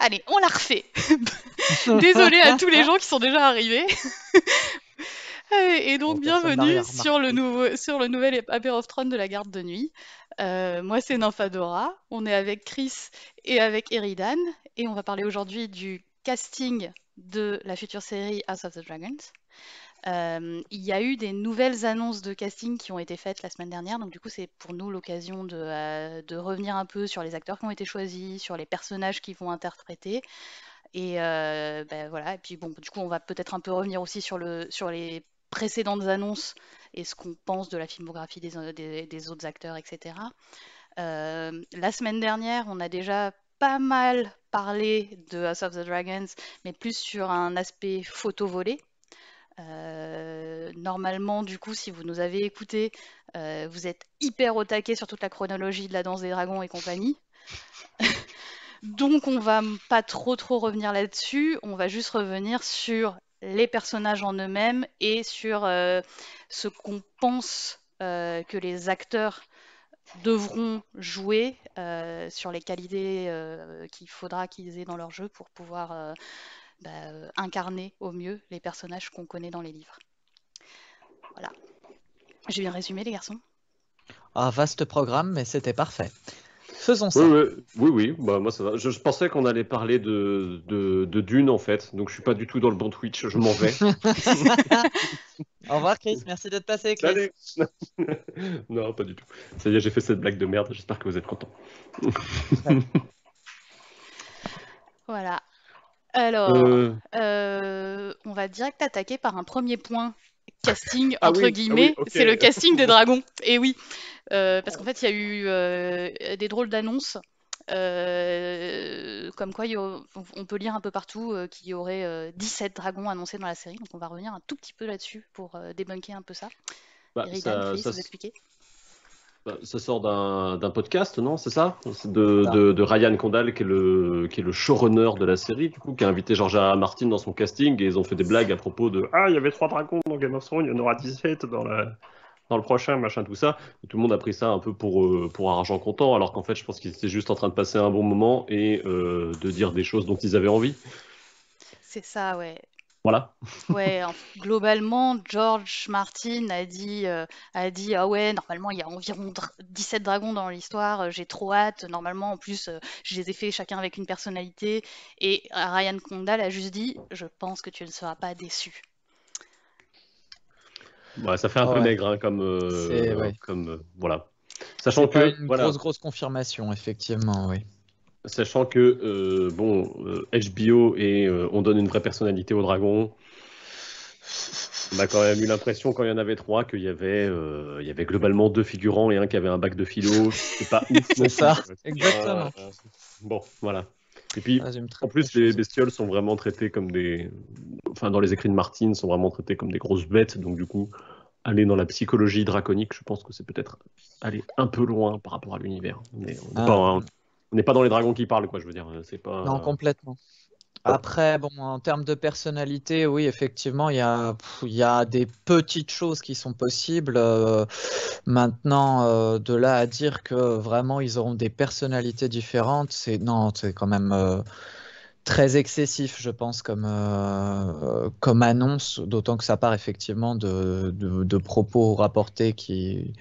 Allez, on la refait. Désolée à tous les gens qui sont déjà arrivés. Euh, et donc, bienvenue sur le, nouveau, sur le nouvel Paper of Thrones de la garde de nuit. Euh, moi, c'est Nymphadora. On est avec Chris et avec Eridan. Et on va parler aujourd'hui du casting de la future série House of the Dragons. Euh, il y a eu des nouvelles annonces de casting qui ont été faites la semaine dernière, donc du coup c'est pour nous l'occasion de, euh, revenir un peu sur les acteurs qui ont été choisis, sur les personnages qui vont interpréter. Et euh, ben voilà, et puis bon, du coup on va peut-être un peu revenir aussi sur, le, sur les précédentes annonces et ce qu'on pense de la filmographie des, des, autres acteurs, etc. la semaine dernière, on a déjà pas mal parlé de House of the Dragons, mais plus sur un aspect photo volé. Euh, normalement, du coup, si vous nous avez écoutés, euh, vous êtes hyper au taquet sur toute la chronologie de la danse des dragons et compagnie. Donc, on va pas trop trop revenir là-dessus. On va juste revenir sur les personnages en eux-mêmes et sur euh, ce qu'on pense que les acteurs devront jouer sur les qualités qu'il faudra qu'ils aient dans leur jeu pour pouvoir bah, euh, incarner au mieux les personnages qu'on connaît dans les livres. Voilà. J'ai bien résumé, les garçons un ah, vaste programme, mais c'était parfait. Faisons ça. Oui, oui, Bah, moi ça va. Je, pensais qu'on allait parler de, de, Dune en fait, donc je suis pas du tout dans le bon Twitch, je m'en vais. Au revoir Chris, merci d'être passé Chris. non, pas du tout. Ça y est, j'ai fait cette blague de merde, j'espère que vous êtes contents. voilà, alors, euh. Euh, on va direct attaquer par un premier point casting ah entre ah guillemets, c'est le casting des dragons. Et eh oui, euh, parce ah. qu'en fait, il y a eu des drôles d'annonces. comme quoi, on peut lire un peu partout qu'il y aurait 17 dragons annoncés dans la série. Donc, on va revenir un tout petit peu là-dessus pour débunker un peu ça. Bah, tu ça, vous expliquer bah, ça sort d'un podcast, non C'est ça de, de, Ryan Condal, qui est, le, qui est le showrunner de la série, du coup, qui a invité Georgia Martin dans son casting, et ils ont fait des blagues à propos de Ah, il y avait trois dragons dans Game of Thrones, il y en aura 17 dans, dans le prochain, machin, tout ça. tout le monde a pris ça un peu pour, euh, pour argent comptant, alors qu'en fait, je pense qu'ils étaient juste en train de passer un bon moment et euh, de dire des choses dont ils avaient envie. C'est ça, ouais. Voilà. ouais, globalement, George Martin a dit, euh, a dit Ah ouais, normalement, il y a environ 17 dragons dans l'histoire, euh, j'ai trop hâte. Normalement, en plus, euh, je les ai faits chacun avec une personnalité. Et Ryan Condal a juste dit Je pense que tu ne seras pas déçu. ça fait un peu maigre hein, comme. comme voilà. Sachant que. Une voilà. grosse, grosse confirmation, effectivement, oui sachant que euh, bon, HBO euh, et euh, on donne une vraie personnalité au dragon. On a quand même eu l'impression quand il y en avait trois qu'il y avait il y avait globalement deux figurants et un qui avait un bac de philo. C'est pas ouf. ça. Exactement. bon, voilà. Et puis, ah, en plus, les bestioles sont vraiment traitées comme des. Enfin, dans les écrits de Martine, sont vraiment traitées comme des grosses bêtes. Donc, du coup, aller dans la psychologie draconique, je pense que c'est peut-être aller un peu loin par rapport à l'univers. Mais on ah. pas, hein on n'est pas dans les dragons qui parlent, quoi, je veux dire. Euh, c'est pas, non, euh, complètement. Après, bon, en termes de personnalité, oui, effectivement, il y a, il y a des petites choses qui sont possibles. Euh, maintenant, de là à dire que vraiment ils auront des personnalités différentes, c'est non, c'est quand même très excessif, je pense, comme, comme annonce, d'autant que ça part effectivement de propos rapportés qui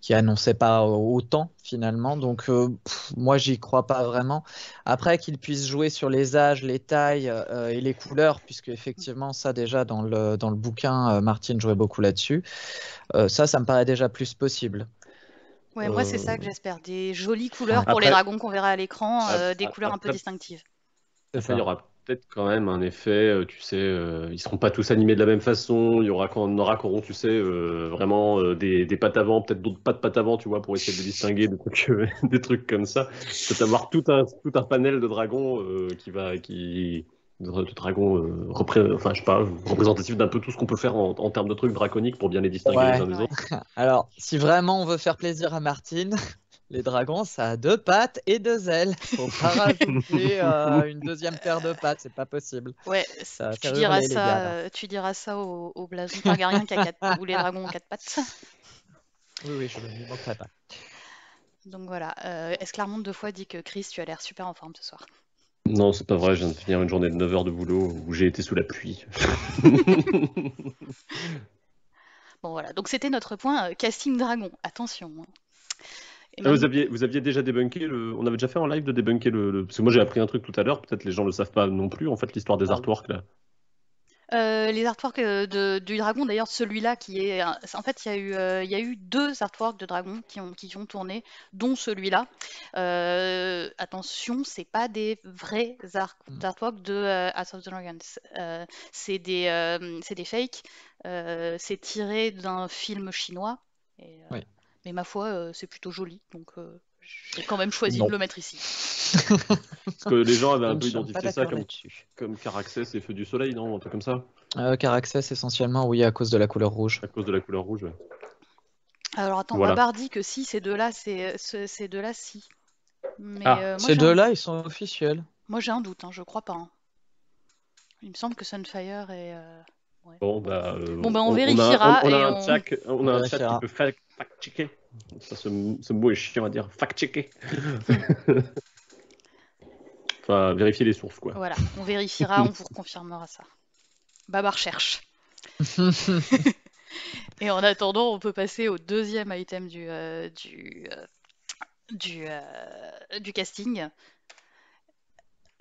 qui annonçait pas autant finalement. Donc euh, moi j'y crois pas vraiment. Après qu'ils puisse jouer sur les âges, les tailles euh, et les couleurs, puisque effectivement ça déjà dans le, dans le bouquin, euh, Martine jouait beaucoup là-dessus. ça, ça me paraît déjà plus possible. Ouais, moi c'est ça que j'espère. Des jolies couleurs ah, pour les dragons qu'on verra à l'écran, des ah, couleurs un peu distinctives. Ça, y aura peut-être quand même un effet, euh, tu sais, ils euh, ils seront pas tous animés de la même façon, il y aura quand aura tu sais, euh, vraiment des, pattes avant, peut-être d'autres pas de pattes avant, tu vois, pour essayer de distinguer des trucs, des trucs comme ça. Peut-être avoir tout un, tout un panel de dragons qui va, qui de, dragons enfin, je sais pas, représentatif d'un peu tout ce qu'on peut faire en, termes de trucs draconiques pour bien les distinguer les uns des autres. Alors, si vraiment on veut faire plaisir à Martine, les dragons, ça a deux pattes et deux ailes. Faut pas rajouter euh, une deuxième paire de pattes, c'est pas possible. Ouais, tu, diras ça, euh, tu diras ça au, blason qui les dragons ont quatre pattes. Oui, oui, je ne manquerai pas. Donc voilà. Euh, Esclarmonde deux fois dit que Chris, tu as l'air super en forme ce soir. Non, c'est pas vrai, je viens de finir une journée de 9 heures de boulot où j'ai été sous la pluie. bon voilà, donc c'était notre point euh, casting dragon, attention. Hein. Ah, vous, aviez, vous aviez déjà débunké, le... on avait déjà fait en live de débunker le. Parce que moi j'ai appris un truc tout à l'heure, peut-être les gens ne le savent pas non plus, en fait, l'histoire des ah artworks là. Euh, les artworks euh, du dragon, d'ailleurs celui-là qui est... En fait, il y, a eu, euh, il y a eu deux artworks de dragon qui ont, qui ont tourné, dont celui-là. Euh, attention, c'est pas des vrais hmm. artworks de House of the Dragons. c'est des, des fakes. c'est tiré d'un film chinois. Et, oui. Mais ma foi, euh, c'est plutôt joli, donc euh, j'ai quand même choisi de le mettre ici. Parce que les gens avaient un peu identifié ça comme, comme Caraxès et Feu du Soleil, non Un peu comme ça euh, Caraxès, essentiellement, oui, à cause de la couleur rouge. À cause de la couleur rouge, ouais. Alors attends, voilà. dit que si, ces deux-là, c'est, euh, ces deux-là, si. Mais, ah, ces deux-là, ils sont officiels. Moi, j'ai un doute, hein, je crois pas. Hein. Il me semble que Sunfire est. Bon, ben on, vérifiera. On a, un, chat, fact-checker. Ça, ce, mot est chiant à dire, fact-checker. enfin, vérifier les sources, quoi. Voilà, on vérifiera, on vous confirmera ça. Baba recherche. Et en attendant, on peut passer au deuxième item du, euh, du, euh, euh, du casting.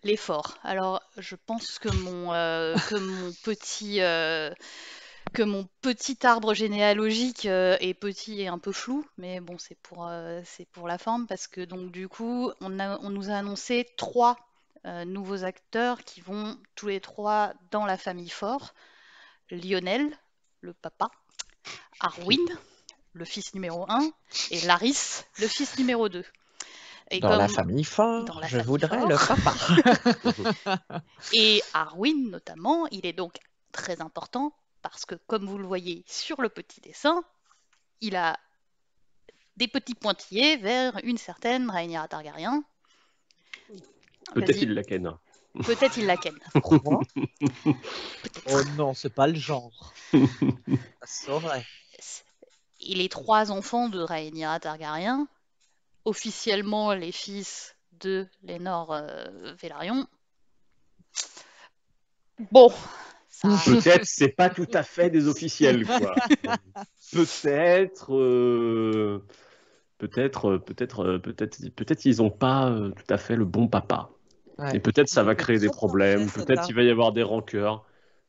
L'effort. Alors, je pense que mon, que mon petit que mon petit arbre généalogique euh, est petit et un peu flou, mais bon, c'est pour, euh, pour la forme, parce que donc du coup, on, nous a annoncé trois euh, nouveaux acteurs qui vont tous les trois dans la famille Fort. Lionel, le papa, Arwin, le fils numéro 1, et Laris, le fils numéro 2. Et dans, la famille fort, je voudrais le papa. et Arwin notamment, il est donc très important parce que, comme vous le voyez sur le petit dessin, il a des petits pointillés vers une certaine Rhaenyra Targaryen. Peut-être il la ken. Peut-être il la ken. oh non, c'est pas le genre. c'est vrai. Et les trois enfants de Rhaenyra Targaryen, officiellement les fils de Lénor euh, Bon, Peut-être c'est pas tout à fait des officiels, quoi. peut-être. Euh, peut-être, euh, peut-être, euh, peut-être, peut-être ils n'ont pas tout à fait le bon papa. Et peut-être ça va créer des problèmes, peut-être il va y avoir des rancœurs.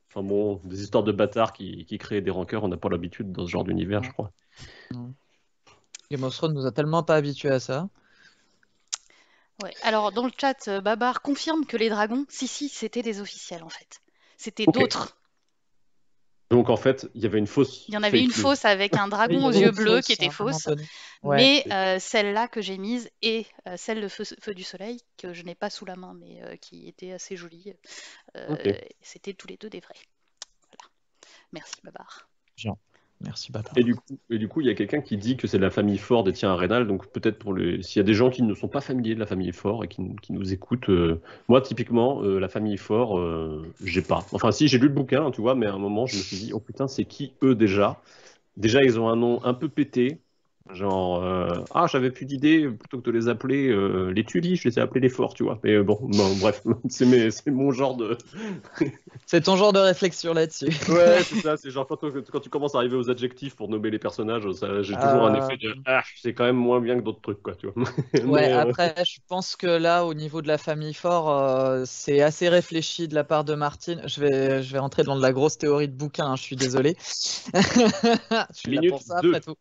Enfin bon, des histoires de bâtards qui, créent des rancœurs, on n'a pas l'habitude dans ce genre d'univers, je crois. Non. Game of Thrones nous a tellement pas habitués à ça. Ouais. Alors dans le chat, Babar confirme que les dragons, si si, c'était des officiels en fait. C'était d'autres. Donc en fait, il y avait une fausse. Il y en avait une fausse avec un dragon aux yeux bleus qui était hein, fausse. Mais euh, celle-là que j'ai mise et euh, celle de feu, du Soleil que je n'ai pas sous la main mais euh, qui était assez jolie. C'était tous les deux des vrais. Merci Babar. Merci, papa. Et du coup, et du coup il y a quelqu'un qui dit que c'est de la famille Fort et tiens à Rénal. Donc, peut-être pour les... s'il y a des gens qui ne sont pas familiers de la famille Fort et qui, nous écoutent, euh, moi, typiquement, euh, la famille Fort, euh, j'ai pas. Enfin, si, j'ai lu le bouquin, tu vois, mais à un moment, je me suis dit, oh putain, c'est qui eux déjà Déjà, ils ont un nom un peu pété. Genre, euh, ah, j'avais plus d'idées, plutôt que de les appeler euh, les tulis, je les ai appelés les forts, tu vois. Mais euh, bon, bref, c'est mon genre de. c'est ton genre de réflexion là-dessus. ouais, c'est ça, c'est genre quand, quand, tu commences à arriver aux adjectifs pour nommer les personnages, j'ai ah. toujours un effet de ah, c'est quand même moins bien que d'autres trucs, quoi, tu vois. ouais, après, je pense que là, au niveau de la famille fort, c'est assez réfléchi de la part de Martine. Je vais, je vais rentrer dans de la grosse théorie de bouquin, hein, je suis désolé. je suis Minute là pour ça, après tout.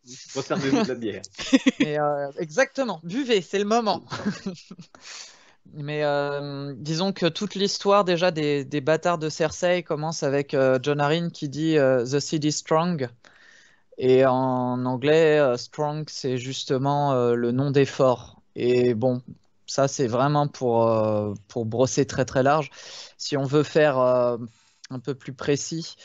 Euh, exactement, buvez, c'est le moment. Mais euh, disons que toute l'histoire déjà des, bâtards de Cersei commence avec euh, John Arryn qui dit The City Strong. Et en anglais, Strong, c'est justement le nom des forts. Et bon, ça, c'est vraiment pour, pour brosser très très large. Si on veut faire un peu plus précis,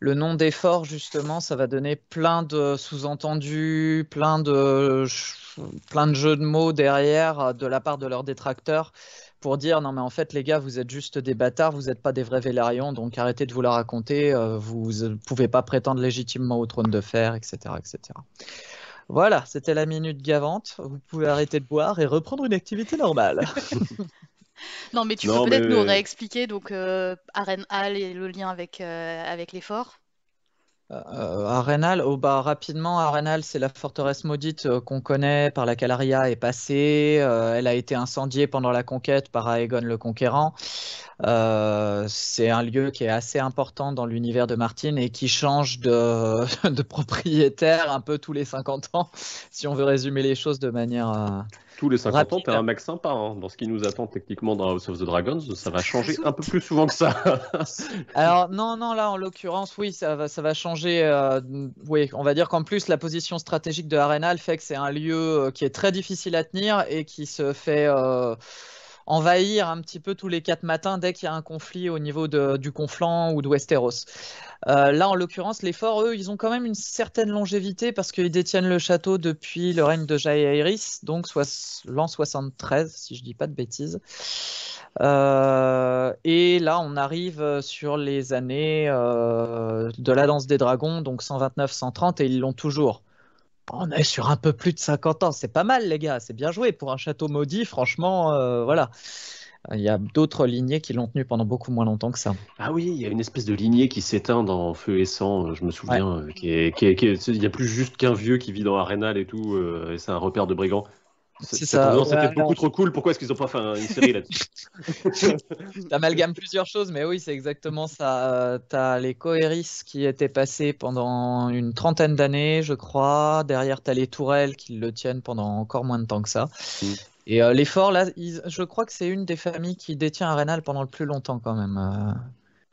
le nom d'effort, justement, ça va donner plein de sous-entendus, plein de, jeux de mots derrière euh, de la part de leurs détracteurs pour dire non mais en fait les gars vous êtes juste des bâtards, vous n'êtes pas des vrais Vélarions, donc arrêtez de vous la raconter, euh, vous ne pouvez pas prétendre légitimement au trône de fer, etc. etc. Voilà, c'était la minute gavante, vous pouvez arrêter de boire et reprendre une activité normale. non, mais tu peux peut-être nous réexpliquer donc euh, Arenal et le lien avec, euh, avec l'effort. forts. Euh, Arenal, oh bah, rapidement, Arenal, c'est la forteresse maudite qu'on connaît, par laquelle Calaria est passée. elle a été incendiée pendant la conquête par Aegon le Conquérant. c'est un lieu qui est assez important dans l'univers de Martine et qui change de, de, propriétaire un peu tous les 50 ans, si on veut résumer les choses de manière tous les 50 ans, t'es un mec sympa. Hein. Dans ce qui nous attend techniquement dans House of the Dragons, ça va changer un peu plus souvent que ça. Alors non, non, là en l'occurrence, oui, ça va, ça va changer. Euh, oui, on va dire qu'en plus la position stratégique de Arenal fait que c'est un lieu euh, qui est très difficile à tenir et qui se fait. Euh, envahir un petit peu tous les quatre matins dès qu'il y a un conflit au niveau du Conflant ou de euh, là, en l'occurrence, les forts, eux, ils ont quand même une certaine longévité parce qu'ils détiennent le château depuis le règne de Jaehaerys, donc l'an 73, si je ne dis pas de bêtises. Euh, et là, on arrive sur les années euh, de la danse des dragons, donc 129-130, et ils l'ont toujours on est sur un peu plus de 50 ans. C'est pas mal, les gars. C'est bien joué. Pour un château maudit, franchement, euh, voilà. Il y a d'autres lignées qui l'ont tenu pendant beaucoup moins longtemps que ça. Ah oui, il y a une espèce de lignée qui s'éteint dans Feu et Sang, euh, je me souviens. Euh, il n'y a plus juste qu'un vieux qui vit dans Arenal et tout, et c'est un repère de brigands. C'était beaucoup trop cool. Pourquoi est-ce qu'ils n'ont pas fait une série là-dessus T'amalgames plusieurs choses, mais oui, c'est exactement ça. T'as les Coeris qui étaient passés pendant une trentaine d'années, je crois. Derrière, t'as les Tourelles qui le tiennent pendant encore moins de temps que ça. Mm. Et l'effort euh, les Forts, là, je crois que c'est une des familles qui détient Arenal pendant le plus longtemps, quand même, euh,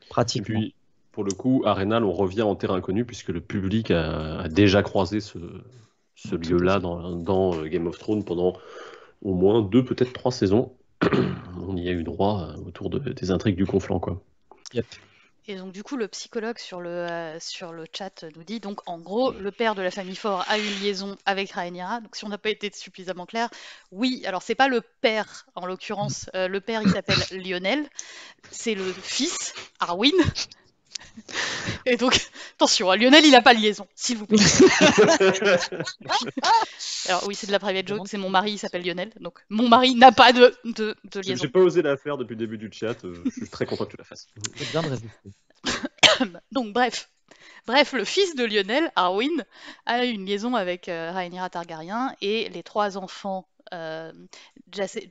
pratiquement. Et puis, pour le coup, Arenal, on revient en terrain inconnu puisque le public a déjà croisé ce, ce lieu-là dans, euh, Game of Thrones pendant au moins deux, peut-être trois saisons. On y a eu droit euh, autour des intrigues du conflant, quoi. Et donc du coup, le psychologue sur le, euh, sur le chat nous dit donc en gros, le père de la famille Fort a une liaison avec Rhaenyra. Donc si on n'a pas été suffisamment clair, oui. Alors c'est pas le père en l'occurrence. le père il s'appelle Lionel. C'est le fils Arwin et donc, attention, hein, Lionel, il n'a pas de liaison, s'il vous plaît. Alors oui, c'est de la private joke, c'est mon mari, il s'appelle Lionel, donc mon mari n'a pas de, de, de liaison. J'ai pas osé la faire depuis le début du chat, euh, je suis très content que tu la fasses. donc bref, Bref, le fils de Lionel, Arwin, a eu une liaison avec euh, Rhaenyra Targaryen et les trois enfants, euh,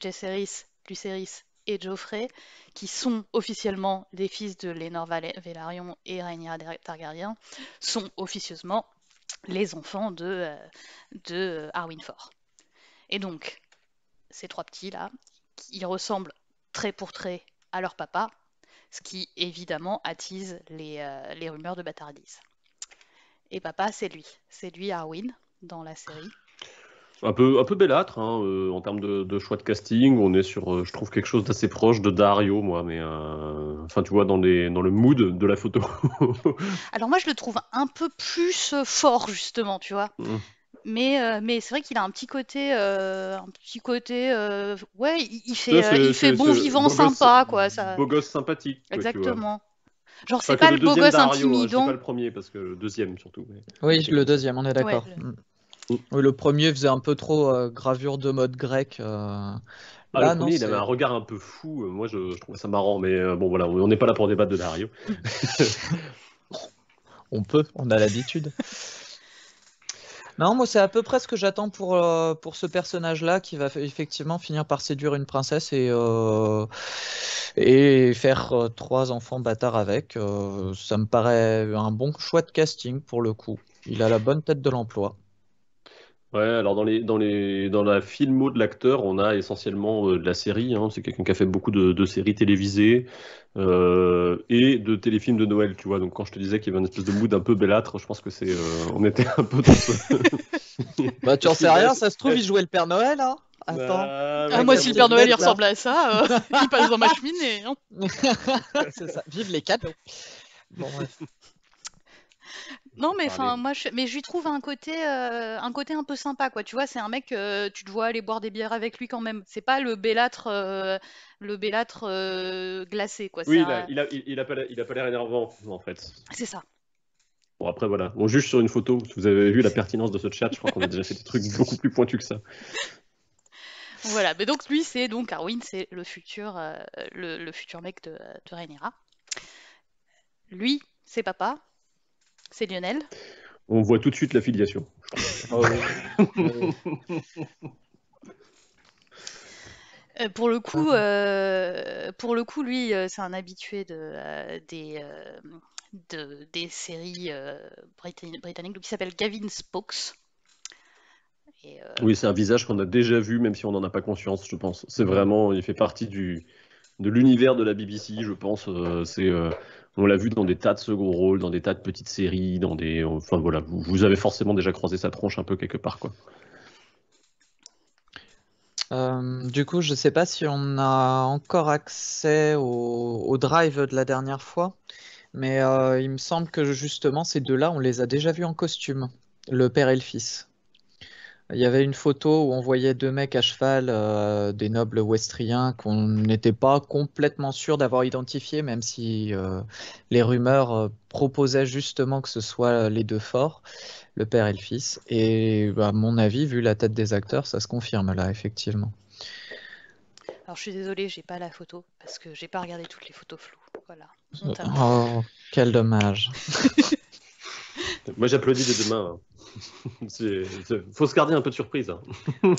Luceris et Geoffrey, qui sont officiellement les fils de Lénor Vélarion et Rhaenyra Targaryen, sont officieusement les enfants de, euh, de Fort. Et donc, ces trois petits-là, ils ressemblent trait pour trait à leur papa, ce qui évidemment attise euh, les, rumeurs de bâtardise. Et papa, c'est lui, c'est lui Arwin dans la série un peu, un peu belâtre hein, euh, en termes de, choix de casting. On est sur, euh, je trouve, quelque chose d'assez proche de Dario, moi, mais euh, enfin, tu vois, dans, le mood de la photo. Alors, moi, je le trouve un peu plus fort, justement, tu vois. Mm. Mais, c'est vrai qu'il a un petit côté, un petit côté, ouais, il, fait, il fait bon vivant sympa, quoi. Ça... Beau gosse sympathique. Exactement. Genre, c'est pas, le beau gosse intimidant. c'est pas le premier, parce que le deuxième surtout. Oui, le deuxième, on est d'accord. Mm. Mm. le premier faisait un peu trop euh, gravure de mode grec. Euh. Ah, le premier, il avait un regard un peu fou. Euh, moi, je, je trouvais ça marrant, mais bon, voilà, on n'est pas là pour débattre de Dario. on peut, on a l'habitude. non, moi, c'est à peu près ce que j'attends pour, pour ce personnage-là qui va effectivement finir par séduire une princesse et, et faire trois enfants bâtards avec. ça me paraît un bon choix de casting pour le coup. Il a la bonne tête de l'emploi. Ouais, alors dans, les, dans, les, dans la filmo de l'acteur, on a essentiellement euh, de la série. Hein. c'est quelqu'un qui a fait beaucoup de, séries télévisées euh, et de téléfilms de Noël, tu vois. Donc quand je te disais qu'il y avait une espèce de mood un peu bellâtre, je pense que c'est. Euh, on était un peu dans ce. bah, tu en sais rien, ça se trouve, il jouait le Père Noël, hein bah, Attends. Ah, moi, si le Père Noël il ressemble à ça, il passe dans ma cheminée. Hein. c'est ça. Vive les cadeaux. Bon, non, mais enfin, moi, je, mais je lui trouve un côté, euh, un côté un peu sympa, quoi. Tu vois, c'est un mec, euh, tu te vois aller boire des bières avec lui quand même. C'est pas le bellâtre, euh, le bellâtre glacé, quoi. Oui, il a, il a, pas l'air- énervant, en fait. c'est ça. Bon, après, voilà. On juge sur une photo. Vous avez vu la pertinence de ce chat. Je crois qu'on a déjà fait des trucs beaucoup plus pointus que ça. Voilà. Mais donc lui, c'est donc Arwin, c'est le futur, le, futur mec de, de Rhaenyra. Lui, c'est papa. C'est Lionel. On voit tout de suite la filiation. Oh euh, pour le coup, euh, pour le coup, lui, euh, c'est un habitué de, des, des séries britanniques, qui s'appelle Gavin Spokes. oui, c'est un visage qu'on a déjà vu, même si on n'en a pas conscience, je pense. C'est vraiment, il fait partie du, de l'univers de la BBC, je pense. c'est on l'a vu dans des tas de second rôles, dans des tas de petites séries, dans des. Enfin voilà, vous, avez forcément déjà croisé sa tronche un peu quelque part, quoi. Euh, du coup, je ne sais pas si on a encore accès au, drive de la dernière fois, mais euh, il me semble que justement ces deux-là, on les a déjà vus en costume, le père et le fils. Il y avait une photo où on voyait deux mecs à cheval, euh, des nobles westriens, qu'on n'était pas complètement sûr d'avoir identifié, même si euh, les rumeurs euh, proposaient justement que ce soit les deux forts, le père et le fils. Et bah, à mon avis, vu la tête des acteurs, ça se confirme là, effectivement. Alors je suis désolé, j'ai pas la photo, parce que j'ai pas regardé toutes les photos floues. Voilà. Oh, quel dommage. Moi j'applaudis de demain. Hein. Faut se garder un peu de surprise. Hein.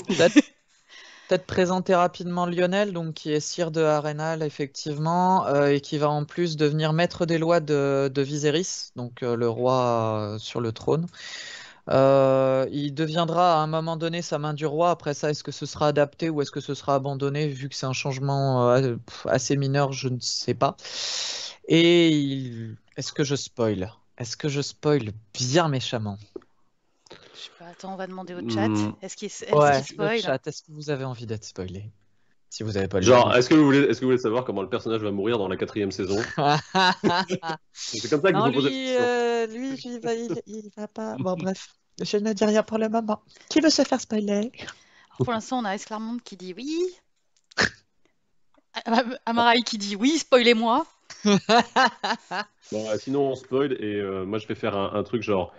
Peut-être présenter rapidement Lionel, donc qui est sire de Arenal, effectivement, euh, et qui va en plus devenir maître des lois de, Viserys, donc euh, le roi euh, sur le trône. il deviendra à un moment donné sa main du roi. Après ça, est-ce que ce sera adapté ou est-ce que ce sera abandonné Vu que c'est un changement assez mineur, je ne sais pas. Et est-ce que je spoil Est-ce que je spoil bien méchamment attends, on va demander au chat. Hmm. Est-ce qu'il est spoil est-ce que vous avez envie d'être spoilé Si vous n'avez pas le Genre, est-ce que, vous voulez, savoir comment le personnage va mourir dans la quatrième saison C'est comme ça que vous vous lui, euh, lui il, va pas. Bon, bref, je ne dis rien pour le moment. Qui veut se faire spoiler Pour l'instant, on a Esclarmonde qui dit oui. Amaraï qui dit oui, spoilez-moi. Euh, sinon, on spoil et euh, moi je vais faire un truc genre.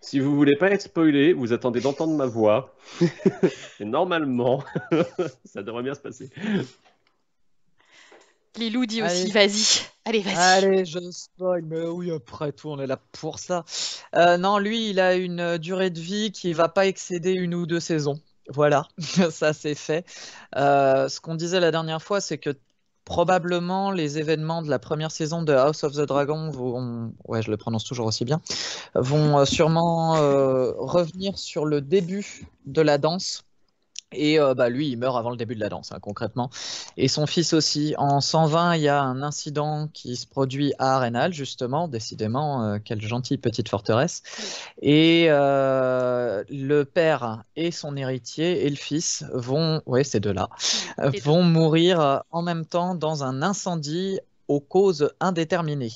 Si vous voulez pas être spoilé, vous attendez d'entendre ma voix. Et normalement, ça devrait bien se passer. Lilou dit aussi, vas-y, allez, vas-y. Allez, je spoil, mais oui, après tout, on est là pour ça. Euh, non, lui, il a une durée de vie qui va pas excéder une ou deux saisons. Voilà, ça c'est fait. Euh, ce qu'on disait la dernière fois, c'est que probablement les événements de la première saison de House of the Dragon vont, ouais, je le prononce toujours aussi bien, vont euh, sûrement euh, revenir sur le début de la danse et euh, bah, lui, il meurt avant le début de la danse, hein, concrètement. Et son fils aussi. En 120, il y a un incident qui se produit à Arenal, justement, décidément, euh, quelle gentille petite forteresse. Et euh, le père et son héritier et le fils vont, oui, ces deux-là, vont mourir en même temps dans un incendie aux causes indéterminées.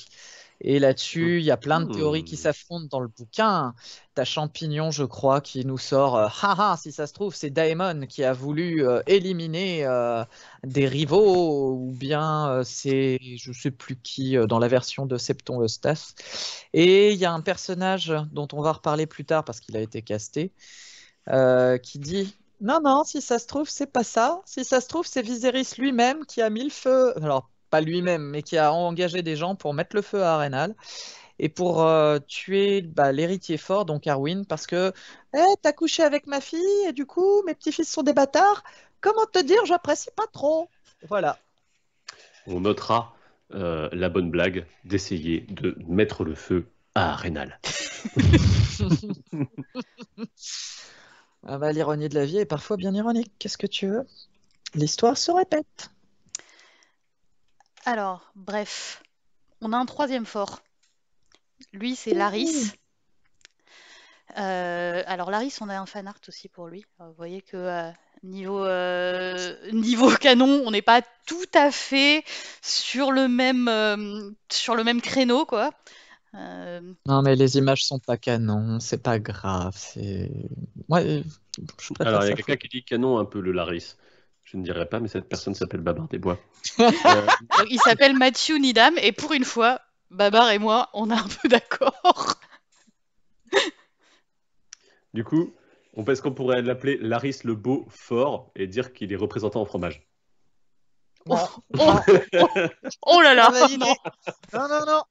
Et là-dessus, il y a plein de théories qui s'affrontent dans le bouquin. T'as Champignon, je crois, qui nous sort Haha, euh, si ça se trouve, c'est Daemon qui a voulu euh, éliminer euh, des rivaux, ou bien c'est je sais plus qui dans la version de Septon Eustace. Et il y a un personnage dont on va reparler plus tard parce qu'il a été casté, qui dit non, non, si ça se trouve, c'est pas ça. Si ça se trouve, c'est Viserys lui-même qui a mis le feu. Alors, pas lui-même, mais qui a engagé des gens pour mettre le feu à Arenal et pour euh, tuer bah, l'héritier fort, donc Arwin, parce que eh, t'as couché avec ma fille et du coup mes petits-fils sont des bâtards. Comment te dire, j'apprécie pas trop. Voilà. On notera euh, la bonne blague d'essayer de mettre le feu à Arenal. Ah bah, l'ironie de la vie est parfois bien ironique. Qu'est-ce que tu veux L'histoire se répète. Alors, bref, on a un troisième fort. Lui, c'est Laris. Euh, alors Laris, on a un fan art aussi pour lui. Euh, vous voyez que euh, niveau, niveau canon, on n'est pas tout à fait sur le même, sur le même créneau, quoi. Non, mais les images sont pas canon, c'est pas grave. C'est... alors il y a quelqu'un qui dit canon un peu le Laris je ne dirais pas, mais cette personne s'appelle Babar Desbois. Euh, il s'appelle Mathieu Nidam, et pour une fois, Babar et moi, on est un peu d'accord. du coup, on pense qu'on pourrait l'appeler Laris le Beau Fort et dire qu'il est représentant en fromage. Oh, oh, oh, oh là là non. non, non,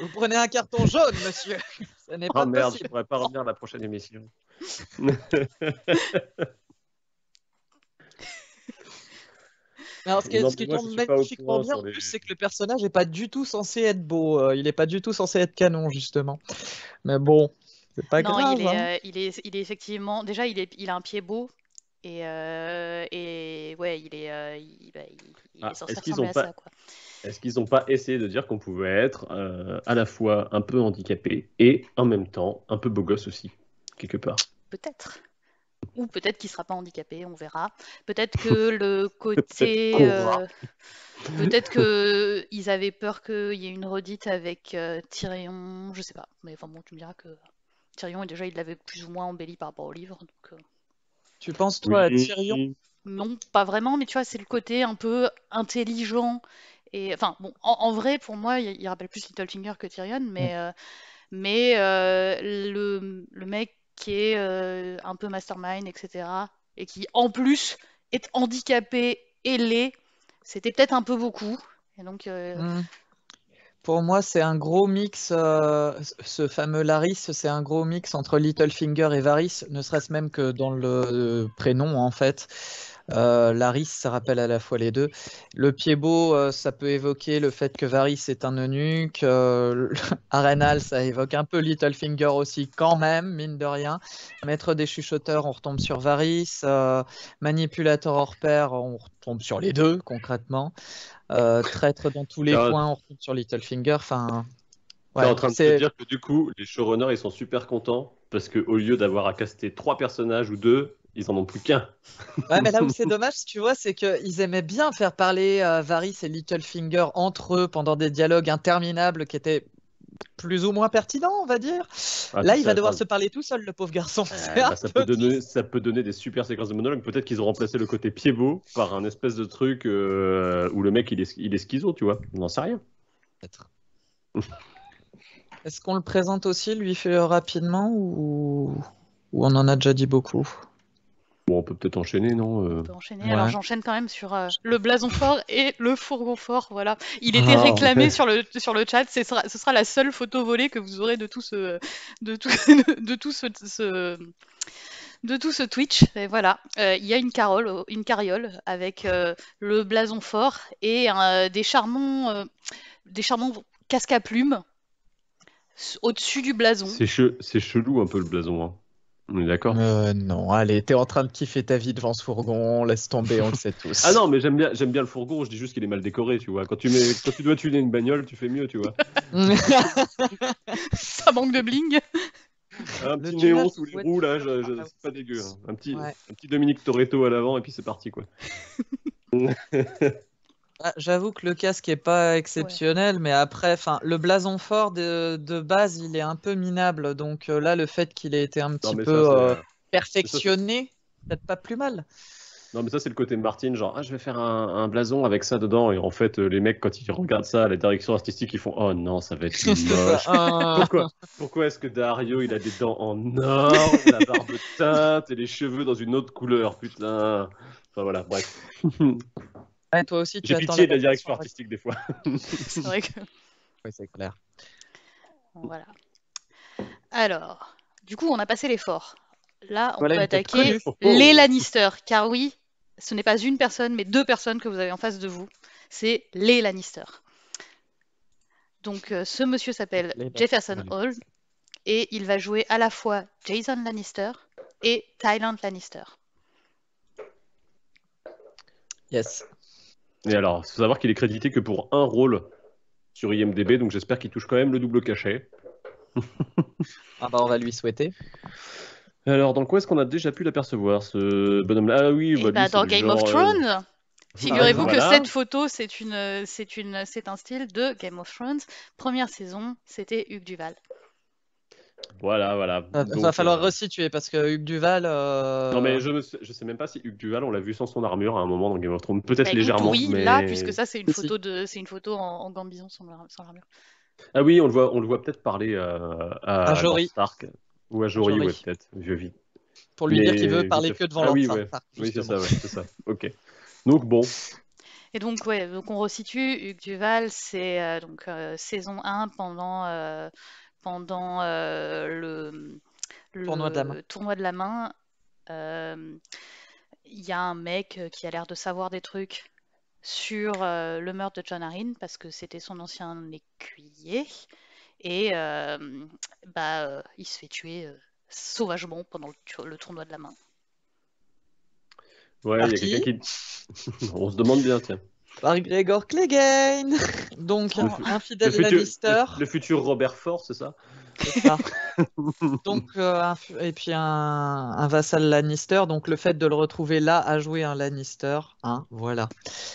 Vous prenez un carton jaune, monsieur Ça n'est ah, pas merde, je ne pourrais pas revenir à la prochaine émission. Alors, ce, qui tombe magnifiquement bien, plus, c'est que le personnage n'est pas du tout censé être beau. Euh, il n'est pas du tout censé être canon, justement. Mais bon, c'est pas non, Il est, hein. euh, il, est, il est effectivement. Déjà, il, est, il a un pied beau. Et, euh, et ouais, il est, bah, ah, est censé ressembler ça. Est-ce qu'ils n'ont pas essayé de dire qu'on pouvait être à la fois un peu handicapé et en même temps un peu beau gosse aussi quelque part. Peut-être. Ou peut-être qu'il ne sera pas handicapé, on verra. Peut-être que le côté. Euh, peut-être que qu'ils avaient peur qu'il y ait une redite avec euh, Tyrion, je sais pas. Mais enfin bon, tu me diras que Tyrion, déjà, il l'avait plus ou moins embelli par rapport au livre. Euh. Tu penses, toi, à Tyrion Non, pas vraiment, mais tu vois, c'est le côté un peu intelligent. Et, enfin, bon, en, vrai, pour moi, il, rappelle plus Littlefinger que Tyrion, mais, mm. mais le, le mec qui est euh, un peu mastermind, etc. Et qui, en plus, est handicapé et laid. C'était peut-être un peu beaucoup. Euh, hmm. Pour moi, c'est un gros mix, euh, ce fameux Laris, c'est un gros mix entre Littlefinger et varis ne serait-ce même que dans le prénom, en fait. Euh, Laris, ça rappelle à la fois les deux. Le pied beau, ça peut évoquer le fait que Varys est un eunuque. Euh, Arenal, ça évoque un peu Littlefinger aussi, quand même, mine de rien. Maître des chuchoteurs, on retombe sur Varis. Euh, manipulateur hors pair, on retombe sur les deux, concrètement. Euh, traître dans tous les coins, on retombe sur Littlefinger. Enfin. Ouais, en train de dire que du coup, les showrunners, ils sont super contents parce qu'au lieu d'avoir à caster trois personnages ou deux, ils en ont plus qu'un. ouais, mais là où c'est dommage, tu vois, c'est qu'ils aimaient bien faire parler Varis euh, Varys et Littlefinger entre eux pendant des dialogues interminables qui étaient plus ou moins pertinents, on va dire. Ah, là, il va devoir se parler tout seul, le pauvre garçon. Bah, ça, peut donner, des super séquences de monologue. Peut-être qu'ils ont remplacé le côté pied par un espèce de truc euh, où le mec, il est, il schizo, tu vois. On n'en sait rien. Peut-être. Est-ce qu'on le présente aussi, lui, fait rapidement, ou... ou on en a déjà dit beaucoup Bon, on peut peut-être enchaîner, non On euh peut enchaîner. Alors j'enchaîne quand même sur euh, le blason fort et le fourgon fort. Voilà, il était ah, réclamé sur le sur le chat. Ce sera, ce sera, la seule photo volée que vous aurez de tout ce de tout de tout ce, de tout ce Twitch. Et voilà, euh, il y a une, carole, une carriole avec le blason fort et des charmants, des charmants casques à plumes au-dessus du blason. C'est chelou un peu le blason. Hein. On est d'accord euh, Non, allez, t'es en train de kiffer ta vie devant ce fourgon, laisse tomber, on le sait tous. ah non, mais j'aime bien, j'aime bien le fourgon, je dis juste qu'il est mal décoré, tu vois. Quand tu, mets, tu dois tuer une bagnole, tu fais mieux, tu vois. Ça manque de bling Un petit néon sous les roues, là, je, c'est pas dégueu. Hein. Un, petit, un petit Dominique Toretto à l'avant, et puis c'est parti, quoi. Ah, j'avoue que le casque est pas exceptionnel, mais après, le blason fort de, base, il est un peu minable. Donc euh, là, le fait qu'il ait été un petit peu euh, perfectionné, peut-être pas plus mal. Non, mais ça, c'est le côté Martin, genre, ah, je vais faire un, blason avec ça dedans. Et en fait, euh, les mecs, quand ils regardent ça, les directions artistiques, ils font, oh non, ça va être moche. pourquoi pourquoi est-ce que Dario, il a des dents en or, la barbe teinte et les cheveux dans une autre couleur, putain Enfin voilà, bref. Ah, toi aussi, J'ai pitié de la direction artistique des fois. c'est vrai que. Oui, c'est clair. Voilà. Alors, du coup, on a passé l'effort. Là, on peut attaquer oh, oh. les Lannister, car oui, ce n'est pas une personne, mais deux personnes que vous avez en face de vous. C'est les Lannister. Donc, euh, ce monsieur s'appelle Jefferson Hall, et il va jouer à la fois Jason Lannister et Thailand Lannister. Yes. Et alors, il faut savoir qu'il est crédité que pour un rôle sur IMDB, donc j'espère qu'il touche quand même le double cachet. ah bah on va lui souhaiter. Alors, dans quoi est-ce qu'on a déjà pu l'apercevoir, ce bonhomme-là Ah oui, eh bah, bah, dans Game of euh, Thrones ah, Figurez-vous que cette photo, c'est c'est un style de Game of Thrones. Première saison, c'était Hugues Duval. Voilà, voilà. Il ah, va falloir euh, resituer parce que Hugues Duval. Euh, non, mais je, ne sais, je sais même pas si Hugues Duval, on l'a vu sans son armure à un moment dans Game of Thrones, bah, peut-être légèrement, légèrement. Oui, là, puisque ça, c'est une photo, de, c'est une photo en, en gambison sans, l'armure. Ah oui, on le voit, on le voit peut-être parler euh, à, à Stark. Ou à Jory, Jory. peut-être, vieux vie. Pour lui dire qu'il veut parler que devant ah, oui, c'est ça, ouais, c'est ça. Ok. Donc bon, et donc, ouais, donc on resitue Hugues Duval, c'est donc saison 1 pendant pendant euh, le, tournoi de la main. Euh, il y a un mec euh, qui a l'air de savoir des trucs sur le meurtre de John Harin parce que c'était son ancien écuyer et bah il se fait tuer sauvagement pendant le, tournoi de la main. Ouais, il y a quelqu'un qui. On se demande bien, tiens par Gregor Clegane. Donc, un fidèle Lannister. Le, futur Robert Ford, c'est ça, donc, euh, et puis un, vassal Lannister. Donc, le fait de le retrouver là à jouer un Lannister, hein, voilà.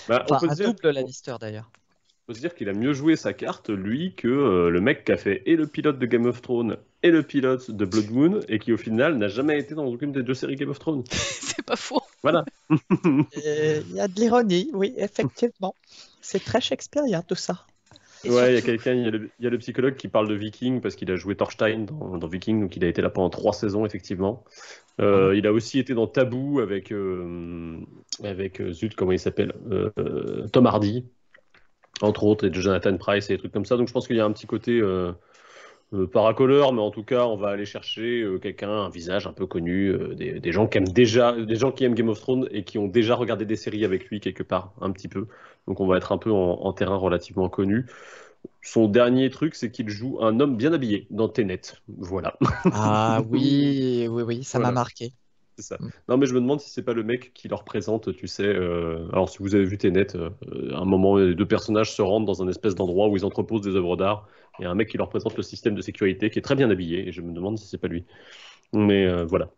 Bah, on un double Lannister d'ailleurs. Il peut se dire qu'il a mieux joué sa carte, lui, que euh, le mec qui a fait et le pilote de Game of Thrones et le pilote de Blood Moon et qui, au final, n'a jamais été dans aucune des deux séries Game of Thrones. c'est pas faux. Voilà. Il y a de l'ironie, oui, effectivement. C'est très Shakespeare, tout ça. ouais, il y a quelqu'un, il y, a le psychologue qui parle de Viking parce qu'il a joué Thorstein dans, Viking, donc il a été là pendant trois saisons effectivement. Euh, il a aussi été dans Tabou avec euh, avec euh, zut comment il s'appelle Tom Hardy entre autres et Jonathan Price et des trucs comme ça. Donc je pense qu'il y a un petit côté euh, mais en tout cas, on va aller chercher euh, quelqu'un, un visage un peu connu, euh, des, gens qui aiment déjà, des gens qui aiment Game of Thrones et qui ont déjà regardé des séries avec lui quelque part, un petit peu. Donc, on va être un peu en, terrain relativement connu. Son dernier truc, c'est qu'il joue un homme bien habillé dans Tenet. Voilà. Ah oui, oui, oui, ça m'a marqué. Non, mais je me demande si c'est pas le mec qui leur présente, tu sais. Euh, alors, si vous avez vu Tenet, à un moment, les deux personnages se rendent dans un espèce d'endroit où ils entreposent des œuvres d'art il y a un mec qui leur présente le système de sécurité qui est très bien habillé et je me demande si c'est pas lui. Mais euh, voilà.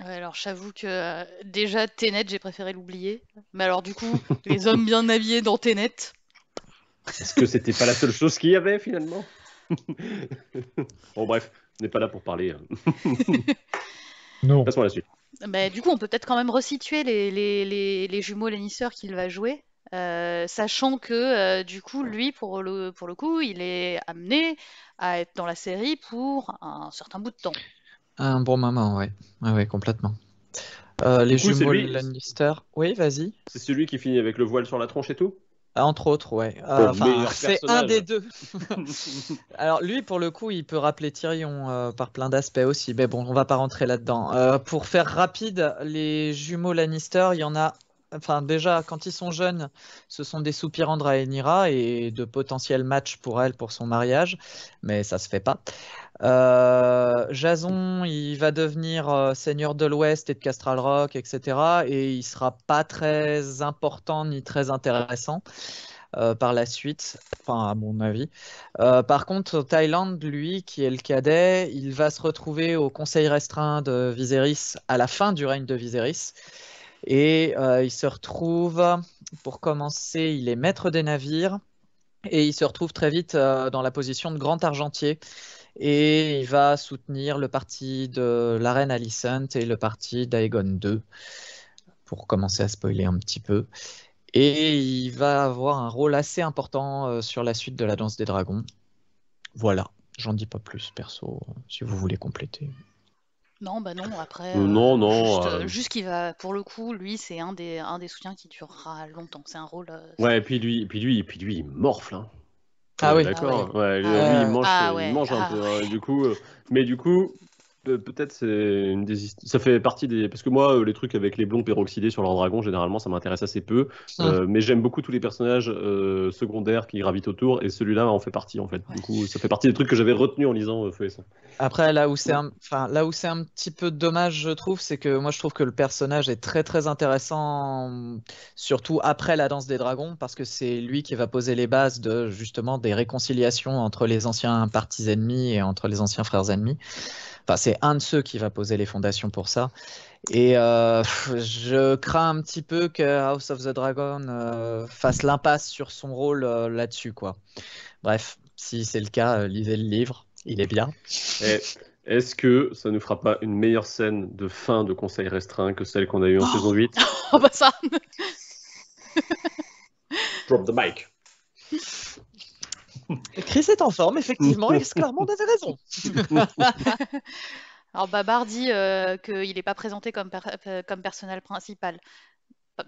alors j'avoue que euh, déjà Tenet, j'ai préféré l'oublier. Mais alors du coup, les hommes bien habillés dans Tenet. Est-ce que c'était pas la seule chose qu'il y avait finalement Bon bref, on n'est pas là pour parler. Euh. non. Passons à la suite. Bah, du coup, on peut peut-être quand même resituer les, jumeaux Lannister qu'il va jouer. Euh, sachant que euh, du coup, lui, pour le, pour le coup, il est amené à être dans la série pour un certain bout de temps. Un bon moment, ouais, ouais, complètement. Euh, les jumeaux Lannister, oui, vas-y. C'est celui qui finit avec le voile sur la tronche et tout ah, entre autres, ouais. Ah, c'est un des deux. Alors lui, pour le coup, il peut rappeler Tyrion par plein d'aspects aussi, mais bon, on va pas rentrer là-dedans. pour faire rapide, les jumeaux Lannister, il y en a enfin déjà quand ils sont jeunes, ce sont des soupirants à Enira et de potentiels matchs pour elle pour son mariage, mais ça se fait pas. Euh, Jason, il va devenir euh, seigneur de l'Ouest et de Castral Rock, etc. Et il sera pas très important ni très intéressant. Euh, par la suite, enfin à mon avis. par contre, Thaïlande, lui, qui est le cadet, il va se retrouver au conseil restreint de Viserys à la fin du règne de Viserys. Et euh, il se retrouve, pour commencer, il est maître des navires. Et il se retrouve très vite euh, dans la position de grand argentier. Et il va soutenir le parti de la reine Alicent et le parti d'Aegon II, pour commencer à spoiler un petit peu. Et il va avoir un rôle assez important euh, sur la suite de la danse des dragons. Voilà, j'en dis pas plus, perso, si vous voulez compléter. Non, bah non, après. Euh, non, euh, non. Euh, juste, qu'il va, pour le coup, lui, c'est un des, un des soutiens qui durera longtemps. C'est un rôle. Ouais, et puis lui, puis lui, puis lui, il morfle. Hein. Ah oui. D'accord. Ah ouais. lui, ah il mange, ah un peu. Hein, du coup, mais du coup, euh, peut-être c'est une des... ça fait partie des parce que moi euh, les trucs avec les blonds peroxydés sur leur dragon généralement ça m'intéresse assez peu ah. euh, mais j'aime beaucoup tous les personnages secondaires qui gravitent autour et celui-là en fait partie en fait du coup ça fait partie des trucs que j'avais retenu en lisant euh, Feu et Après là où c'est un... enfin là où c'est un petit peu dommage je trouve c'est que moi je trouve que le personnage est très très intéressant surtout après la danse des dragons parce que c'est lui qui va poser les bases de justement des réconciliations entre les anciens partis ennemis et entre les anciens frères ennemis. Enfin, c'est un de ceux qui va poser les fondations pour ça. Et euh, je crains un petit peu que House of the Dragon euh, fasse l'impasse sur son rôle euh, là-dessus, quoi. Bref, si c'est le cas, lisez le livre, il est bien. Eh, est-ce que ça ne fera pas une meilleure scène de fin de Conseil restreint que celle qu'on a eue en oh. saison 8 Oh bah ça Drop the mic Chris est en forme, effectivement, et Claremont avait raison. Alors Babar dit euh, qu'il n'est pas présenté comme, euh, comme personnel principal.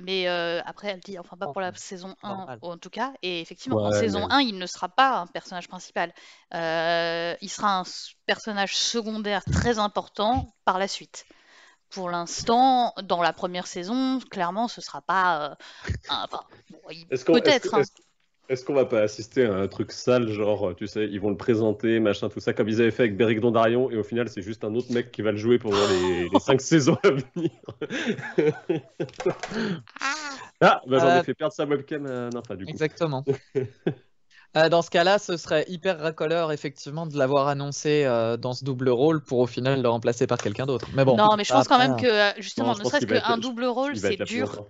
Mais euh, après, elle dit, enfin pas pour la saison 1 en tout cas, et effectivement, en saison 1, il ne sera pas un personnage principal. il sera un personnage secondaire très important par la suite. Pour l'instant, dans la première saison, clairement, ce sera pas. Peut-être. Hein. Est-ce qu'on va pas assister à un truc sale, genre, tu sais, ils vont le présenter, machin, tout ça, comme ils avaient fait avec Beric Dondarion, et au final, c'est juste un autre mec qui va le jouer pendant les, cinq saisons à venir. ah, bah, j'en ai euh, fait perdre sa webcam euh, Non, pas du coup. Exactement. Euh, dans ce cas-là, ce serait hyper racoleur, effectivement, de l'avoir annoncé dans ce double rôle pour au final le remplacer par quelqu'un d'autre. Mais bon. Non, mais je pense quand même que, justement, ne serait-ce qu'un double rôle, c'est dur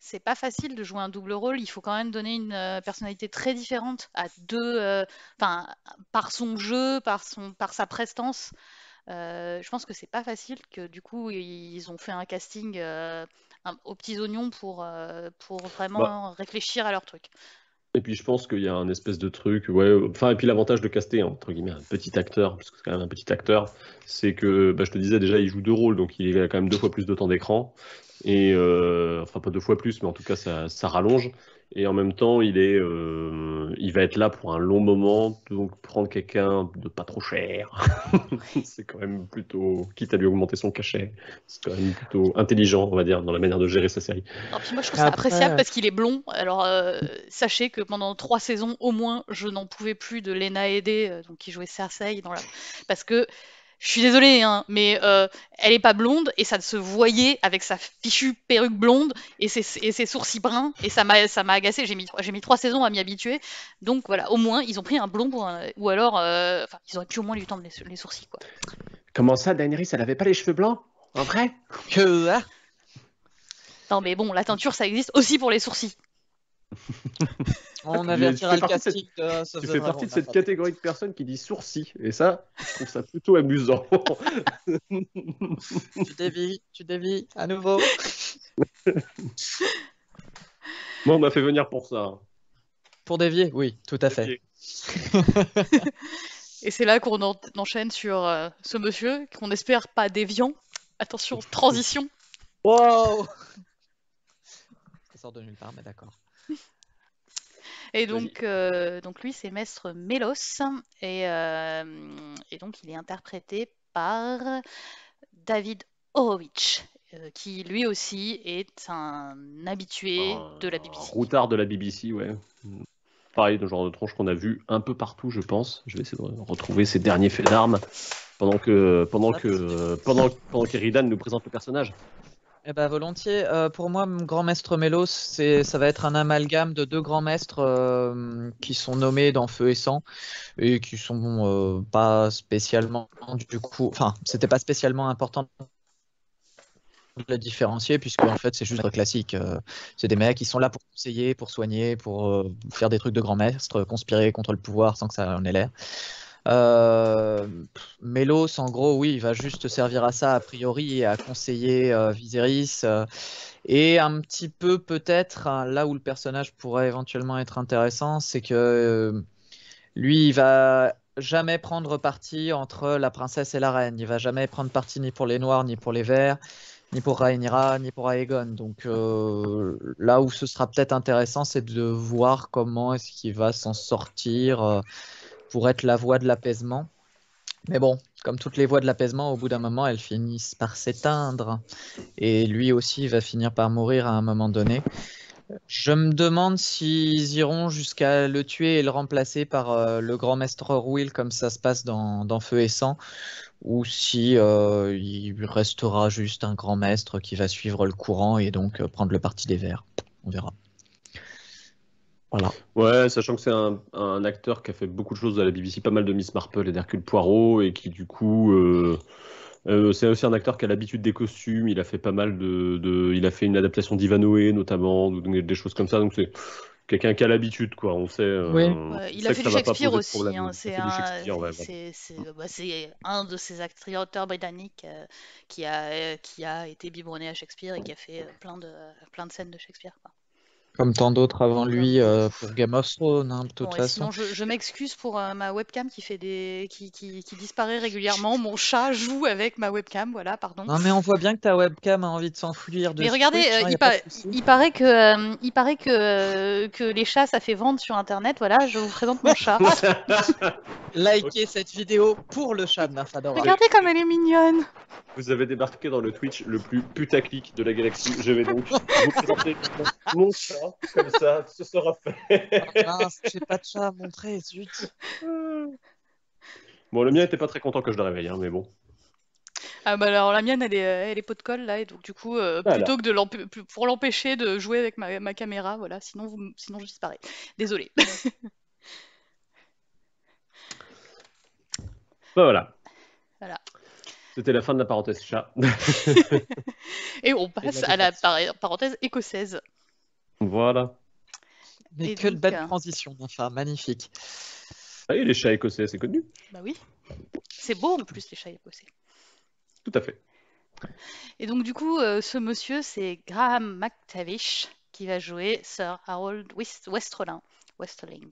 c'est pas facile de jouer un double rôle. Il faut quand même donner une euh, personnalité très différente à deux, euh, enfin, par son jeu, par son, par sa prestance. Euh, je pense que c'est pas facile que du coup ils ont fait un casting aux petits oignons pour pour vraiment bah. réfléchir à leur truc. Et puis je pense qu'il y a un espèce de truc, ouais. Enfin, et puis l'avantage de caster entre guillemets un petit acteur, parce que c'est quand même un petit acteur, c'est que, bah, je te disais déjà, il joue deux rôles, donc il a quand même deux fois plus de temps d'écran. Et euh, enfin pas deux fois plus, mais en tout cas ça, ça rallonge et en même temps, il est, euh, il va être là pour un long moment, donc prendre quelqu'un de pas trop cher, c'est quand même plutôt, quitte à lui augmenter son cachet, c'est quand même plutôt intelligent, on va dire, dans la manière de gérer sa série. puis moi, je trouve ça appréciable parce qu'il est blond. Alors, euh, sachez que pendant trois saisons au moins, je n'en pouvais plus de Lena Headey, euh, donc qui jouait Cersei dans la, parce que je suis désolée, hein, mais euh, elle est pas blonde et ça se voyait avec sa fichue perruque blonde et ses, et sourcils bruns et ça m'a ça m'a agacé. J'ai mis j'ai mis trois saisons à m'y habituer, donc voilà. Au moins ils ont pris un blond pour euh, un, ou alors euh, ils auraient pu au moins lui tendre les, les sourcils quoi. Comment ça, Daenerys, elle n'avait pas les cheveux blancs en vrai Que hein? Non mais bon, la teinture ça existe aussi pour les sourcils. On avait un tu fais partie de cette euh, catégorie de personnes qui dit sourcil. Et ça, je trouve ça plutôt amusant. tu dévis, tu dévis, à nouveau. Moi, on m'a fait venir pour ça. Pour dévier, oui, tout à fait. et c'est là qu'on enchaîne sur euh, ce monsieur, qu'on espère pas déviant. Attention, transition. Wow Ça sort de nulle part, mais d'accord. Et donc, euh, donc lui, c'est Maître Mélos. Et, euh, et, donc, il est interprété par David Horowitz, euh, qui lui aussi est un habitué de la BBC. Un routard de la BBC, ouais. Pareil, le genre de tronche qu'on a vu un peu partout, je pense. Je vais essayer de retrouver ses derniers faits d'armes pendant que pendant que pendant qu'Eridan nous présente le personnage. Eh ben volontiers. Euh, pour moi, Grand Maître Mélo, c'est, ça va être un amalgame de deux grands maîtres euh, qui sont nommés dans Feu et Sang et qui sont euh, pas spécialement du coup. Enfin, c'était pas spécialement important de le différencier puisque en fait c'est juste classique. c'est des mecs qui sont là pour conseiller, pour soigner, pour faire des trucs de grand maître, conspirer contre le pouvoir sans que ça en ait l'air. Euh, Melos, en gros, oui, il va juste servir à ça a priori et à conseiller euh, Viserys. Euh. et un petit peu, peut-être, hein, là où le personnage pourrait éventuellement être intéressant, c'est que euh, lui, il va jamais prendre parti entre la princesse et la reine. Il va jamais prendre parti ni pour les noirs, ni pour les verts, ni pour Rhaenyra, ni pour Aegon. Donc là où ce sera peut-être intéressant, c'est de voir comment est-ce qu'il va s'en sortir pour être la voie de l'apaisement. Mais bon, comme toutes les voies de l'apaisement, au bout d'un moment, elles finissent par s'éteindre. Et lui aussi va finir par mourir à un moment donné. Je me demande s'ils iront jusqu'à le tuer et le remplacer par euh, le grand maître Will comme ça se passe dans, Feu et Sang, ou si euh, il restera juste un grand maître qui va suivre le courant et donc euh, prendre le parti des Verts. On verra. Ouais, sachant que c'est un, acteur qui a fait beaucoup de choses à la BBC, pas mal de Miss Marple et d'Hercule Poirot, et qui du coup. Euh, euh, c'est aussi un acteur qui a l'habitude des costumes. Il a fait pas mal de, il a fait une adaptation d'Ivanoé notamment, des choses comme ça. Donc c'est quelqu'un qui a l'habitude, quoi. On sait. il a fait du Shakespeare aussi. c'est un, bah, un, de ces acteurs britanniques euh, qui a qui a été biberonné à Shakespeare et qui a fait plein de plein de scènes de Shakespeare. Quoi. Comme tant d'autres avant lui euh, pour Game of Thrones, hein, de toute façon. je, m'excuse pour euh, ma webcam qui fait des, qui, disparaît régulièrement. Mon chat joue avec ma webcam, voilà, pardon. Non, mais on voit bien que ta webcam a envie de s'enfuir. De mais regardez, euh, hein, il, paraît que, il paraît que, que les chats ça fait vendre sur Internet. Voilà, je vous présente mon chat. Likez cette vidéo pour le chat de Regardez comme elle est mignonne. Vous avez débarqué dans le Twitch le plus putaclic de la galaxie. Je vais donc vous présenter mon chat comme ça, ce sera fait. ah n'ai pas de chat à montrer, zut. Bon, le mien n'était pas très content que je le réveille, hein, mais bon. Ah bah alors la mienne elle est, euh, elle est pot de colle là et donc du coup euh, plutôt que de pour l'empêcher de jouer avec ma, ma caméra voilà sinon vous, sinon je disparais désolé bah, voilà voilà c'était la fin de la parenthèse chat et on passe à la parenthèse écossaise voilà. Mais que de belle euh, transition, enfin, magnifique. Ah les chats écossais, c'est connu. Bah oui. C'est beau en plus, les chats écossais. Tout à fait. Et donc, du coup, euh, ce monsieur, c'est Graham McTavish qui va jouer Sir Harold West Westerling.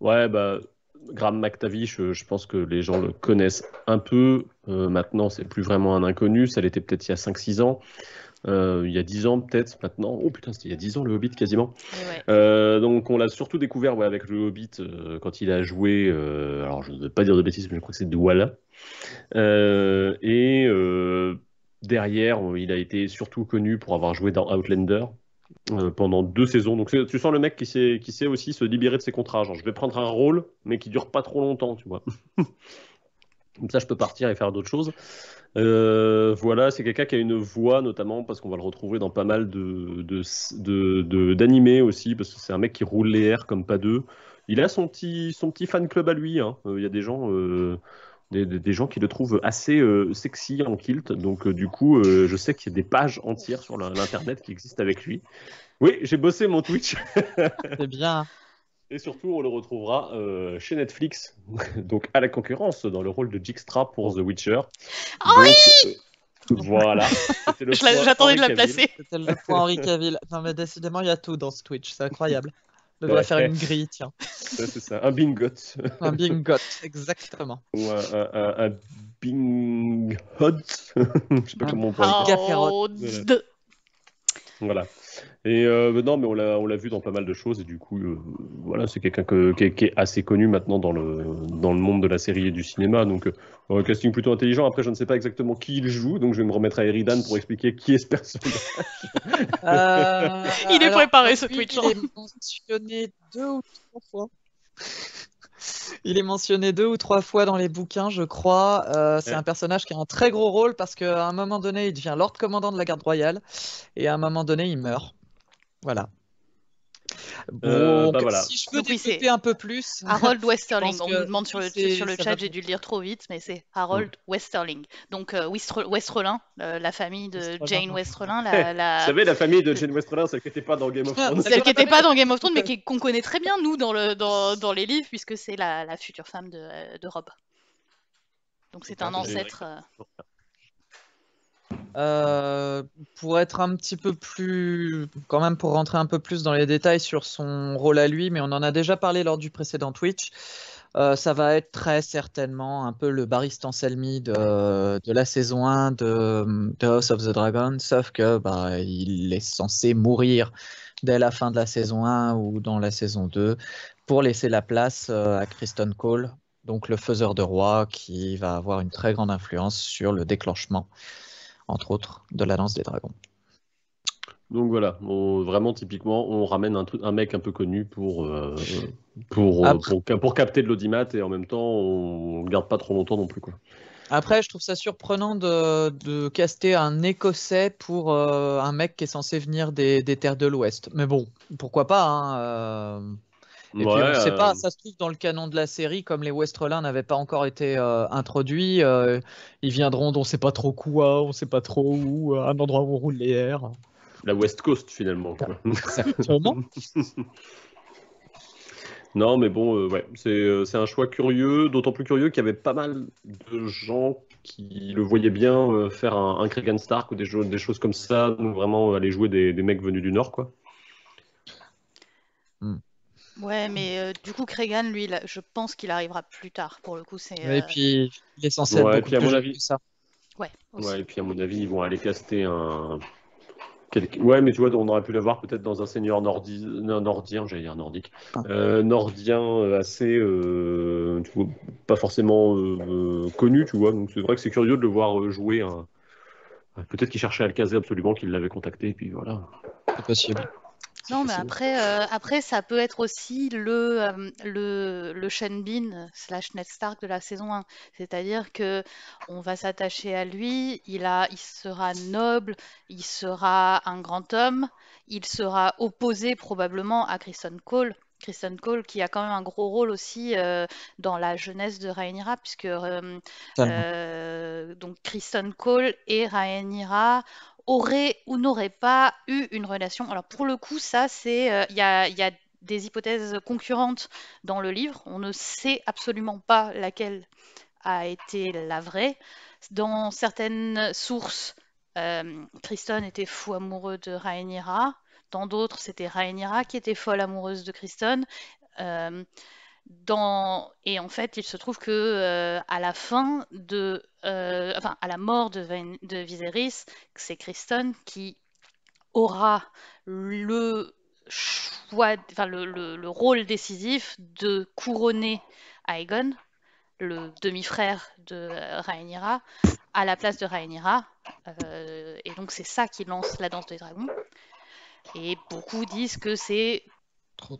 Ouais, bah, Graham McTavish, euh, je pense que les gens le connaissent un peu. maintenant, c'est plus vraiment un inconnu. Ça l'était peut-être il y a 5-6 ans. Euh, il y a 10 ans peut-être maintenant. Oh putain, c'était il y a 10 ans le Hobbit quasiment. Euh, donc on l'a surtout découvert avec le Hobbit euh, quand il a joué, alors je ne veux pas dire de bêtises, mais je crois que c'est Douala. et derrière, il a été surtout connu pour avoir joué dans Outlander. pendant deux saisons. Donc tu sens le mec qui sait, aussi se libérer de ses contrats. Genre, je vais prendre un rôle, mais qui dure pas trop longtemps, tu vois. Comme ça, je peux partir et faire d'autres choses. Euh, voilà, c'est quelqu'un qui a une voix, notamment parce qu'on va le retrouver dans pas mal de, d'animés aussi, parce que c'est un mec qui roule les airs comme pas deux. Il a son petit, son petit fan club à lui. Hein. Euh, il y a des gens. Euh, des, gens qui le trouvent assez sexy en kilt, donc du coup, je sais qu'il y a des pages entières sur l'internet qui existent avec lui. Oui, j'ai bossé mon Twitch. c'est bien. Et surtout, on le retrouvera euh, chez Netflix, donc à la concurrence, dans le rôle de Jigstra pour oh. The Witcher. Oh oui euh, voilà. J'attendais de la placer. C'était le point Henri Cavill. Non, mais décidément, il y a tout dans ce Twitch. C'est incroyable. On devrait faire une grille, tiens. c'est ça, un bingot. un bingot, exactement. Ou un, un, un, un Je sais pas un comment on oh, voilà. Et euh, non, mais on l'a, on l'a vu dans pas mal de choses, et du coup, euh, voilà, c'est quelqu'un que, qui, est assez connu maintenant dans le, dans le monde de la série et du cinéma, donc euh, un casting plutôt intelligent. Après, je ne sais pas exactement qui il joue, donc je vais me remettre à Eridan pour expliquer qui est ce personnage. il est préparé, ce tweet Il est hein. mentionné deux ou trois fois. Il est mentionné deux ou trois fois dans les bouquins, je crois. Euh, c'est un personnage qui a un très gros rôle parce qu'à un moment donné, il devient lord commandant de la garde royale et à un moment donné, il meurt. Voilà. Euh, bon, bah Si je peux développer un peu plus. Harold Westerling, on me demande sur le, sur le chat, j'ai dû le lire trop vite, mais c'est Harold mm. Westerling. Donc euh, Westrelin, euh, la famille de Jane Westerlin. La, Vous savez, la famille de Jane Westerlin, celle qui n'était pas dans Game of Thrones. celle qui n'était pas dans Game of Thrones, mais qu'on connaît très bien, nous, dans, le, dans, les livres, puisque c'est la, future femme de, Rob. Donc c'est ah, un ancêtre. Euh, pour être un petit peu plus, quand même pour rentrer un peu plus dans les détails sur son rôle à lui, mais on en a déjà parlé lors du précédent Twitch, euh, ça va être très certainement un peu le barista Anselmi de, la saison 1 de, House of the Dragon, sauf que bah, il est censé mourir dès la fin de la saison 1 ou dans la saison 2 pour laisser la place euh, à Kristen Cole, donc le faiseur de roi qui va avoir une très grande influence sur le déclenchement entre autres, de la Lance des Dragons. Donc voilà, vraiment typiquement, on ramène un, un, mec un peu connu pour, euh, pour, euh, pour, capter de l'audimat et en même temps, on ne garde pas trop longtemps non plus. Quoi. Après, je trouve ça surprenant de, de caster un Écossais pour euh, un mec qui est censé venir des, terres de l'Ouest. Mais bon, pourquoi pas hein, et puis pas, euh. ça se trouve dans le canon de la série, comme les Westerlin n'avaient pas encore été euh, introduits, euh, ils viendront d'on ne sait pas trop quoi, on ne sait pas trop où, un endroit où on roule les airs. La West Coast finalement. Quoi. non, mais bon, ouais, c'est un choix curieux, d'autant plus curieux qu'il y avait pas mal de gens qui le voyaient bien faire un, un and Stark ou des, des, choses comme ça, vraiment aller jouer des, des mecs venus du Nord, quoi. Ouais, mais euh, du coup, Cregan, lui, je pense qu'il arrivera plus tard. Pour le coup, c'est. Et euh, puis, il est censé Ouais, puis, à mon avis- ça. Ouais, Ouais, et puis à mon avis, ils vont aller caster un. Ouais, mais tu vois, on aurait pu l'avoir peut-être dans un seigneur nordien, j'allais dire nordique. Ah. Euh, nordien assez. tu vois, pas forcément connu, tu vois. Donc c'est vrai que c'est curieux de le voir jouer. un- Peut-être qu'il cherchait à le caser absolument, qu'il l'avait contacté, et puis voilà. C'est possible. Non, mais après, euh, après, ça peut être aussi le, euh, le, le Bean slash Ned Stark de la saison 1. C'est-à-dire que on va s'attacher à lui, il, a, il sera noble, il sera un grand homme, il sera opposé probablement à Kristen Cole. Kristen Cole qui a quand même un gros rôle aussi euh, dans la jeunesse de Rhaenyra puisque donc Kristen Cole et Rhaenyra aurait ou n'aurait pas eu une relation. Alors pour le coup, ça, c'est euh, il y a, des hypothèses concurrentes dans le livre. On ne sait absolument pas laquelle a été la vraie. Dans certaines sources, euh, Kristen était fou amoureux de Rhaenyra. Dans d'autres, c'était Rhaenyra qui était folle amoureuse de Kristen. Euh, et en fait, il se trouve que euh, à la fin de, euh, enfin, à la mort de, Viserys, c'est Kristen qui aura le choix, enfin, le, le, rôle décisif de couronner Aegon, le demi-frère de euh, Rhaenyra, à la place de Rhaenyra. et donc c'est ça qui lance la danse des dragons. Et beaucoup disent que c'est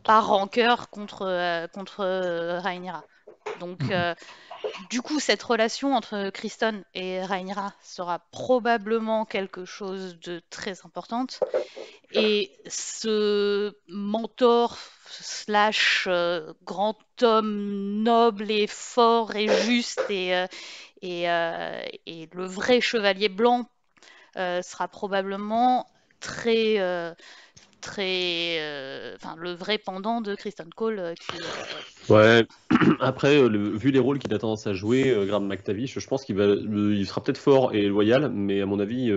par rancœur contre, euh, contre euh, Donc, mhm. euh, du coup, cette relation entre Kristen et Rhaenyra sera probablement quelque chose de très importante. Et ce mentor slash grand homme noble et fort et juste et, et le vrai chevalier blanc sera probablement très très. Euh, enfin, le vrai pendant de Kristen Cole. Euh, euh, ouais, après, vu les rôles qu'il a tendance à jouer, Graham McTavish, je pense qu'il va, il sera peut-être fort et loyal, mais à mon avis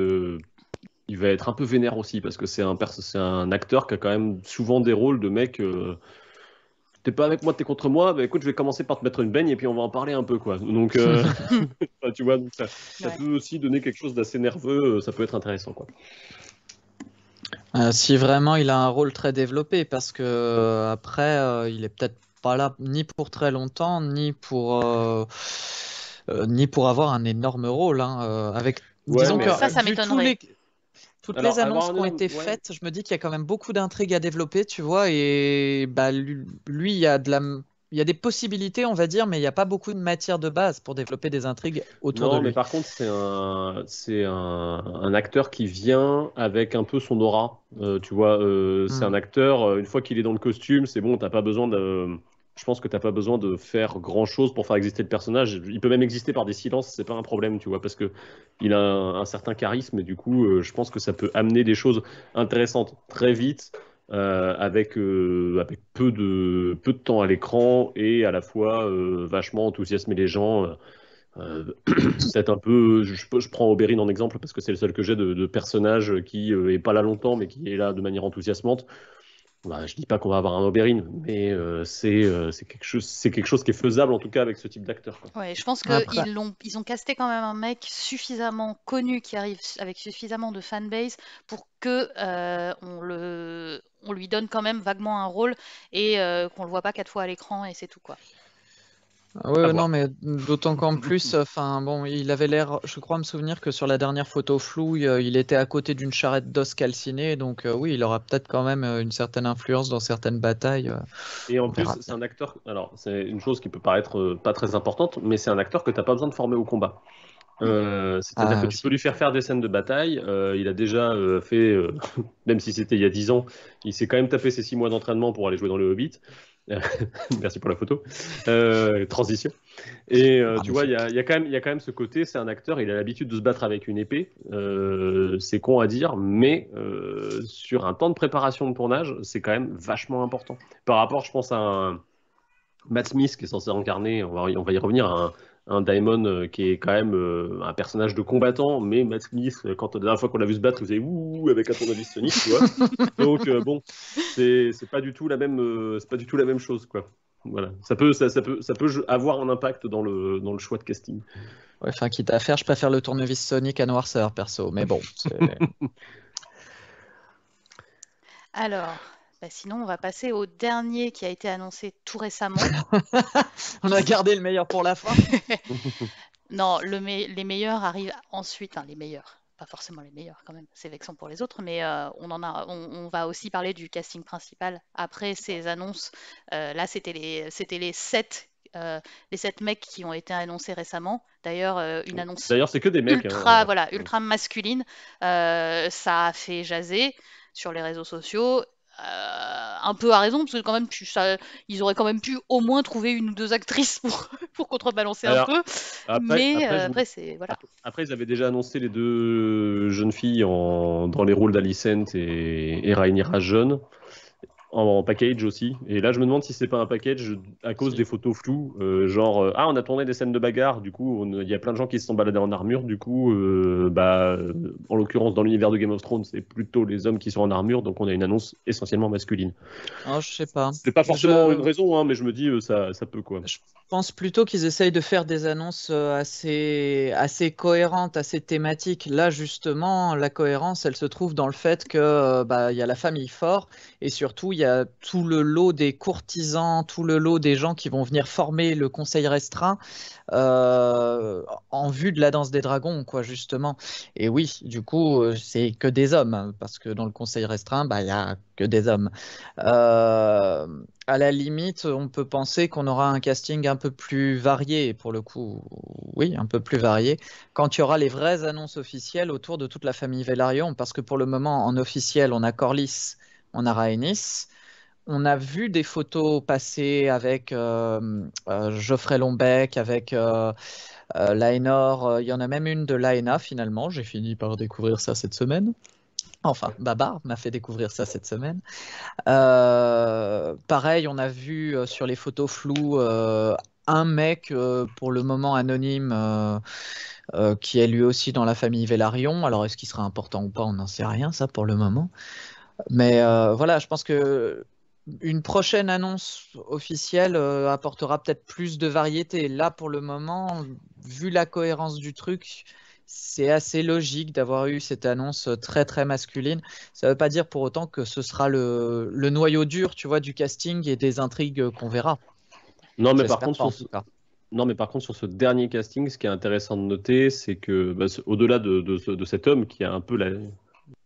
il va être un peu vénère aussi parce que c'est un, c'est un acteur qui a quand même souvent des rôles de mec. t'es pas avec moi, t'es contre moi. Bah écoute, je vais commencer par te mettre une baigne et puis on va en parler un peu quoi. Donc, tu vois, ça, ça, peut aussi donner quelque chose d'assez nerveux. Ça peut être intéressant quoi. Euh, si vraiment il a un rôle très développé, parce que euh, après, euh, il est peut-être pas là ni pour très longtemps, ni pour, ni pour avoir un énorme rôle. Hein, avec, disons que, ça, ça Toutes les annonces qui ont été faites, je me dis qu'il y a quand même beaucoup d'intrigues à développer, tu vois, et bah, lui, il y a de la il y a des possibilités, on va dire, mais il n'y a pas beaucoup de matière de base pour développer des intrigues autour de lui. Non, mais par contre, c'est un, c'est un, acteur qui vient avec un peu son aura. Euh, tu vois, euh, c'est hmm. un acteur, euh, une fois qu'il est dans le costume, c'est bon, t'as pas besoin de. Je pense que t'as pas besoin de faire grand chose pour faire exister le personnage. Il peut même exister par des silences, c'est pas un problème, tu vois, parce que il a un, certain charisme et du coup, je pense que ça peut amener des choses intéressantes très vite. Euh, euh, avec, peu, de, peu de temps à l'écran et à la fois euh, vachement enthousiasmer les gens. peut un peu, je, je, prends Oberyn en exemple parce que c'est le seul que j'ai de, personnage qui est pas là longtemps mais qui est là de manière enthousiasmante. Bah, je dis pas qu'on va avoir un Oberyn, mais c'est quelque chose, c'est quelque chose qui est faisable en tout cas avec ce type d'acteur. Ouais, je pense qu'ils l'ont, ils ont casté quand même un mec suffisamment connu qui arrive avec suffisamment de fanbase pour que on le, on lui donne quand même vaguement un rôle et qu'on euh, qu'on le voit pas quatre fois à l'écran et c'est tout quoi. Ah non, mais d'autant qu'en plus, enfin bon, il avait l'air, je crois me souvenir que sur la dernière photo floue, euh, il était à côté d'une charrette d'os calciné, donc euh, oui, il aura peut-être quand même une certaine influence dans certaines batailles. et en plus, c'est un acteur, alors c'est une chose qui peut paraître pas très importante, mais c'est un acteur que tu n'as pas besoin de former au combat. Euh, c'est-à-dire ah, que tu peux lui faire faire des scènes de bataille. Euh, il a déjà euh, fait, même si c'était il y a 10 ans, il s'est quand même tapé ses 6 mois d'entraînement pour aller jouer dans le Hobbit. Merci pour la photo. transition. Et tu vois, il y a, quand même, quand même ce côté, c'est un acteur, il a l'habitude de se battre avec une épée. c'est con à dire, mais sur un temps de préparation de tournage, c'est quand même vachement important. Par rapport, je pense, à un Matt Smith qui est censé incarner, on va, on va y revenir, un, un Daimon euh, qui est quand même euh, un personnage de combattant, mais Matt Smith, euh, quand la dernière fois qu'on l'a vu se battre, il faisait ouh avec un tournevis Sonic, Donc bon, c'est pas du tout la même, c'est pas du tout la même chose, quoi. Voilà, ça peut, ça, peut, ça peut avoir un impact dans le, dans le choix de casting. Ouais, enfin, quitte à faire, je préfère le tournevis Sonic à Noirceur, perso, mais bon. Alors, bah, sinon, on va passer au dernier qui a été annoncé tout récemment. on a gardé le meilleur pour la fin. non, le les meilleurs arrivent ensuite, hein, les meilleurs. Pas forcément les meilleurs quand même, c'est vexant pour les autres, mais euh, on, en a, on, va aussi parler du casting principal après ces annonces. Euh, là, c'était les, euh, les sept mecs qui ont été annoncés récemment. D'ailleurs, une annonce. c'est que des mecs. Ultra, hein. voilà, ultra masculine. ça a fait jaser sur les réseaux sociaux euh, un peu à raison, parce que quand même, ils auraient quand même pu au moins trouver une ou deux actrices pour, contrebalancer un peu. Après, mais après, euh, c'est voilà. Après, ils avaient déjà annoncé les deux jeunes filles dans les rôles d'Alicent et, et Rhaenyra jeune en package aussi. Et là, je me demande si c'est pas un package à cause des photos floues, euh, genre euh, ah on a tourné des scènes de bagarre, du coup il y a plein de gens qui se sont baladés en armure, du coup euh, bah en l'occurrence dans l'univers de Game of Thrones c'est plutôt les hommes qui sont en armure, donc on a une annonce essentiellement masculine. Ah, je sais pas. C'est pas forcément une raison, hein, mais je me dis ça, ça peut quoi. Je pense plutôt qu'ils essayent de faire des annonces assez assez cohérentes, assez thématiques. Là justement la cohérence elle se trouve dans le fait que bah il y a la famille fort et surtout il y euh, tout le lot des courtisans, tout le lot des gens qui vont venir former le conseil restreint euh, en vue de la danse des dragons, quoi, justement. Et oui, du coup, euh, c'est que des hommes, parce que dans le conseil restreint, bah, il bah, n'y a que des hommes. à la limite, on peut penser qu'on aura un casting un peu plus varié, pour le coup, oui, un peu plus varié, quand il y aura les vraies annonces officielles autour de toute la famille Velaryon parce que pour le moment, en officiel, on a Corlys, on a Rhaenys, on a vu des photos passées avec Geoffrey Lombec, avec euh, euh Lainor. Euh, euh, Il y en a même une de Laena finalement. J'ai fini par découvrir ça cette semaine. Enfin, Babar m'a fait découvrir ça cette semaine. pareil, on a vu sur les photos floues un mec pour le moment anonyme. qui est lui aussi dans la famille Vélarion. Alors, est-ce qu'il sera important ou pas On n'en sait rien, ça, pour le moment. Mais voilà, je pense que une prochaine annonce officielle euh, apportera peut-être plus de variété. Là, pour le moment, vu la cohérence du truc, c'est assez logique d'avoir eu cette annonce très très masculine. Ça ne veut pas dire pour autant que ce sera le, noyau dur, tu vois, du casting et des intrigues qu'on verra. Non, mais par contre, sur... non, mais par contre, sur ce dernier casting, ce qui est intéressant de noter, c'est que bah, au-delà de, de, cet homme qui a un peu la,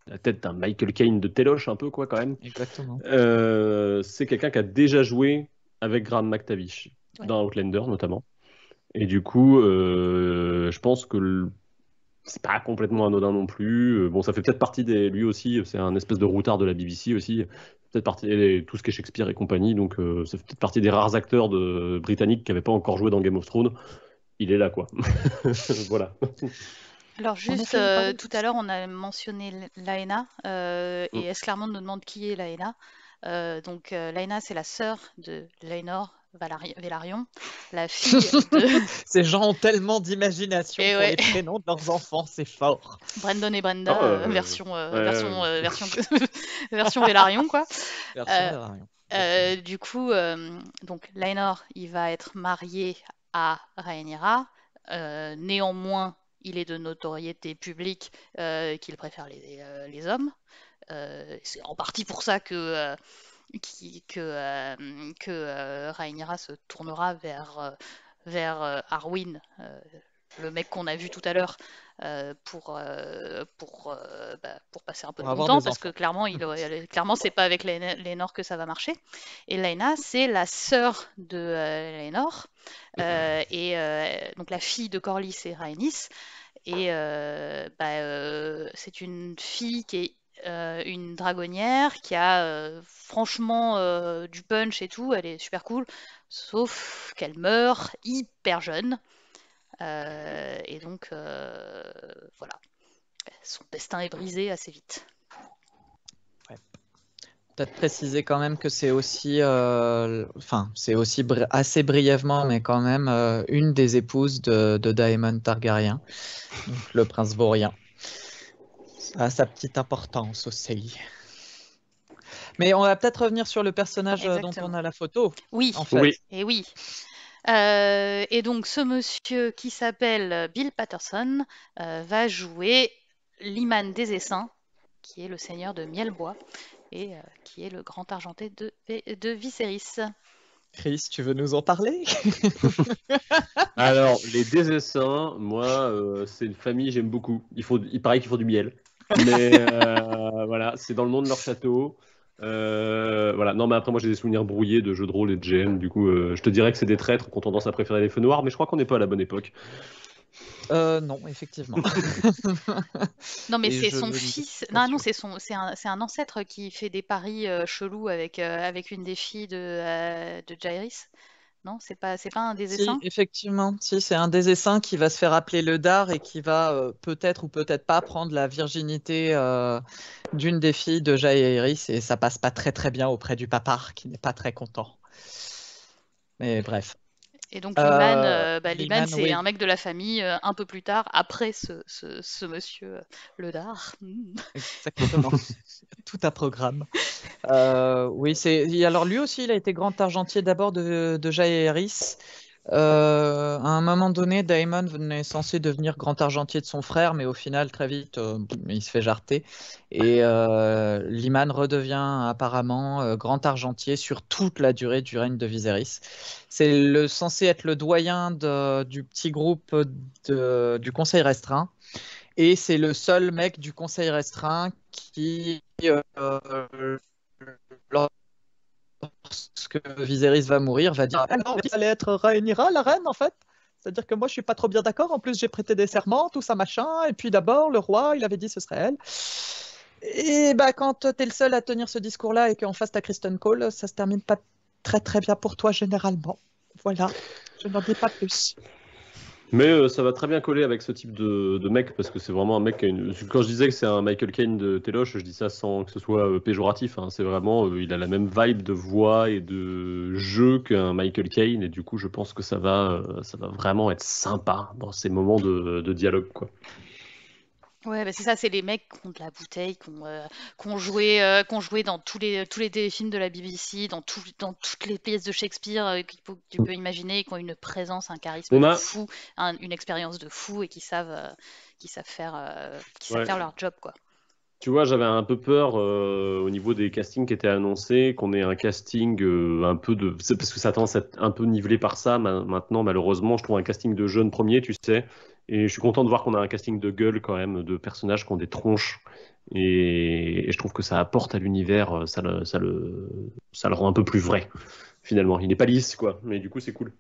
la tête d'un Michael Caine de Teloche un peu quoi quand même. Exactement. Euh, c'est quelqu'un qui a déjà joué avec Graham McTavish dans Outlander notamment. Et du coup, euh, je pense que c'est pas complètement anodin non plus. Euh, bon, ça fait peut-être partie des lui aussi. C'est un espèce de routard de la BBC aussi. Peut-être partie de tout ce qui est Shakespeare et compagnie. Donc, ça fait peut-être partie des rares acteurs de... britanniques qui n'avaient pas encore joué dans Game of Thrones. Il est là quoi. voilà. Alors juste, euh, tout à l'heure, on a mentionné l'AENA, euh, et mm. Esclarmonde nous demande qui est l'AENA. Euh, donc euh, l'AENA, c'est la sœur de Laenor Vélarion, la Ces gens ont tellement d'imagination eh pour les prénoms de leurs enfants, c'est fort. Brandon et Brenda, ah, version, euh, quoi. du coup, donc il va être marié à Rhaenyra. néanmoins, il est de notoriété publique euh, qu'il préfère les, euh, hommes. Euh, c'est en partie pour ça que, que, que Rhaenyra se tournera vers, vers Arwin, le mec qu'on a vu tout à l'heure euh, pour euh, pour euh, bah, pour passer un peu de temps parce que clairement il clairement c'est pas avec Lénore que ça va marcher et Laina c'est la sœur de Lénore et donc la fille de Corlys et Rhaenys et bah, c'est une fille qui est une dragonnière qui a franchement du punch et tout, elle est super cool, sauf qu'elle meurt hyper jeune. Euh, et donc, euh, voilà. Son destin est brisé assez vite. Peut-être préciser quand même que c'est aussi, euh, enfin, c'est aussi assez brièvement, mais quand même une des épouses de, de Daemon Targaryen, le prince Vaurien. Ça a sa petite importance aussi. Mais on va peut-être revenir sur le personnage dont on a la photo. Oui. En fait. oui. Et oui. Euh, et donc ce monsieur qui s'appelle Bill Patterson euh, va jouer l'Iman des Essains, qui est le seigneur de Mielbois et euh, qui est le grand argenté de, de Viserys. Chris, tu veux nous en parler Alors, les désessins, moi, c'est une famille j'aime beaucoup. Il, il paraît qu'ils font du miel. Mais voilà, c'est dans le monde de leur château. Euh, voilà, non, mais après, moi j'ai des souvenirs brouillés de jeux de rôle et de GM du coup, euh, je te dirais que c'est des traîtres qui ont tendance à préférer les feux noirs, mais je crois qu'on n'est pas à la bonne époque. Euh, non, effectivement. non, mais c'est son fils. Non, non, c'est son, un, un, ancêtre qui fait des paris euh, chelous avec avec une des filles de de Jairis. C'est pas, pas un des Effectivement, si, c'est un des essaims qui va se faire appeler le Dard et qui va euh, peut-être ou peut-être pas prendre la virginité euh, d'une des filles de Jai et et ça passe pas très très bien auprès du papa qui n'est pas très content. Mais bref. Et donc Liman, euh, euh, bah, c'est un mec de la famille euh, un peu plus tard, après ce, monsieur Ledard. Le Dard. Exactement. Tout un programme. oui, c'est alors lui aussi, il a été grand argentier d'abord de, de Jaeris euh, à un moment donné, Daemon venait censé devenir grand argentier de son frère, mais au final, très vite, euh, il se fait jarter. Et euh, Liman redevient apparemment grand argentier sur toute la durée du règne de Viserys. C'est le, censé être le doyen du petit groupe du conseil restreint. Et c'est le seul mec du conseil restreint qui lorsque Viserys va mourir, va dire ah, ah allait être Rhaenyra, la reine, en fait. C'est-à-dire que moi, je suis pas trop bien d'accord. En plus, j'ai prêté des serments, tout ça, machin. Et puis d'abord, le roi, il avait dit ce serait elle. Et bah, quand tu le seul à tenir ce discours-là et qu'en face, tu Kristen Cole, ça se termine pas très très bien pour toi généralement. Voilà, je n'en dis pas plus. Mais euh, ça va très bien coller avec ce type de, mec parce que c'est vraiment un mec qui a une. Quand je disais que c'est un Michael Kane de Teloche, je dis ça sans que ce soit euh, péjoratif. Hein. C'est vraiment, euh, il a la même vibe de voix et de jeu qu'un Michael Kane et du coup, je pense que ça va, ça va vraiment être sympa dans ces moments de, de dialogue, quoi. Ouais, bah, c'est ça, c'est les mecs qui ont de la bouteille, qui ont, euh, euh, joué, dans tous les, tous les téléfilms de la BBC, dans, toutes les pièces de Shakespeare euh, que tu peux mm. imaginer, qui ont une présence, un charisme fou, une expérience de fou et qui savent, savent, faire, qui faire leur job. quoi. Tu vois, j'avais un peu peur au niveau des castings qui étaient annoncés, qu'on ait un casting un peu de. Parce que ça tend à être un peu nivelé par ça maintenant, malheureusement. Je trouve un casting de jeunes premiers, tu sais, et je suis content de voir qu'on a un casting de gueule quand même, de personnages qui ont des tronches. Et, je trouve que ça apporte à l'univers, euh, ça le, ça, le, ça le rend un peu plus vrai, finalement. Il n'est pas lisse, quoi, mais du coup, c'est cool.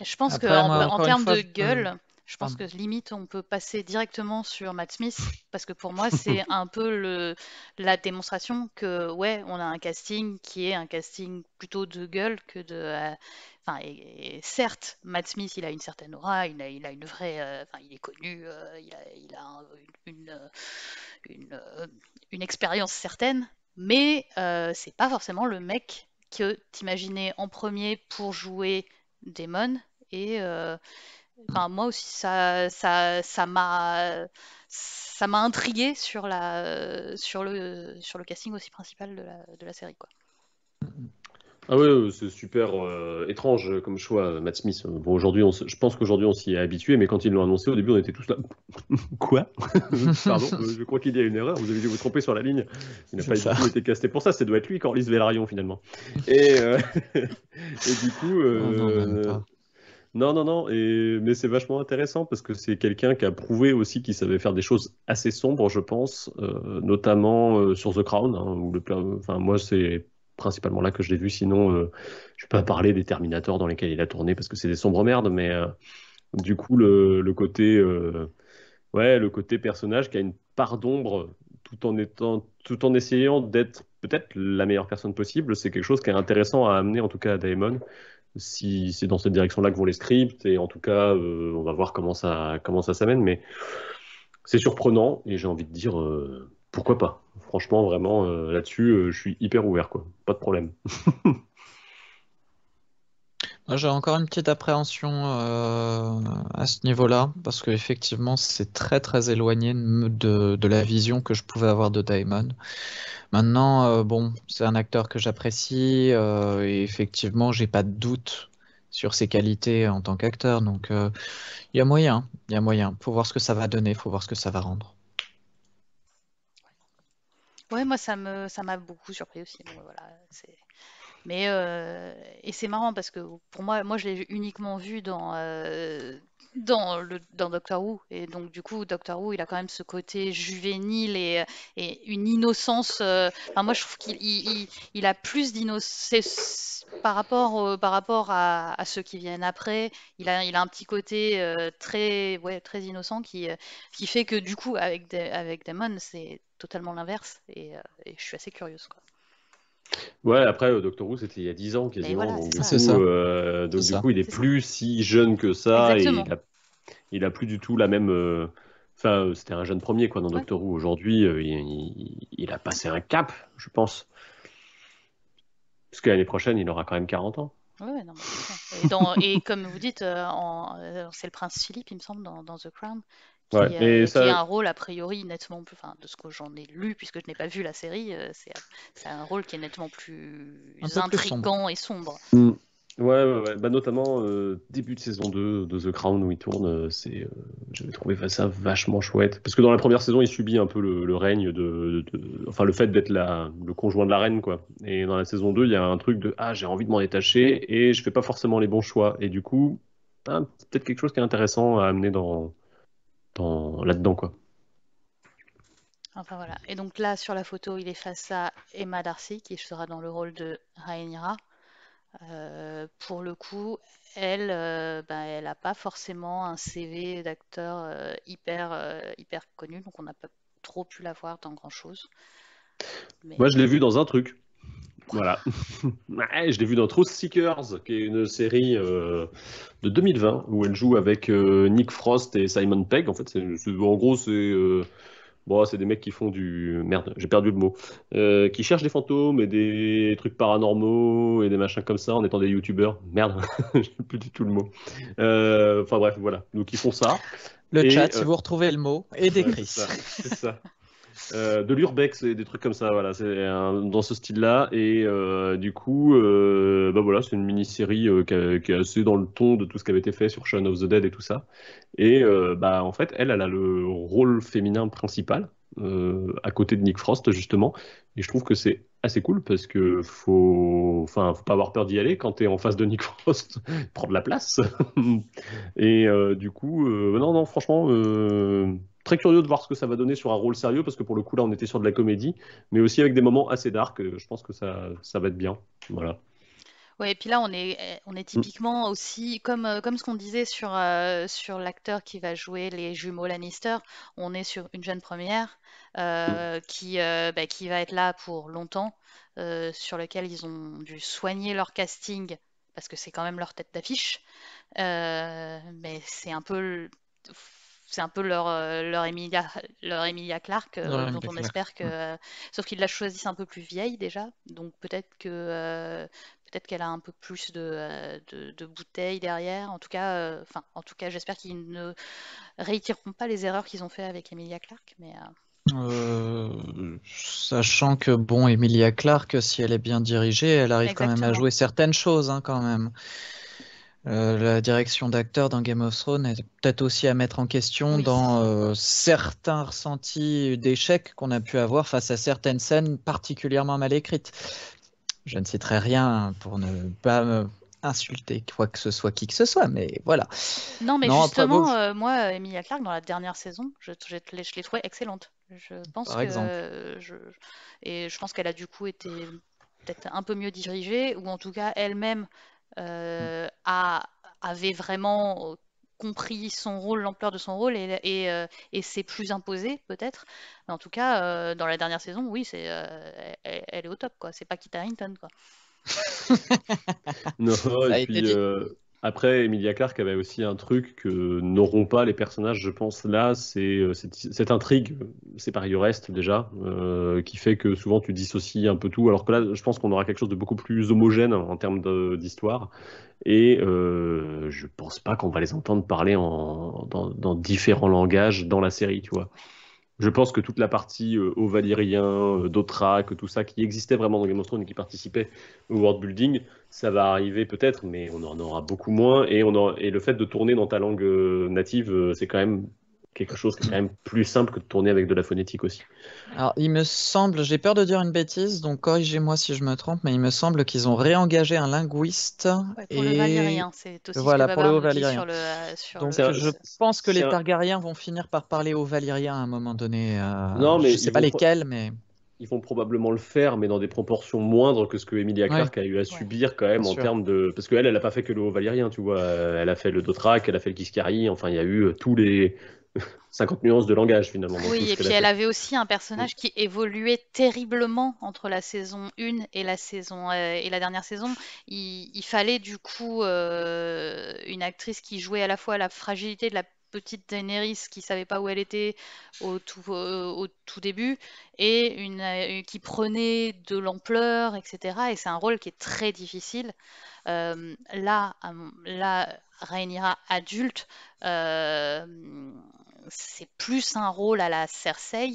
Je pense qu'en en, termes de gueule, euh, je pense que limite, on peut passer directement sur Matt Smith, parce que pour moi, c'est un peu le, la démonstration que, ouais, on a un casting qui est un casting plutôt de gueule que de, euh, Enfin, et, certes, Matt Smith, il a une certaine aura, il a, une vraie, euh, il est connu, euh, il a, euh, une, expérience certaine, mais c'est pas forcément le mec que t'imaginais en premier pour jouer Damon, Et Enfin, moi aussi, ça, ça, ça m'a, ça m'a intrigué sur la, sur le, sur le casting aussi principal de la, série, quoi. Mm-hmm. Ah oui, c'est super euh, étrange euh, comme choix, euh, Matt Smith. Bon, aujourd'hui, on je pense qu'aujourd'hui, on s'y est habitué, mais quand ils l'ont annoncé, au début, on était tous là. Quoi Pardon, je crois qu'il y a une erreur, vous avez dû vous tromper sur la ligne. Il n'a pas été casté pour ça, ça doit être lui, Corliss Vélarion, finalement. Et, et du coup. Non, non, non, et... mais c'est vachement intéressant parce que c'est quelqu'un qui a prouvé aussi qu'il savait faire des choses assez sombres, je pense, notamment sur The Crown, hein, enfin, moi c'est principalement là que je l'ai vu. Sinon, euh, je ne vais pas parler des Terminators dans lesquels il a tourné parce que c'est des sombres merdes. Mais euh, du coup, le, côté, euh, ouais, le côté personnage qui a une part d'ombre tout en étant, tout en essayant d'être peut-être la meilleure personne possible, c'est quelque chose qui est intéressant à amener en tout cas à Daemon. Si c'est dans cette direction-là que vont les scripts, et en tout cas, on va voir comment ça, comment ça s'amène. Mais c'est surprenant, et j'ai envie de dire pourquoi pas franchement, vraiment, euh, là-dessus, euh, je suis hyper ouvert, quoi. Pas de problème. J'ai encore une petite appréhension euh, à ce niveau-là, parce qu'effectivement, c'est très très éloigné de, la vision que je pouvais avoir de Daemon. Maintenant, bon, c'est un acteur que j'apprécie, et effectivement, j'ai pas de doute sur ses qualités en tant qu'acteur, donc il y a moyen, il y a moyen. Faut voir ce que ça va donner, faut voir ce que ça va rendre. Ouais, moi ça me ça m'a beaucoup surpris aussi. voilà, mais euh, et c'est marrant parce que pour moi, moi je l'ai uniquement vu dans euh, dans le dans Doctor Who et donc du coup Doctor Who il a quand même ce côté juvénile et, une innocence. Euh, enfin, moi je trouve qu'il il, a plus d'innocence par rapport par rapport à, à, ceux qui viennent après. Il a il a un petit côté très ouais très innocent qui qui fait que du coup avec avec Damon c'est totalement l'inverse euh, et, je suis assez curieuse. Quoi. Ouais, après, euh, Doctor Who, c'était il y a 10 ans quasiment. Voilà, donc, du, ça. Coup, euh, donc du coup, il est, plus si jeune que ça et il a, plus du tout la même. Enfin, c'était un jeune premier quoi dans Doctor Who. Aujourd'hui, il, a passé un cap, je pense. Parce que l'année prochaine, il aura quand même 40 ans. et, comme vous dites, c'est le prince Philippe, il me semble, dans, dans The Crown, qui, euh, et ça... un rôle a priori nettement plus, enfin de ce que j'en ai lu puisque je n'ai pas vu la série, euh, c'est un rôle qui est nettement plus intrigant et sombre. Mm. Ouais, ouais, Bah, notamment euh, début de saison 2 de The Crown où il tourne, c'est, je j'avais trouvé ça vachement chouette. Parce que dans la première saison, il subit un peu le, règne de, Enfin, le fait d'être le conjoint de la reine, quoi. Et dans la saison 2, il y a un truc de Ah, j'ai envie de m'en détacher et je fais pas forcément les bons choix. Et du coup, ah, peut-être quelque chose qui est intéressant à amener dans, là-dedans, quoi. Enfin voilà. Et donc là, sur la photo, il est face à Emma Darcy, qui sera dans le rôle de Rhaenyra. Euh, pour le coup, elle, euh, ben, elle n'a pas forcément un CV d'acteur euh, hyper, hyper connu, donc on n'a pas trop pu la voir dans grand chose. Moi, je l'ai vu dans un truc. Voilà. je l'ai vu dans *True Seekers, qui est une série euh, de 2020 où elle joue avec euh, Nick Frost et Simon Pegg. En fait, en gros, c'est euh, bon, c'est des mecs qui font du merde. J'ai perdu le mot. qui cherchent des fantômes et des trucs paranormaux et des machins comme ça en étant des youtubeurs. Merde, j'ai plus du tout le mot. Enfin bref, voilà. Donc ils font ça. Le chat, si vous retrouvez le mot, et des C'est ça. Euh, de l'urbex et des trucs comme ça, voilà, c'est dans ce style-là. Et euh, du coup, euh, bah voilà, c'est une mini-série qui, qui, est assez dans le ton de tout ce qui avait été fait sur Shaun of the Dead et tout ça. Et bah en fait, elle, elle a le rôle féminin principal à côté de Nick Frost justement. Et je trouve que c'est assez cool parce que faut, enfin, faut pas avoir peur d'y aller quand t'es en face de Nick Frost, prendre la place. et du coup, non, non, franchement curieux de voir ce que ça va donner sur un rôle sérieux, parce que pour le coup, là, on était sur de la comédie, mais aussi avec des moments assez dark. Euh, je pense que ça, ça va être bien. Voilà. Ouais, et puis là, on est, euh, on est mm. typiquement aussi, comme, euh, comme ce qu'on disait sur, sur l'acteur qui va jouer les jumeaux Lannister, on est sur une jeune première mm. qui, bah, qui va être là pour longtemps, sur lequel ils ont dû soigner leur casting, parce que c'est quand même leur tête d'affiche. mais c'est un peu c'est un peu leur, euh, leur, Emilia, leur Emilia Clark, euh, dont on espère que. Euh, sauf qu'ils la choisissent un peu plus vieille déjà, donc peut-être que peut-être qu'elle a un peu plus de, de, bouteilles derrière. En tout cas, enfin, en tout cas, j'espère qu'ils ne réitéreront pas les erreurs qu'ils ont fait avec Emilia Clark, mais. sachant que bon, Emilia Clarke, si elle est bien dirigée, elle arrive quand même à jouer certaines choses, hein, quand même. Euh, la direction d'acteur dans Game of Thrones est peut-être aussi à mettre en question dans euh, certains ressentis d'échec qu'on a pu avoir face à certaines scènes particulièrement mal écrites. Je ne citerai rien pour ne pas me insulter quoi que ce soit qui que ce soit, mais voilà. Non, mais justement, euh, moi, Emilia Clarke, dans la dernière saison, je, je, l'ai trouvée excellente. Je pense Par exemple. et je pense qu'elle a du coup été peut-être un peu mieux dirigée, ou en tout cas elle-même euh, a, avait vraiment euh, compris son rôle, l'ampleur de son rôle, et, et, euh, s'est plus imposé peut-être. Mais en tout cas, dans la dernière saison, oui, c'est, elle, est au top, quoi. C'est pas Kit Hinton, quoi. non, et puis, après, Emilia Clarke avait aussi un truc que n'auront pas les personnages, je pense, là, c'est euh, cette, intrigue, euh, c'est par reste déjà, euh, qui fait que souvent tu dissocies un peu tout, alors que là, je pense qu'on aura quelque chose de beaucoup plus homogène en termes d'histoire, et je je pense pas qu'on va les entendre parler dans, dans, différents langages dans la série, tu vois. Je pense que toute la partie au euh, Valyrien, euh, tout ça qui existait vraiment dans Game of Thrones et qui participait au world building, ça va arriver peut-être, mais on en aura beaucoup moins. et le fait de tourner dans ta langue euh, native, c'est quand même quelque chose qui est quand même plus simple que de tourner avec de la phonétique aussi. Alors, il me semble, j'ai peur de dire une bêtise, donc corrigez-moi si je me trompe, mais il me semble qu'ils ont réengagé un linguiste. pour et... le c'est aussi voilà, ce pour euh, le je pense que les vont finir par parler au valyrien à un moment donné. Euh, non, mais je sais pas lesquels, mais ils vont probablement le faire, mais dans des proportions moindres que ce que Emilia Clarke a eu à subir quand même en termes de. Parce qu'elle, elle n'a pas fait que le haut valyrien, tu vois. Euh, elle a fait le Dothrak, elle a fait le Kiskari, enfin, il y a eu tous les, 50 nuances de langage finalement. Oui, et puis elle avait aussi un personnage mm. qui évoluait terriblement entre la saison 1 et la saison euh, et la dernière saison. Il, fallait du coup euh, une actrice qui jouait à la fois la fragilité de la petite Daenerys qui savait pas où elle était au tout, euh, au tout début et une, qui prenait de l'ampleur, etc. Et c'est un rôle qui est très difficile. là, la Rhaenyra adulte, c'est plus un rôle à la Cersei.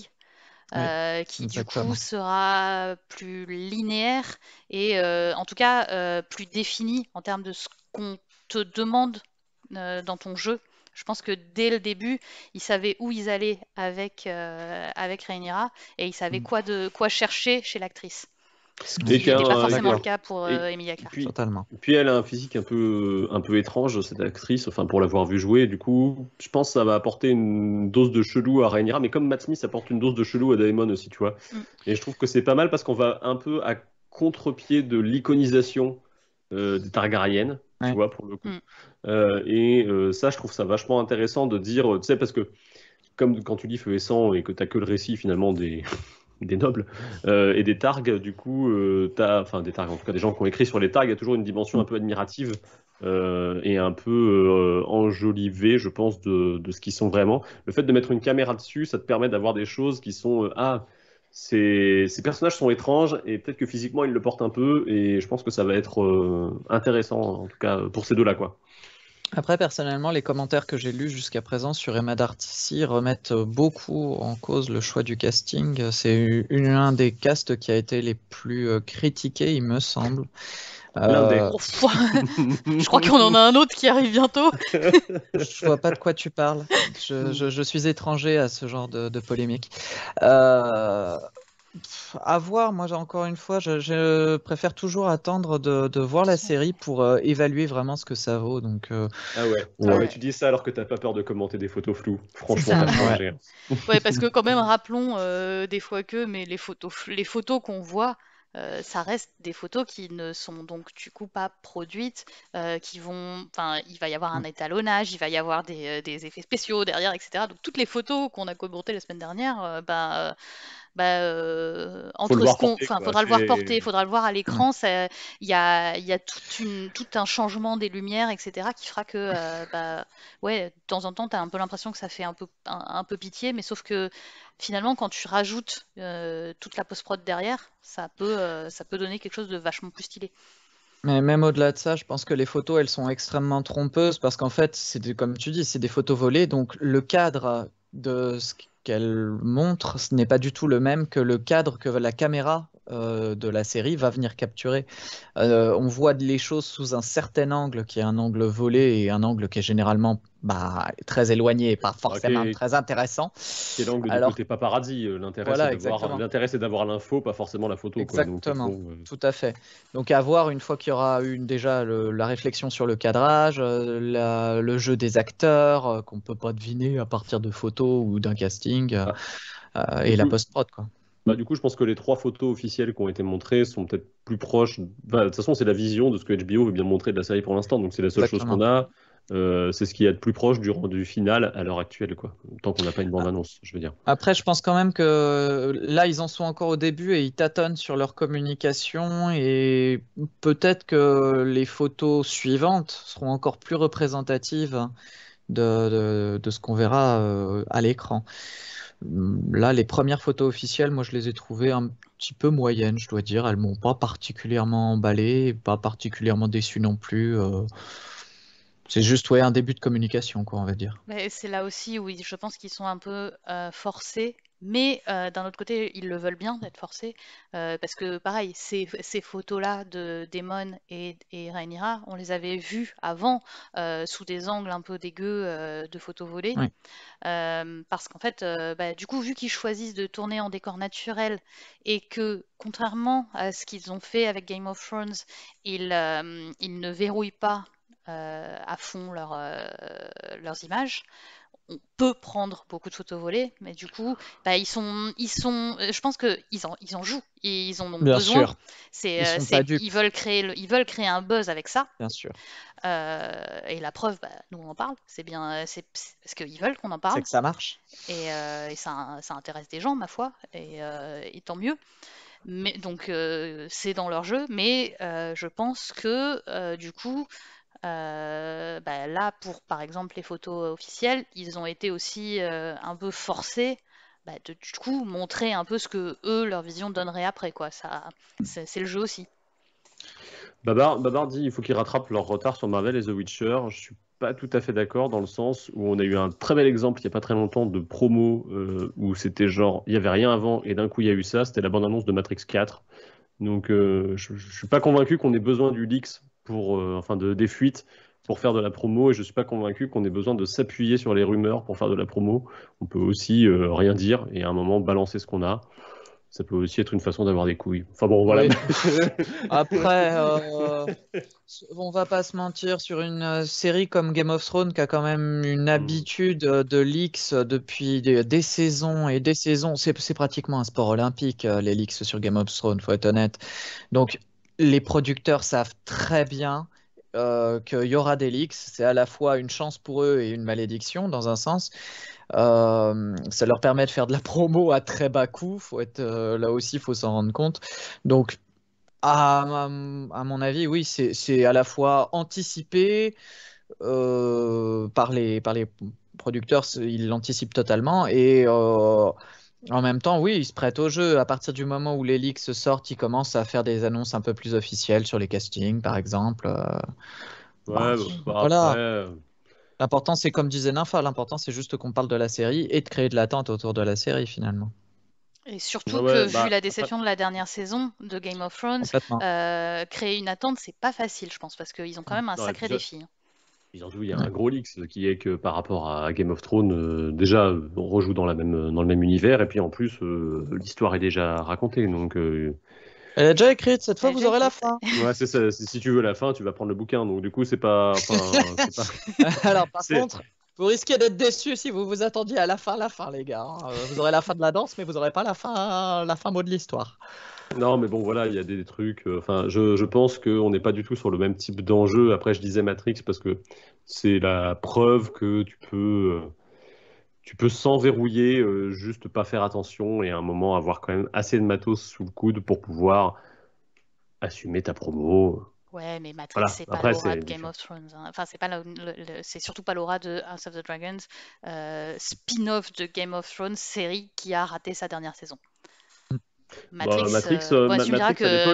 Euh, qui du coup sera plus linéaire et euh, en tout cas euh, plus défini en termes de ce qu'on te demande dans ton jeu. Je pense que dès le début, ils savaient où ils allaient avec, avec Rhaenyra et ils savaient mm. quoi, de, quoi chercher chez l'actrice. Ce qui pas euh, forcément le cas pour euh, Emilia Clarke. Puis, Puis elle a un physique un peu, un peu étrange, cette actrice, enfin pour l'avoir vue jouer. Du coup, je pense que ça va apporter une dose de chelou à Rhaenyra, mais comme Matt Smith apporte une dose de chelou à Daemon aussi, tu vois. Mm. Et je trouve que c'est pas mal parce qu'on va un peu à contre-pied de l'iconisation euh, des Targaryennes, tu vois, pour le coup. Mm. et ça, je trouve ça vachement intéressant de dire, tu sais, parce que comme quand tu lis Feu et Sang et que t'as que le récit finalement des des nobles euh, et des targues, du coup, euh, enfin des targues, en tout cas des gens qui ont écrit sur les targues, il y a toujours une dimension un peu admirative euh, et un peu enjolivée, je pense, de, ce qu'ils sont vraiment. Le fait de mettre une caméra dessus, ça te permet d'avoir des choses qui sont ah ces, ces, personnages sont étranges et peut-être que physiquement ils le portent un peu et je pense que ça va être intéressant en tout cas pour ces deux-là quoi. Après, personnellement, les commentaires que j'ai lus jusqu'à présent sur Emma D'Arty remettent beaucoup en cause le choix du casting. C'est un des castes qui a été les plus euh, critiqués, il me semble. Euh... je crois qu'on en a un autre qui arrive bientôt. je vois pas de quoi tu parles. Je, suis étranger à ce genre de, polémique. Euh, à voir. Moi, encore une fois, je, préfère toujours attendre de, voir la série pour euh, évaluer vraiment ce que ça vaut. Donc, euh, ah, ouais. tu dis ça alors que t'as pas peur de commenter des photos floues. Franchement, t'as ouais. Hein. ouais, parce que quand même, rappelons euh, des fois que, mais les photos, les photos qu'on voit. ça reste des photos qui ne sont donc du coup pas produites, qui vont, enfin, il va y avoir un mm. étalonnage, il va y avoir des, effets spéciaux derrière, etc. Donc toutes les photos qu'on a commentées la semaine dernière, bah, bah, euh, entre ce qu'on, enfin, faudra le voir porter, faudra le voir à mmh. l'écran. Il y a, tout, un changement des lumières, etc., qui fera que, euh, bah, ouais, de temps en temps, tu as un peu l'impression que ça fait un peu, un, peu pitié, mais sauf que finalement, quand tu rajoutes euh, toute la post-prod derrière, ça peut, ça peut donner quelque chose de vachement plus stylé. Mais même au-delà de ça, je pense que les photos, elles sont extrêmement trompeuses parce qu'en fait, c'est comme tu dis, c'est des photos volées. Donc le cadre de ce qu'elle montre, ce n'est pas du tout le même que le cadre que la caméra euh, de la série va venir capturer. Euh, on voit les choses sous un certain angle, qui est un angle volé et un angle qui est généralement bah, très éloigné et pas forcément très intéressant. C'est l'angle Alors, du côté paparazzi, euh, l'intérêt c'est d'avoir, d'avoir l'info, pas forcément la photo. Exactement, euh, tout à fait. Donc à voir une fois qu'il y aura eu déjà la réflexion sur le cadrage, euh, le jeu des acteurs qu'on peut pas deviner à partir de photos ou d'un casting ah. et la post prod quoi. Bah, du coup, je pense que les trois photos officielles qui ont été montrées sont peut-être plus proches. de toute façon, c'est la vision de ce que HBO veut bien montrer de la série pour l'instant, donc c'est la seule chose qu'on a. Euh, c'est ce qu'il y a de plus proche du rendu final à l'heure actuelle, quoi. Tant qu'on n'a pas une ah. bande-annonce, je veux dire. Après, je pense quand même que là, ils en sont encore au début et ils tâtonnent sur leur communication et peut-être que les photos suivantes seront encore plus représentatives de, ce qu'on verra euh, à l'écran. Hum, là, les premières photos officielles, moi, je les ai trouvées un petit peu moyennes, je dois dire. Elles m'ont pas particulièrement emballé, pas particulièrement déçu non plus. Euh. C'est juste ouais, un début de communication, quoi, on va dire. C'est là aussi où je pense qu'ils sont un peu euh, forcés, mais euh, d'un autre côté, ils le veulent bien d'être forcés, euh, parce que pareil, ces, ces photos-là de Daemon et, et Rhaenyra, on les avait vues avant sous des angles un peu dégueux de photos volées, parce qu'en fait, bah, du coup, vu qu'ils choisissent de tourner en décor naturel et que contrairement à ce qu'ils ont fait avec Game of Thrones, ils, ils ne verrouillent pas euh, à fond leur, euh, leurs images. On peut prendre beaucoup de photos volées, mais du coup, bah, ils sont, ils sont, euh, je pense qu'ils en, ils en jouent, et ils en ont Bien besoin. Sûr. C'est, ils, veulent créer, ils veulent créer un buzz avec ça. Bien sûr. et la preuve, bah, nous on en parle. C'est bien, c'est parce qu'ils veulent qu'on en parle. C'est que ça marche. Et, ça, ça, intéresse des gens, ma foi, et, et tant mieux. Mais, donc c'est dans leur jeu, mais je pense que du coup euh, bah, là, pour par exemple les photos officielles, ils ont été aussi euh, un peu forcés bah, de du coup montrer un peu ce que eux, leur vision donnerait après. quoi. Ça, C'est le jeu aussi. Babar, dit il faut qu'ils rattrapent leur retard sur Marvel et The Witcher. Je suis pas tout à fait d'accord dans le sens où on a eu un très bel exemple il n'y a pas très longtemps de promo euh, où c'était genre il n'y avait rien avant et d'un coup il y a eu ça, c'était la bande-annonce de Matrix 4. Donc je ne suis pas convaincu qu'on ait besoin du leaks pour, euh, enfin de, des fuites pour faire de la promo et je ne suis pas convaincu qu'on ait besoin de s'appuyer sur les rumeurs pour faire de la promo. On peut aussi euh, rien dire et à un moment balancer ce qu'on a. Ça peut aussi être une façon d'avoir des couilles. Enfin bon, voilà. Après, on euh, on va pas se mentir sur une série comme Game of Thrones qui a quand même une habitude de leaks depuis des, saisons et des saisons. C'est pratiquement un sport olympique, les leaks sur Game of Thrones, faut être honnête. Donc, les producteurs savent très bien euh, que y aura des leaks. C'est à la fois une chance pour eux et une malédiction dans un sens. Euh, ça leur permet de faire de la promo à très bas coût. Faut être euh, là aussi, il faut s'en rendre compte. Donc, à, mon avis, oui, c'est à la fois anticipé euh, par les par les producteurs, ils l'anticipent totalement et en même temps, oui, ils se prêtent au jeu. À partir du moment où les leaks sortent, ils commencent à faire des annonces un peu plus officielles sur les castings, par exemple. Euh. Bah, bah, voilà. Euh. L'important, c'est comme disait Ninfa, l'important, c'est juste qu'on parle de la série et de créer de l'attente autour de la série, finalement. Et surtout que, vu bah, la déception de la dernière saison de Game of Thrones, euh, créer une attente, c'est pas facile, je pense, parce qu'ils ont quand même un sacré défi. Hein il y a un gros leak qui est que par rapport à Game of Thrones, euh, déjà, euh, on rejoue dans, la même, euh, dans le même univers, et puis en plus, l'histoire est déjà racontée. Donc, Elle est déjà écrite, cette fois, vous aurez la fin. ouais, c'est ça. Si tu veux la fin, tu vas prendre le bouquin. Donc, du coup, c'est pas. Alors, par contre, vous risquez d'être déçu si vous vous attendiez à la fin, la fin, les gars. Hein. Euh, vous aurez la fin de la danse, mais vous n'aurez pas la fin, la fin mot de l'histoire. Non, mais bon, voilà, il y a des trucs. Euh, enfin, je, pense qu'on n'est pas du tout sur le même type d'enjeu. Après, je disais Matrix parce que c'est la preuve que tu peux euh, tu peux sans juste pas faire attention et à un moment avoir quand même assez de matos sous le coude pour pouvoir assumer ta promo, Ouais, mais Matrix, c'est pas l'aura de Game of Thrones. Hein. Enfin, c'est pas c'est surtout pas l'aura de House of the Dragons, euh, spin-off de Game of Thrones, série qui a raté sa dernière saison. Bah, Matrix, Matrix euh, euh,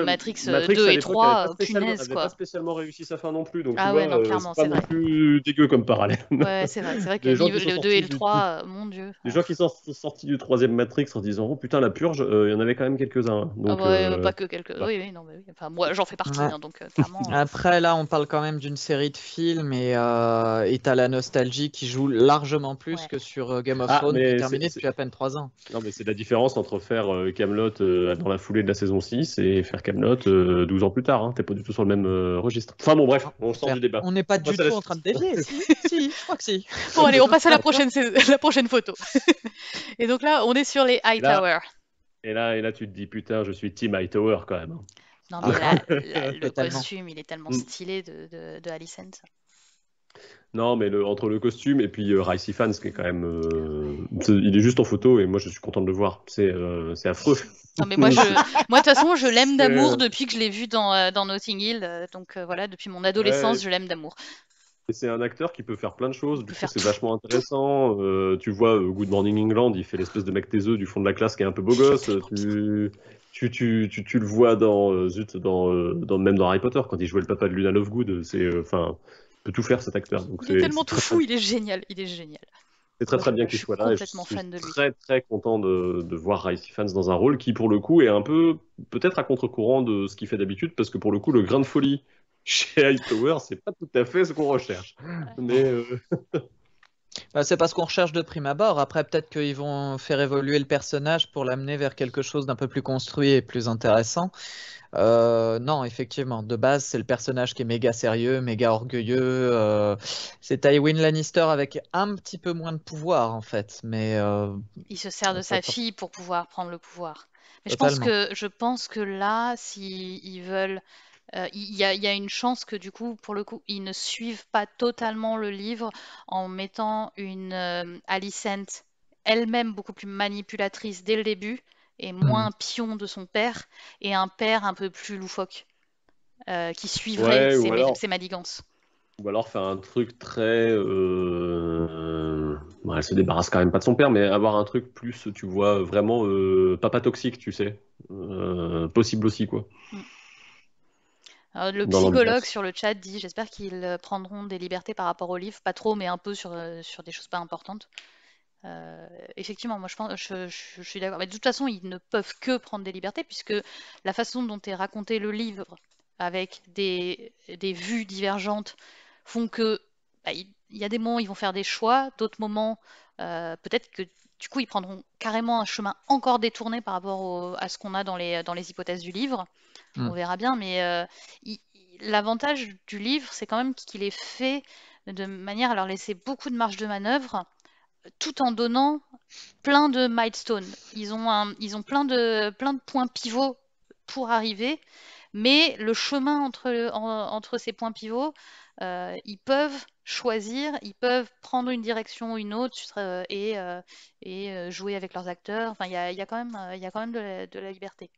Matrix, 2 euh, et 3, punaise quoi. pas spécialement réussi sa fin non plus, donc ah ouais, non, clairement, c'est pas vrai. non plus dégueu comme parallèle. Ouais, c'est vrai, c'est vrai que les le, 2 et le 3, mon dieu. Les gens qui sont sortis du troisième Matrix en disant oh putain la purge, il y en avait quand même quelques-uns. Hein. Ah donc, ah ouais, pas que quelques. uns Oui, oui, non, mais oui. Enfin, moi j'en fais partie, hein, donc clairement. Après là, on parle quand même d'une série de films et et t'as la nostalgie qui joue largement plus que sur Game of ah, Thrones qui est terminé depuis à peine 3 ans. Non mais c'est la différence entre faire Camelot euh, dans la foulée de la saison 6 et faire Camelot note euh, 12 ans plus tard. Hein. T'es pas du tout sur le même euh, registre. Enfin bon, bref, on sort du débat. On n'est pas du tout en train de dévier. si, je crois que si. Bon, allez, on passe à la prochaine, la prochaine photo. et donc là, on est sur les Hightower. Et là, et là, tu te dis, putain, je suis Team Hightower quand même. Hein. Non, mais là, le costume, il est tellement mm. stylé de, de, de Alicent. Non, mais le, entre le costume et puis euh, Ricey Fans, qui est quand même. Euh, il est juste en photo et moi je suis content de le voir. C'est euh, affreux. Non, mais moi, de toute façon, je l'aime d'amour depuis que je l'ai vu dans, dans, Notting Hill. Donc voilà, depuis mon adolescence, je l'aime d'amour. Et c'est un acteur qui peut faire plein de choses, c'est vachement intéressant. tu vois, Good Morning England, il fait l'espèce de mec taiseux du fond de la classe qui est un peu beau gosse. Tu, tu, tu, tu, le vois dans, zut, dans, dans, même dans Harry Potter, quand il jouait le papa de Luna Lovegood. C'est enfin peut tout faire cet acteur. il est, tellement tout fou, il est génial, il est génial. C'est très très bien qu'il soit là. je suis fan de lui. très très content de, voir Ricey Fans dans un rôle qui pour le coup est un peu peut-être à contre-courant de ce qu'il fait d'habitude parce que pour le coup le grain de folie chez Tower, c'est pas tout à fait ce qu'on recherche. Mais euh, Bah, c'est parce qu'on recherche de prime abord. Après, peut-être qu'ils vont faire évoluer le personnage pour l'amener vers quelque chose d'un peu plus construit et plus intéressant. Euh, non, effectivement, de base, c'est le personnage qui est méga sérieux, méga orgueilleux. Euh, c'est Tywin Lannister avec un petit peu moins de pouvoir, en fait. Mais euh, Il se sert de sa fille pour pouvoir prendre le pouvoir. je pense, que, je pense que là, s'ils si veulent euh, il y, a, une chance que du coup, pour le coup, ils ne suivent pas totalement le livre en mettant une euh, Alicent elle-même beaucoup plus manipulatrice dès le début et mm. moins pion de son père et un père un peu plus loufoque euh, qui suivrait ses, Ou alors faire un truc très... elle se débarrasse quand même pas de son père, mais avoir un truc plus, tu vois, vraiment papa toxique, tu sais. possible aussi, quoi. Mm le psychologue sur le chat dit J'espère qu'ils euh, prendront des libertés par rapport au livre, pas trop, mais un peu sur, euh, sur des choses pas importantes. Euh, effectivement, moi je, pense, suis d'accord. Mais de toute façon, ils ne peuvent que prendre des libertés, puisque la façon dont est raconté le livre, avec des, vues divergentes, font que. Bah, il, y a des moments où ils vont faire des choix, d'autres moments, peut-être que du coup, ils prendront carrément un chemin encore détourné par rapport à ce qu'on a dans les, dans les hypothèses du livre. Mm. On verra bien, mais euh, l'avantage du livre, c'est quand même qu'il est fait de manière à leur laisser beaucoup de marge de manœuvre tout en donnant plein de milestones. Ils ont, ils ont plein, de, plein de points pivots pour arriver, mais le chemin entre, entre ces points pivots, euh, ils peuvent choisir, ils peuvent prendre une direction ou une autre euh, et, euh, euh, jouer avec leurs acteurs. Enfin, il y a, quand même, quand même de la, liberté.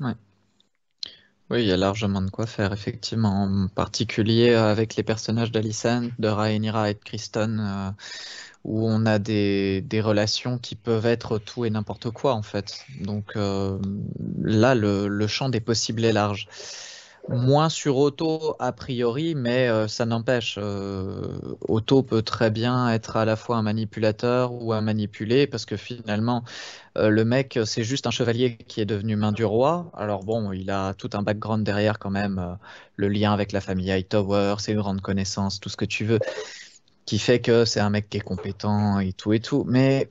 Oui, il y a largement de quoi faire, effectivement. En particulier avec les personnages d'Alicent, de Rhaenyra et de Kristen, où on a des, relations qui peuvent être tout et n'importe quoi, en fait. Donc là, le, le champ des possibles est large. Moins sur Otto, a priori, mais euh, ça n'empêche. Otto euh, peut très bien être à la fois un manipulateur ou un manipulé, parce que finalement, euh, le mec, c'est juste un chevalier qui est devenu main du roi. Alors bon, il a tout un background derrière quand même, le lien avec la famille Hightower, ses grandes connaissances, tout ce que tu veux, qui fait que c'est un mec qui est compétent et tout et tout. Mais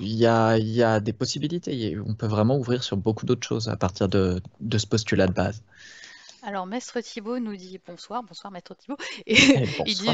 il y a, des possibilités. on peut vraiment ouvrir sur beaucoup d'autres choses à partir de ce postulat de base. Alors, Maître Thibault nous dit bonsoir, bonsoir Maître Thibault. Et, eh, il dit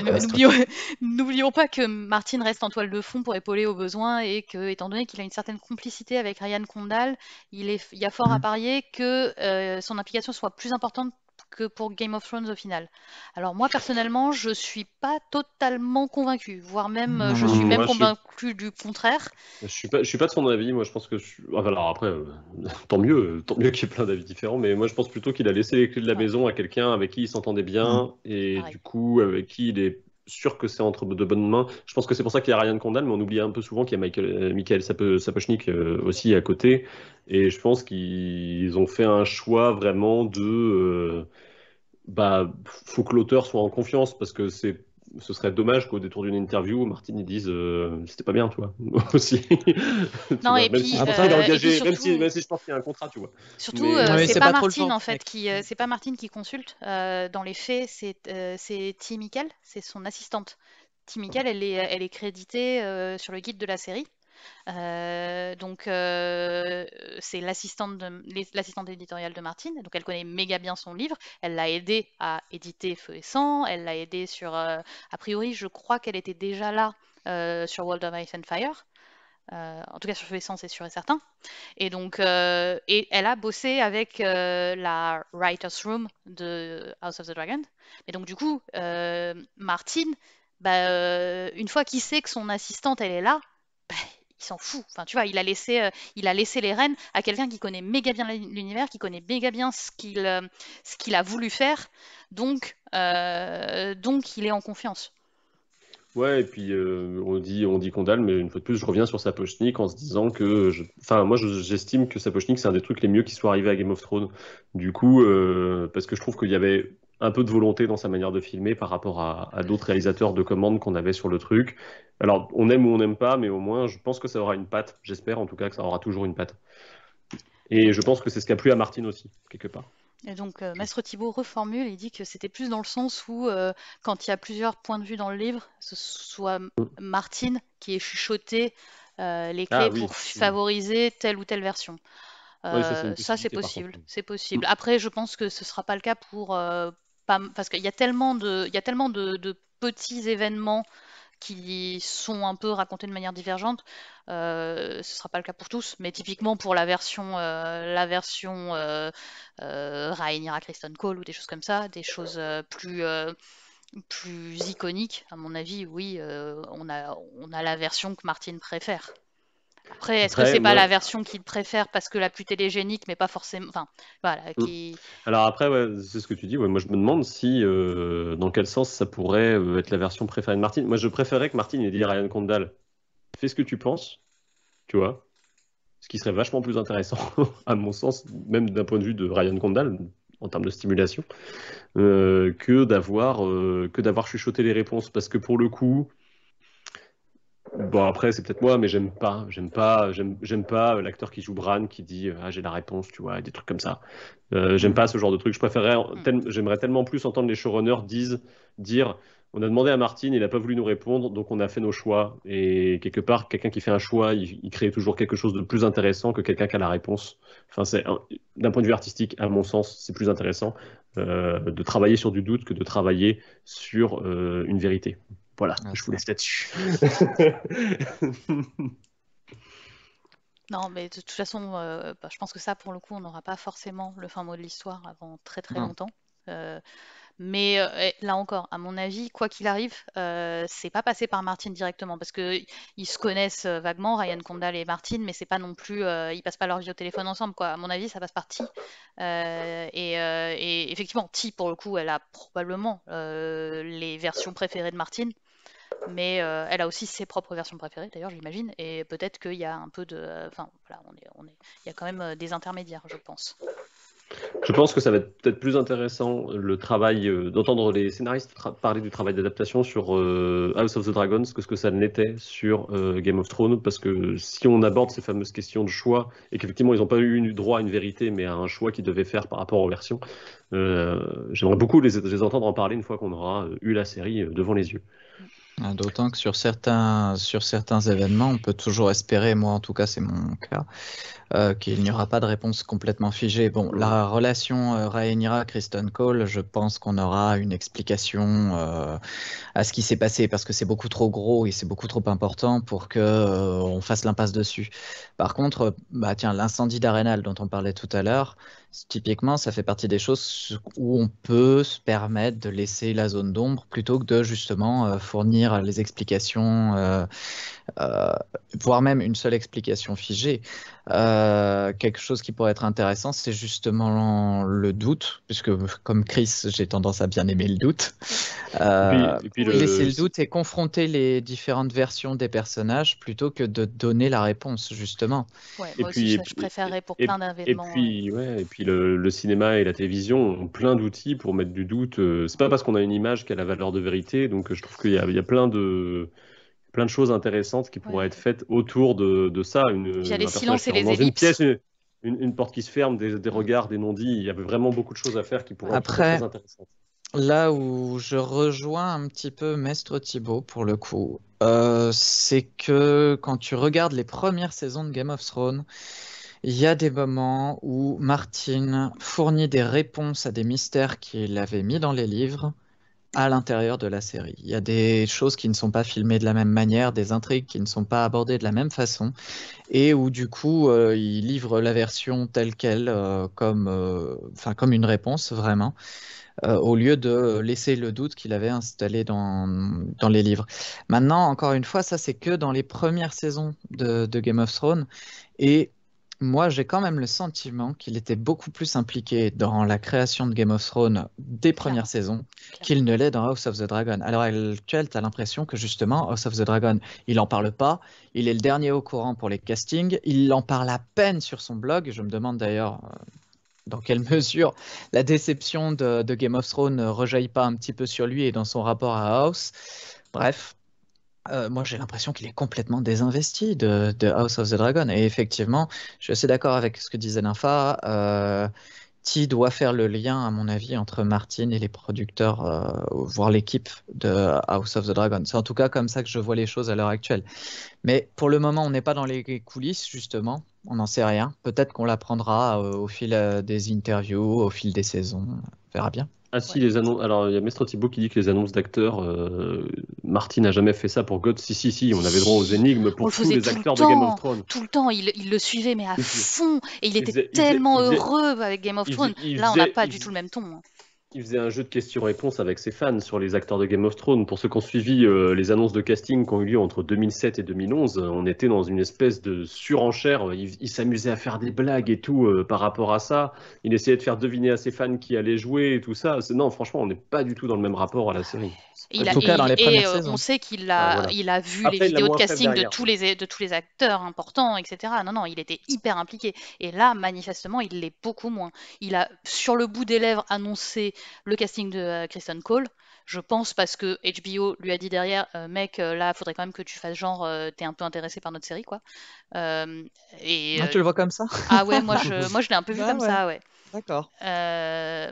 n'oublions pas que Martine reste en toile de fond pour épauler aux besoins et que, étant donné qu'il a une certaine complicité avec Ryan Condal, il, est, il y a fort à mmh. parier que euh, son implication soit plus importante que pour Game of Thrones au final. Alors moi personnellement, je suis pas totalement convaincu, voire même euh, je suis même convaincu du contraire. Je suis pas, je suis pas de son avis. Moi, je pense que alors ah, après, euh, tant mieux, tant mieux qu'il y ait plein d'avis différents. Mais moi, je pense plutôt qu'il a laissé les clés de la maison à quelqu'un avec qui il s'entendait bien et du coup avec qui il est sûr que c'est entre de bonnes mains. Je pense que c'est pour ça qu'il y a de Condal, mais on oublie un peu souvent qu'il y a Michael, euh, Michael euh, Sapochnik euh, aussi à côté. Et je pense qu'ils ont fait un choix vraiment de. bah, faut que l'auteur soit en confiance parce que c'est ce serait dommage qu'au détour d'une interview, Martine dise euh, c'était pas bien, toi Aussi. non, et puis, même, si, je pense qu'il y a un contrat, tu vois. Surtout, euh, c'est pas, Martine en fait qui, euh, c'est pas Martine qui consulte. dans les faits, c'est c'est Mikkel, c'est son assistante. Timmy elle est, elle est créditée sur le guide de la série. Euh, donc, euh, c'est l'assistante, l'assistante éditoriale de Martine. Donc, elle connaît méga bien son livre. Elle l'a aidé à éditer Feu et Sang. Elle l'a aidé sur. Euh, a priori, je crois qu'elle était déjà là sur World of Ice and Fire. en tout cas sur Feu et Sang, c'est sûr et certain. Et donc, et elle a bossé avec la Writer's Room de House of the Dragon. Et donc, du coup, Martine, bah, une fois qu'il sait que son assistante, elle est là, il s'en fout. Enfin, tu vois, il a laissé, euh, il a laissé les rênes à quelqu'un qui connaît méga bien l'univers, qui connaît méga bien ce qu'il, euh, ce qu'il a voulu faire. Donc, euh, donc, il est en confiance. Ouais, et puis on dit on dit qu'on mais une fois de plus, je reviens sur Sapochnik en se disant que, enfin, moi, j'estime que Sapochnik, c'est un des trucs les mieux qui soit arrivé à Game of Thrones. Du coup, parce que je trouve qu'il y avait un peu de volonté dans sa manière de filmer par rapport à d'autres réalisateurs de commandes qu'on avait sur le truc. Alors, on aime ou on n'aime pas, mais au moins, je pense que ça aura une patte. J'espère en tout cas que ça aura toujours une patte. Et je pense que c'est ce qui a plu à Martine aussi, quelque part. Et donc, euh, Maître Thibault reformule il dit que c'était plus dans le sens où, euh, quand il y a plusieurs points de vue dans le livre, ce soit mm. Martine qui ait chuchoté euh, les ah clés pour favoriser telle ou telle version. ça, c'est possible. C'est possible. Après, je pense que ce ne sera pas le cas pour. Parce qu'il y a tellement de, il y tellement de petits événements qui sont un peu racontés de manière divergente. Euh, ce ne sera pas le cas pour tous, mais typiquement pour la version, euh, la version euh, euh Rhaenyra Kristen Cole ou des choses comme ça, des choses euh, plus, plus iconiques, à mon avis, oui, on, a, on a la version que Martine préfère. Après, est-ce que c'est pas la version qu'il préfère parce que la plus télégénique, mais pas forcément. Enfin, voilà. Mm. Alors après, c'est ce que tu dis. moi, je me demande si, euh, dans quel sens ça pourrait euh, être la version préférée de Martine. Moi, je préférerais que Martin ait dit Ryan Condal. Fais ce que tu penses, tu vois. Ce qui serait vachement plus intéressant, à mon sens, même d'un point de vue de Ryan Condal en termes de stimulation, euh, que d'avoir que d'avoir chuchoté les réponses, parce que pour le coup Bon après c'est peut-être moi mais j'aime pas j'aime pas j'aime pas euh, l'acteur qui joue Bran qui dit euh, ah j'ai la réponse tu vois des trucs comme ça euh, j'aime pas ce genre de truc je préférerais mm. j'aimerais tellement plus entendre les showrunners disent dire on a demandé à Martine il n'a pas voulu nous répondre donc on a fait nos choix et quelque part quelqu'un qui fait un choix il, crée toujours quelque chose de plus intéressant que quelqu'un qui a la réponse enfin c'est d'un point de vue artistique à mon sens c'est plus intéressant de travailler sur du doute que de travailler sur une vérité. Voilà, ah, je vous laisse là-dessus. non, mais de toute façon, euh, bah, je pense que ça, pour le coup, on n'aura pas forcément le fin mot de l'histoire avant très très longtemps. Euh, mais euh, là encore, à mon avis, quoi qu'il arrive, c'est pas passé par Martine directement parce que ils se connaissent vaguement, Ryan Condal et Martine, mais c'est pas non plus, ils passent pas leur vie au téléphone ensemble quoi. À mon avis, ça passe par T. Et, et, effectivement, T pour le coup, elle a probablement les versions préférées de Martine mais euh, elle a aussi ses propres versions préférées d'ailleurs j'imagine et peut-être qu'il y a un peu de enfin voilà on est, il y a quand même euh, des intermédiaires je pense je pense que ça va être peut-être plus intéressant euh, le travail d'entendre les scénaristes parler du travail d'adaptation sur House of the Dragons que ce que ça l'était sur Game of Thrones parce que si on aborde ces fameuses questions de choix et qu'effectivement ils n'ont pas eu droit à une vérité mais à un choix qu'ils devaient faire par rapport aux versions, j'aimerais beaucoup les, les, entendre en parler une fois qu'on aura eu la série devant les yeux. Mm. Ah, d'autant que sur certains, sur certains événements, on peut toujours espérer, moi en tout cas c'est mon cas, euh, qu'il n'y aura pas de réponse complètement figée. Bon, la relation euh, kristen Cole, je pense qu'on aura une explication euh, à ce qui s'est passé parce que c'est beaucoup trop gros et c'est beaucoup trop important pour que euh, on fasse l'impasse dessus. Par contre, bah tiens, l'incendie d'Arenal dont on parlait tout à l'heure, Typiquement, ça fait partie des choses où on peut se permettre de laisser la zone d'ombre plutôt que de justement euh, fournir les explications, euh, euh, voire même une seule explication figée. Euh, quelque chose qui pourrait être intéressant, c'est justement le doute, puisque comme Chris, j'ai tendance à bien aimer le doute. et euh, laisser le... doute et confronter les différentes versions des personnages plutôt que de donner la réponse, justement. et moi puis, aussi, je, préférerais pour plein d'événements. Et puis, ouais, et puis le, cinéma et la télévision ont plein d'outils pour mettre du doute. Euh, c'est pas parce qu'on a une image qu'elle a valeur de vérité, donc je trouve qu'il y a plein de plein de choses intéressantes qui pourraient être faites autour de, ça. Une, les silences Une pièce, une, porte qui se ferme, des, regards, des non-dits. Il y avait vraiment beaucoup de choses à faire qui pourraient être très intéressantes. Là où je rejoins un petit peu Mestre Thibault pour le coup, euh, c'est que quand tu regardes les premières saisons de Game of Thrones, il y a des moments où Martin fournit des réponses à des mystères qu'il avait mis dans les livres à l'intérieur de la série. Il y a des choses qui ne sont pas filmées de la même manière, des intrigues qui ne sont pas abordées de la même façon, et où du coup euh, il livre la version telle qu'elle euh, comme, euh, comme une réponse vraiment. au lieu de laisser le doute qu'il avait installé dans, les livres. Maintenant, encore une fois, ça c'est que dans les premières saisons de, de Game of Thrones. Et moi j'ai quand même le sentiment qu'il était beaucoup plus impliqué dans la création de Game of Thrones des premières saisons qu'il ne l'est dans House of the Dragon. Alors actuellement, tu as l'impression que justement House of the Dragon, il n'en parle pas, il est le dernier au courant pour les castings, il en parle à peine sur son blog, je me demande d'ailleurs euh, dans quelle mesure la déception de, Game of Thrones ne rejaillit pas un petit peu sur lui et dans son rapport à House. Bref, euh, moi, j'ai l'impression qu'il est complètement désinvesti de, House of the Dragon. Et effectivement, je suis assez d'accord avec ce que disait Linfa. Euh, T doit faire le lien, à mon avis, entre Martin et les producteurs, euh, voire l'équipe de House of the Dragon. C'est en tout cas comme ça que je vois les choses à l'heure actuelle. Mais pour le moment, on n'est pas dans les coulisses, justement. On n'en sait rien. Peut-être qu'on l'apprendra euh, au fil des interviews, au fil des saisons. On verra bien. Ah si, les annonces. Alors il y a Mestre Thibault qui dit que les annonces d'acteurs, euh, Martin n'a jamais fait ça pour God. Si si si, on avait droit aux énigmes pour tous les acteurs de Game of Thrones. Tout le temps, il, le suivait mais à fond et il, était tellement heureux avec Game of Thrones. Là, on n'a pas du tout le même ton. Hein. Il faisait un jeu de questions-réponses avec ses fans sur les acteurs de Game of Thrones. Pour ceux qui ont suivi euh, les annonces de casting qui ont eu lieu entre 2007 et 2011, euh, on était dans une espèce de surenchère. Il, s'amusait à faire des blagues et tout euh, par rapport à ça. Il essayait de faire deviner à ses fans qui allait jouer et tout ça. Non, franchement, on n'est pas du tout dans le même rapport à la ah série. Et il a, et, euh, on sait qu'il a, ah, il a vu les vidéos de casting de tous, les, de tous les acteurs importants, etc. Non, non, il était hyper impliqué. Et là, manifestement, il l'est beaucoup moins. Il a, sur le bout des lèvres, annoncé le casting de euh, Kristen Cole. Je pense parce que HBO lui a dit derrière, euh, mec, là, faudrait quand même que tu fasses genre, t'es un peu intéressé par notre série, quoi. et, ah, tu le vois comme ça Ah ouais, moi je, moi, je l'ai un peu vu bah comme ça, ouais. D'accord. Euh,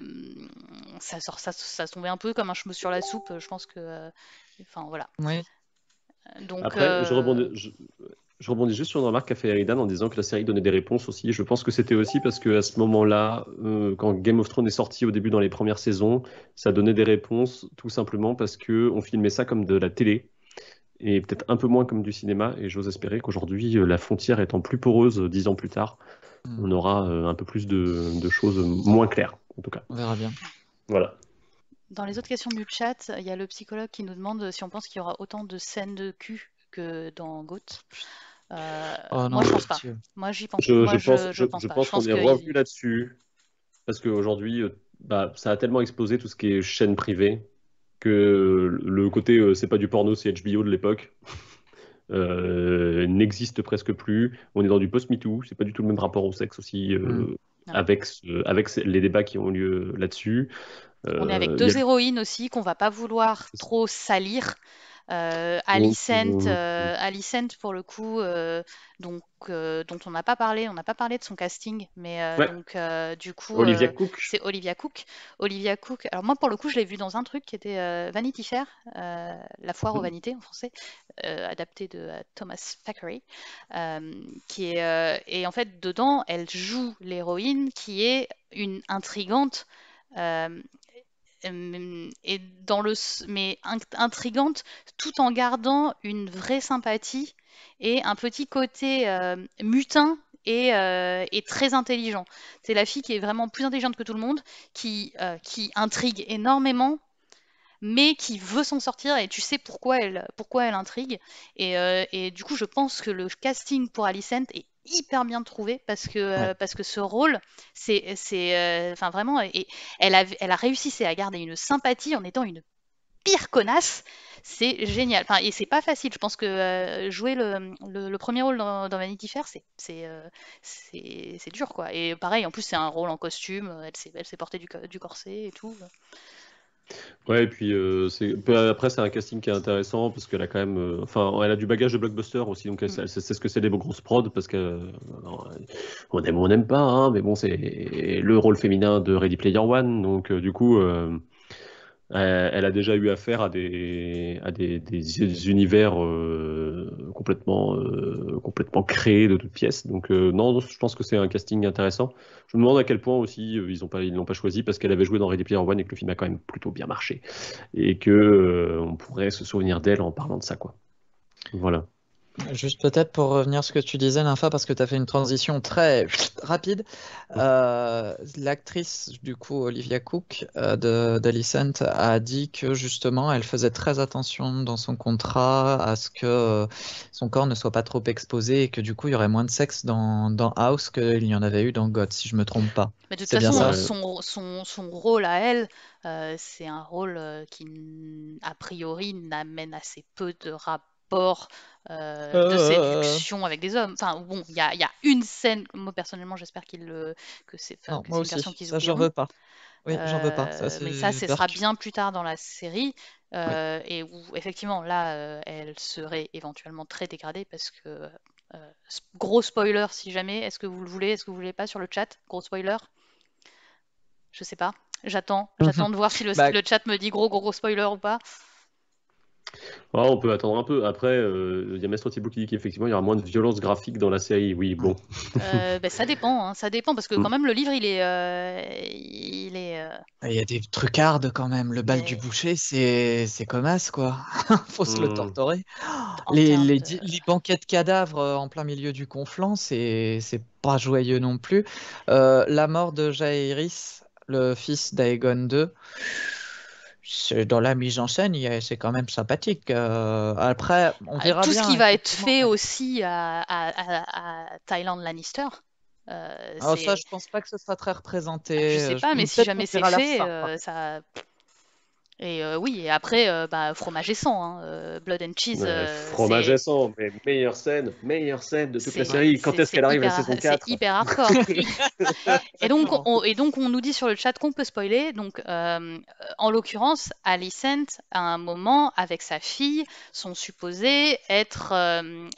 ça, sort, ça, tombait un peu comme un cheveu sur la soupe, je pense que. Euh, enfin, voilà. Oui. Après, euh, je rebondis, juste sur une remarque qu'a fait Eridan en disant que la série donnait des réponses aussi. Je pense que c'était aussi parce que à ce moment-là, quand Game of Thrones est sorti au début dans les premières saisons, ça donnait des réponses tout simplement parce que on filmait ça comme de la télé et peut-être un peu moins comme du cinéma. Et j'ose espérer qu'aujourd'hui, la frontière étant plus poreuse dix ans plus tard, Hmm. on aura euh, un peu plus de, choses moins claires, en tout cas. On verra bien. Voilà. Dans les autres questions du chat, il y a le psychologue qui nous demande si on pense qu'il y aura autant de scènes de cul que dans Goat. Euh, oh moi, je pense pas. Moi, j'y pense. pas. je, pense, qu'on est là-dessus parce qu'aujourd'hui, euh, bah, ça a tellement explosé tout ce qui est chaîne privée que le côté c'est pas du porno, c'est HBO de l'époque. Euh, n'existe presque plus. On est dans du post-MeToo, c'est pas du tout le même rapport au sexe aussi euh, mm. ah. avec, avec les débats qui ont lieu là-dessus. on est avec euh, deux héroïnes aussi qu'on va pas vouloir trop salir euh, euh, Alicent, pour le coup, euh, donc, dont on n'a pas parlé, on n'a pas parlé de son casting, mais donc, du coup, c'est Olivia Cook. Olivia Cook, alors moi pour le coup, je l'ai vu dans un truc qui était Vanity Fair, la foire aux mhm. vanités en français, adapté de Thomas Thackeray, qui est, et en fait, dedans, elle joue l'héroïne qui est une intrigante. Euh, et dans le, mais intrigante, tout en gardant une vraie sympathie et un petit côté euh, mutin euh, et, très intelligent. C'est la fille qui est vraiment plus intelligente que tout le monde, qui, intrigue énormément, mais qui veut s'en sortir et tu sais pourquoi elle, pourquoi elle intrigue. Et, et, du coup, je pense que le casting pour Alicent est hyper bien trouvé parce que, euh, parce que ce rôle, c'est euh, enfin vraiment, et, elle, a, elle a réussi à garder une sympathie en étant une pire connasse, c'est génial. Enfin, et c'est pas facile. Je pense que euh, jouer le, le, premier rôle dans, Vanity Fair, c'est dur, quoi. Et pareil, en plus, c'est un rôle en costume. Elle s'est portée du, corset et tout. Ouais, et puis euh, après, c'est un casting qui est intéressant parce qu'elle a quand même. Euh, enfin, elle a du bagage de blockbuster aussi, donc elle, mm. ce que c'est des grosses prods parce qu'on euh, on aime ou on n'aime pas, hein, mais bon, c'est le rôle féminin de Ready Player One, donc du coup. Euh, elle a déjà eu affaire à des, à des, des univers euh, complètement, euh, complètement créés de toutes pièces. Donc non, je pense que c'est un casting intéressant. Je me demande à quel point aussi ils ont pas, ils l'ont pas choisi parce qu'elle avait joué dans Ready Player One et que le film a quand même plutôt bien marché et que on pourrait se souvenir d'elle en parlant de ça quoi. Voilà. Juste peut-être pour revenir à ce que tu disais, Ninfa, parce que tu as fait une transition très rapide. Euh, l'actrice, du coup, Olivia Cook euh, d'Alicent, a dit que justement, elle faisait très attention dans son contrat à ce que euh, son corps ne soit pas trop exposé et que du coup, il y aurait moins de sexe dans, House qu'il y en avait eu dans God, si je me trompe pas. Mais de toute façon, son, son, rôle à elle, c'est un rôle qui, a priori, n'amène assez peu de rapport euh, de séduction euh. avec des hommes. Enfin, bon, il y, a, une scène, moi personnellement, j'espère qu'il que c'est enfin, une version qu'ils ont. J'en veux pas. Oui, j'en veux pas. Ça, euh, mais ça, ce sera bien plus tard dans la série. Et où, effectivement, là, elle serait éventuellement très dégradée parce que. gros spoiler si jamais, est-ce que vous le voulez, est-ce que vous ne voulez pas sur le chat Gros spoiler Je sais pas. J'attends, j'attends de voir si le, bah le, chat me dit gros gros spoiler ou pas. Ah, on peut attendre un peu. Après, euh, il y a Mestre Thibault qui dit qu'effectivement, il y aura moins de violence graphique dans la série. Oui, bon. Euh, ben, ça dépend, hein, ça dépend, parce que mm. quand même, le livre, il est. Euh, il, est il y a des hard quand même. Le bal du boucher, c'est, c'est as quoi. Faut se le mm. torturer. Oh, les, les, banquets de cadavres en plein milieu du conflant, c'est, c'est pas joyeux non plus. la mort de Jairis le fils d'Aegon II dans la mise en scène, c'est quand même sympathique. Euh, après, on euh, verra Tout ce qui va être fait aussi à, à, à Thailand Lannister. Euh, Alors ah, ça, je pense pas que ce soit très représenté. Ah, je sais pas, mais si jamais c'est fait, ça, et euh, oui, et après, euh, bah, fromage et sang, hein, euh, blood and cheese. fromage et sang, meilleure scène, meilleure scène de toute la série. Quand est-ce qu'elle arrive à la saison 4 C'est hyper hardcore. et, donc, on, et donc, on nous dit sur le chat qu'on peut spoiler. Donc, en l'occurrence, Alicent, à un moment, avec sa fille, sont supposées être,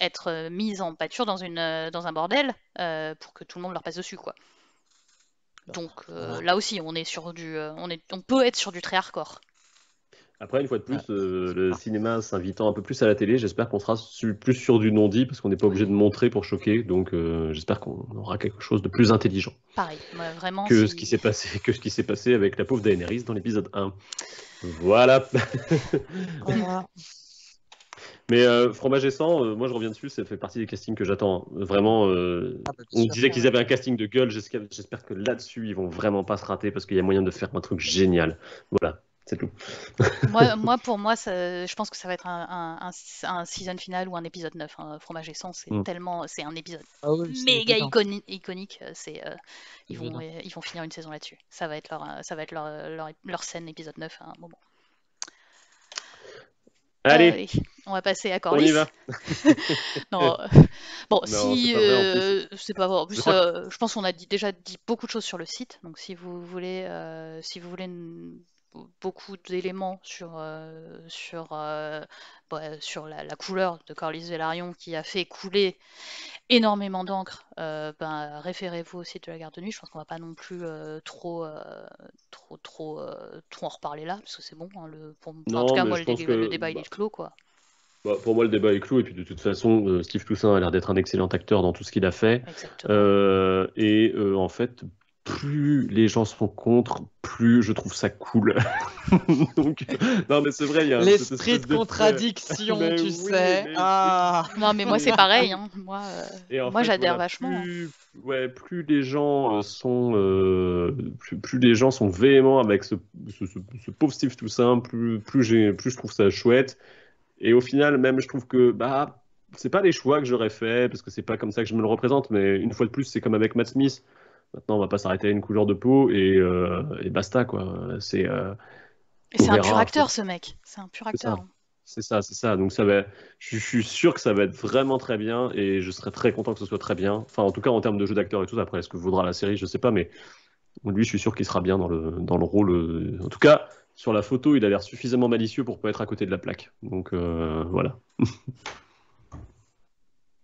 être mises en pâture dans, une, dans un bordel pour que tout le monde leur passe dessus, quoi. Bah, donc là aussi, on est sur du, on, est, on peut être sur du très hardcore. Après, une fois de plus, euh, le cinéma s'invitant un peu plus à la télé, j'espère qu'on sera plus sûr du non-dit, parce qu'on n'est pas obligé de montrer pour choquer, donc euh, j'espère qu'on aura quelque chose de plus intelligent. Pareil, vraiment. Que, ce qui s'est passé, que ce qui avec la pauvre Daenerys dans l'épisode 1. Voilà. Mais euh, fromage et sang, moi je reviens dessus, ça fait partie des castings que j'attends. Hein. Vraiment, ah, bah, on disait qu'ils avaient un casting de gueule, j'espère que là-dessus ils vont vraiment pas se rater parce qu'il y a moyen de faire un truc génial. Voilà, tout. moi, pour moi, je pense que ça va être un, un, season final ou un épisode 9. Hein. Fromage et sang, c'est mm. tellement. C'est un épisode ah méga iconique. Euh, c'est, euh, ils, vont, euh, ils vont finir une saison là-dessus. Ça va être leur, ça va être leur, leur, scène épisode 9 à un moment. Ah Allez, on va passer à Corlys. On y non, bon, si c'est pas vrai. plus, je pense qu'on a déjà dit beaucoup de choses sur le site, donc si vous voulez, si vous voulez beaucoup d'éléments sur, euh, sur, euh, bah, sur la, couleur de Corlys Velaryon qui a fait couler énormément d'encre, euh, ben, référez-vous au site de la garde de nuit. Je pense qu'on va pas non plus trop, trop, trop, trop en reparler là, parce que c'est bon. Hein, le, en tout cas, moi, le, débat, est bah clos. quoi. Bah, pour moi, le débat est clos. Et puis, de toute façon, Steve Toussaint a l'air d'être un excellent acteur dans tout ce qu'il a fait. et en fait, plus les gens sont contre, plus je trouve ça cool. non, mais c'est vrai, y a L'esprit de contradiction, tu sais. Ah. Non, mais moi, c'est pareil. Hein. Moi, euh, moi j'adhère vachement. Hein. Plus... les gens euh, sont, euh, plus, les gens sont véhéments avec ce, pauvre Steve Toussaint, plus, plus, je trouve ça chouette. Et au final, même, je trouve que, bah, c'est pas les choix que j'aurais fait, parce que c'est pas comme ça que je me le représente, mais une fois de plus, c'est comme avec Matt Smith Maintenant, on va pas s'arrêter à une couleur de peau et, euh, basta, quoi. C'est. Euh, c'est un pur acteur, ce mec. C'est un pur acteur. C'est ça, c'est ça, Donc ça va. Je, suis sûr que ça va être vraiment très bien et je serais très content que ce soit très bien. Enfin, en tout cas, en termes de jeu d'acteur et tout. Après, est-ce que vaudra la série, je sais pas, mais lui, je suis sûr qu'il sera bien dans le rôle. Euh, en tout cas, sur la photo, il a l'air suffisamment malicieux pour pas être à côté de la plaque. Donc voilà.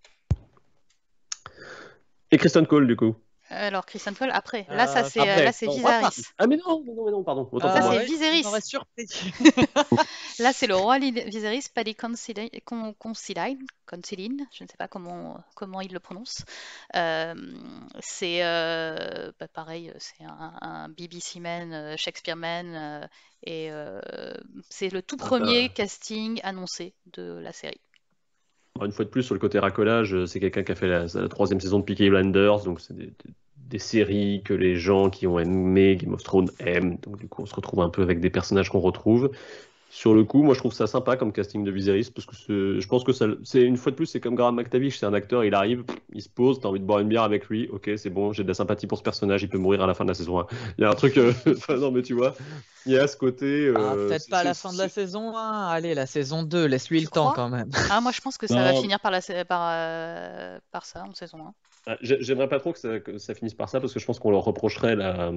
et Kristen Cole, du coup. Euh, alors, Christian Paul, après. Là, ça, euh, c'est, euh, là, c'est Viserys. Ah, mais non, non, non, pardon. Autant ça, c'est Viserys. là, c'est le roi Viserys, pas les Conciline, je ne sais pas comment, comment il le prononce. c'est bah, pareil, c'est un, BBC man, Shakespeare man, et c'est le tout ah, premier bah. casting annoncé de la série une fois de plus, sur le côté racolage, euh, c'est quelqu'un qui a fait la, troisième saison de Peaky Blinders, donc c'est des, séries que les gens qui ont aimé Game of Thrones aiment. Donc du coup, on se retrouve un peu avec des personnages qu'on retrouve. Sur le coup, moi je trouve ça sympa comme casting de Viserys parce que je pense que ça, c'est une fois de plus, c'est comme Graham McTavish, c'est un acteur, il arrive, il se pose, t'as envie de boire une bière avec lui, ok, c'est bon, j'ai de la sympathie pour ce personnage, il peut mourir à la fin de la saison 1. Il y a un truc, euh, non mais tu vois, il y a ce côté. Ah, euh, peut-être pas à la fin de la saison 1, allez, la saison 2, laisse-lui le temps quand même. Ah, moi je pense que ça va finir par, la... par, euh, par ça en saison 1. Ah, j'aimerais pas trop que ça, finisse par ça parce que je pense qu'on leur reprocherait la,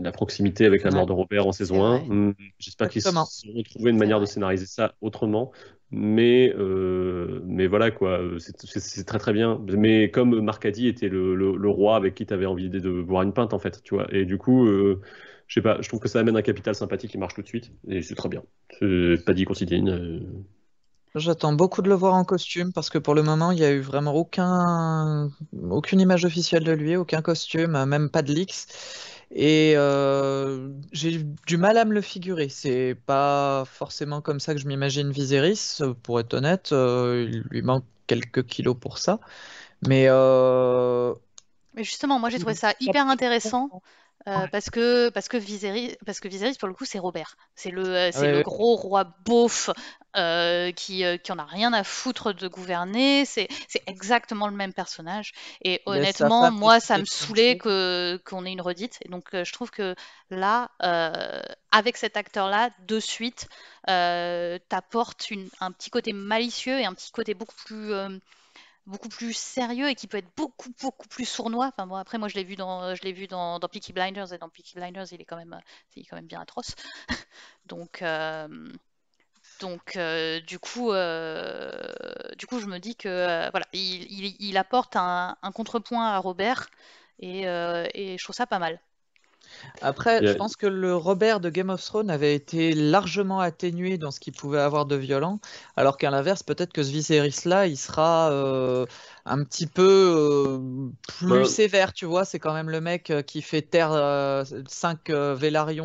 la proximité avec la mort de Robert en saison 1. Hum, j'espère qu'ils se trouvé une manière de scénariser ça autrement. Mais, euh, mais voilà, quoi, c'est très très bien. Mais comme Marcadi était le, le, le roi avec qui tu avais envie de boire une pinte, en fait, tu vois. Et du coup, euh, je pas, je trouve que ça amène un capital sympathique qui marche tout de suite. Et c'est très bien. Pas dit une J'attends beaucoup de le voir en costume parce que pour le moment, il n'y a eu vraiment aucun, aucune image officielle de lui, aucun costume, même pas de leaks. Et euh, j'ai du mal à me le figurer. C'est pas forcément comme ça que je m'imagine Viserys, pour être honnête. Euh, il lui manque quelques kilos pour ça. Mais. Euh, Mais justement, moi j'ai trouvé ça hyper intéressant euh, parce que parce que Viserys parce que pour le coup c'est Robert c'est le euh, c'est le gros roi beauf euh, qui qui en a rien à foutre de gouverner c'est exactement le même personnage et ben, honnêtement moi ça me saoulait que qu'on ait une redite et donc je trouve que là avec cet acteur là de suite t'apportes un petit côté malicieux et un petit côté beaucoup plus beaucoup plus sérieux et qui peut être beaucoup beaucoup plus sournois. Enfin bon, après moi je l'ai vu dans je l'ai vu dans, dans, Peaky Blinders et dans Peaky Blinders il est quand même il quand même bien atroce. donc euh, donc euh, du coup euh, du coup je me dis que voilà il, il, apporte un, un, contrepoint à Robert et, et je trouve ça pas mal. Après, je pense que le Robert de Game of Thrones avait été largement atténué dans ce qu'il pouvait avoir de violent, alors qu'à l'inverse, peut-être que ce Viserys-là, il sera euh, un petit peu euh, plus bah, sévère, tu vois. C'est quand même le mec euh, qui fait taire 5 euh, Vélarions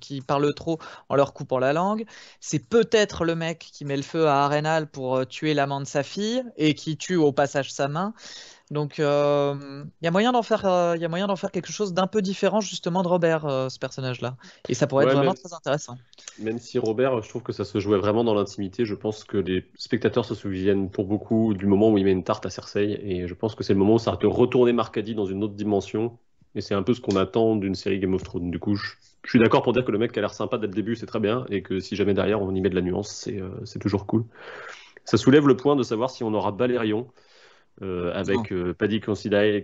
qui parlent trop en leur coupant la langue. C'est peut-être le mec qui met le feu à Arenal pour tuer l'amant de sa fille et qui tue au passage sa main. Donc il y a moyen d'en faire, il y a moyen d'en faire quelque chose d'un peu différent justement de Robert, ce personnage-là. Et ça pourrait être vraiment très intéressant. Même si Robert, je trouve que ça se jouait vraiment dans l'intimité. Je pense que les spectateurs se souviennent pour beaucoup du moment où il met une tarte à certains et je pense que c'est le moment où ça va te retourner Marcadi dans une autre dimension. Et c'est un peu ce qu'on attend d'une série Game of Thrones. Du coup, je, suis d'accord pour dire que le mec a l'air sympa dès le début, c'est très bien. Et que si jamais derrière, on y met de la nuance, c'est euh, toujours cool. Ça soulève le point de savoir si on aura Balerion euh, avec euh, Paddy Considine,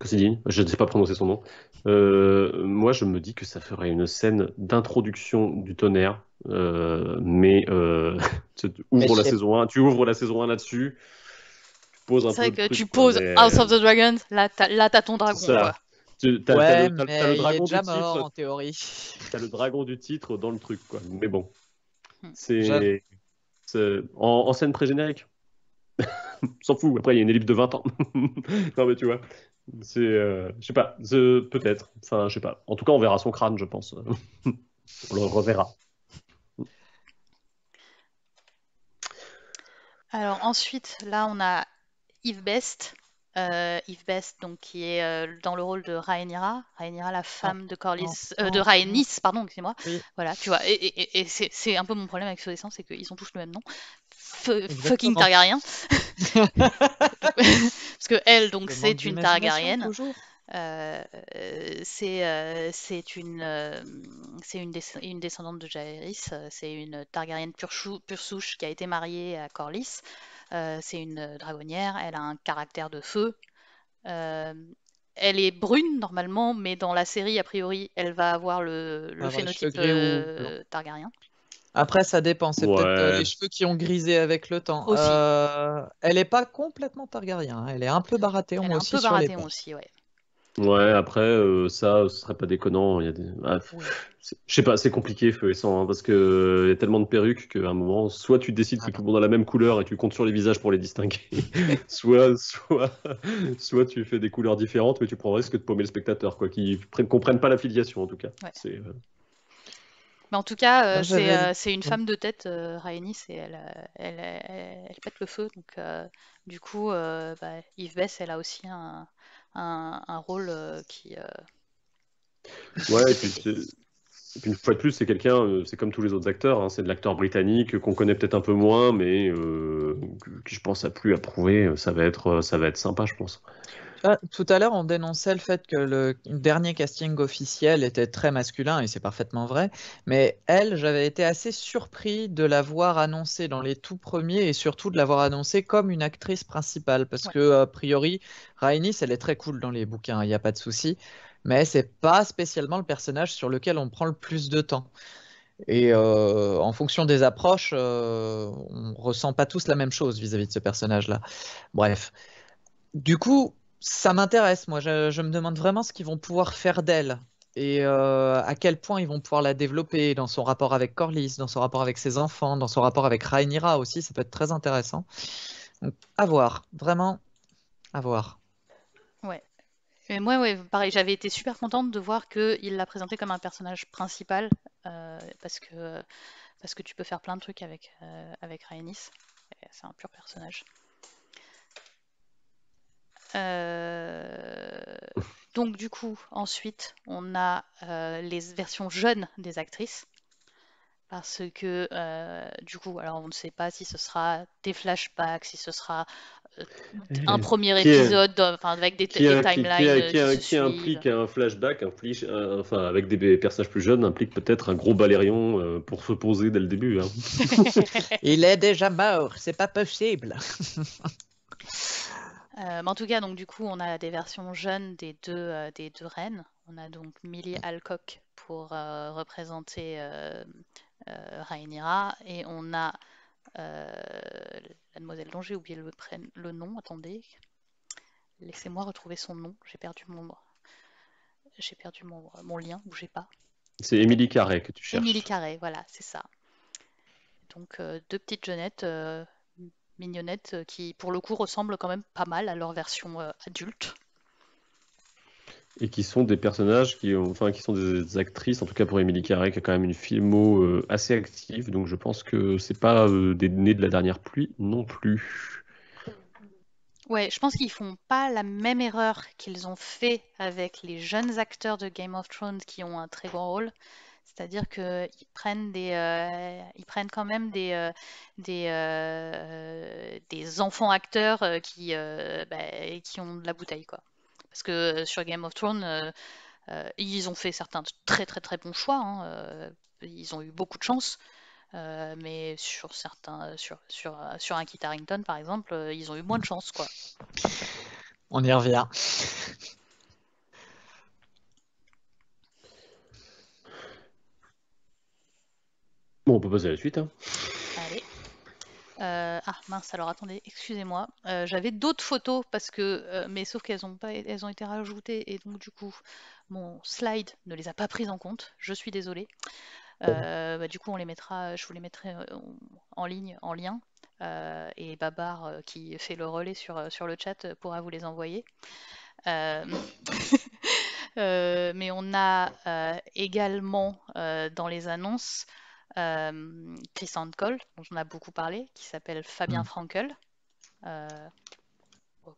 Considine, je ne sais pas prononcer son nom. moi, je me dis que ça ferait une scène d'introduction du tonnerre euh, mais euh, tu ouvres la saison 1, tu ouvres la saison 1 là-dessus. C'est tu poses House of the Dragons, là t'as ton dragon. Tu, ouais, le, mais dragon il est déjà mort, en théorie. T'as le dragon du titre dans le truc, quoi. Mais bon, hmm. c'est en, scène pré-générique. S'en fout. Après, il y a une ellipse de 20 ans. non, mais tu vois, c'est, euh, je sais pas, peut-être. Enfin, je sais pas. En tout cas, on verra son crâne, je pense. on le reverra. Alors ensuite, là, on a Yves Best. Euh, Yves Best, donc, qui est euh, dans le rôle de Rhaenyra, Rhaenyra la femme de Corlys, euh, de Rhaenys, pardon, excusez moi Voilà, tu vois, et, c'est un peu mon problème avec ce dessin, c'est qu'ils ont tous le même nom. fucking Targaryen. Parce que elle, donc, c'est une Targaryenne. Euh, euh, c'est une, euh, une, une, descendante de Jaerys c'est une Targaryenne pure, souche qui a été mariée à Corlys. c'est une dragonnière, elle a un caractère de feu. elle est brune normalement, mais dans la série, a priori, elle va avoir le, phénotype Targaryen. Après, ça dépend. C'est peut-être les cheveux qui ont grisé avec le temps. elle n'est pas complètement Targaryen. Hein. Elle est un peu baratheon aussi. un peu sur aussi, ouais. Ouais, après, euh, ça, ce serait pas déconnant. Il y a ah, Je sais pas, c'est compliqué, feu et sang, parce qu'il euh, y a tellement de perruques qu'à un moment, soit tu décides que ah tout le monde a la même couleur et tu comptes sur les visages pour les distinguer, soit, soit, soit tu fais des couleurs différentes, mais tu prends le risque de paumer le spectateur, quoi, qui ne comprennent pas l'affiliation en tout cas. Euh, mais en tout cas, c'est une femme de tête, euh, et elle, elle, pète le feu. Donc, du coup, bah, Yves Bess, elle a aussi un, un, rôle euh, qui. Euh, ouais, et puis, une fois de plus, c'est quelqu'un, euh, c'est comme tous les autres acteurs, hein, c'est de l'acteur britannique qu'on connaît peut-être un peu moins, mais qui je pense a plus à prouver. Ça va être, ça va être sympa, je pense. Ah, tout à l'heure, on dénonçait le fait que le dernier casting officiel était très masculin, et c'est parfaitement vrai. Mais elle, j'avais été assez surpris de l'avoir annoncée dans les tout premiers, et surtout de l'avoir annoncée comme une actrice principale, parce que a priori, Rainis, elle est très cool dans les bouquins, il n'y a pas de souci. Mais ce n'est pas spécialement le personnage sur lequel on prend le plus de temps. Et euh, en fonction des approches, euh, on ressent pas tous la même chose vis à -vis de ce personnage-là. Bref. Du coup, ça m'intéresse, moi. Je, me demande vraiment ce qu'ils vont pouvoir faire d'elle et euh, à quel point ils vont pouvoir la développer dans son rapport avec Corlys, dans son rapport avec ses enfants, dans son rapport avec Rhaenyra aussi. Ça peut être très intéressant. Donc, à voir, vraiment, à voir. Ouais. Mais moi, ouais, pareil, j'avais été super contente de voir qu'il l'a présenté comme un personnage principal euh, parce que parce que tu peux faire plein de trucs avec euh, avec Rhaenys. C'est un pur personnage. Euh, donc du coup, ensuite, on a euh, les versions jeunes des actrices parce que euh, du coup, alors on ne sait pas si ce sera des flashbacks, si ce sera un premier épisode, avec des, timelines qui, implique un flashback, enfin avec des personnages plus jeunes, implique peut-être un gros balérion pour se poser dès le début. Hein. Il est déjà mort, c'est pas possible. Euh, en tout cas, donc du coup, on a des versions jeunes des deux, euh, des deux reines. On a donc Millie Alcock pour euh, représenter Rhaenyra et on a Mademoiselle demoiselle dont j'ai oublié le, nom. Attendez, laissez-moi retrouver son nom. J'ai perdu mon j'ai perdu mon, mon lien. Bougez pas. C'est Émilie Carré que tu cherches. Émilie Carré, voilà, c'est ça. Donc deux petites jeunettes mignonnettes euh, qui, pour le coup, ressemblent quand même pas mal à leur version euh, adulte. Et qui sont des personnages qui, ont, enfin, qui sont des actrices, en tout cas pour Émilie Carré, qui a quand même une filmo euh, assez active, donc je pense que c'est pas des nés de la dernière pluie non plus. Ouais, je pense qu'ils font pas la même erreur qu'ils ont fait avec les jeunes acteurs de Game of Thrones qui ont un très grand rôle. C'est-à-dire qu'ils prennent euh, ils prennent quand même des, euh, euh, des, enfants acteurs qui, bah, qui ont de la bouteille, quoi. Parce que sur Game of Thrones, ils ont fait certains très très très bons choix. Hein, ils ont eu beaucoup de chance. mais sur certains, sur, sur, sur un Kit Harrington par exemple, ils ont eu moins de chance, quoi. On y revient. on peut passer à la suite. Hein. Allez. Euh, ah mince, alors attendez, excusez-moi. Euh, j'avais d'autres photos parce que, euh, mais sauf qu'elles ont pas, elles ont été rajoutées et donc du coup, mon slide ne les a pas prises en compte. Je suis désolée. Bah, du coup, on les mettra, je vous les mettrai en ligne, en lien. et Babar qui fait le relais sur, sur le chat pourra vous les envoyer. mais on a également dans les annonces euh, Cole, dont on a beaucoup parlé, qui s'appelle Fabien mm. Frankel. Euh,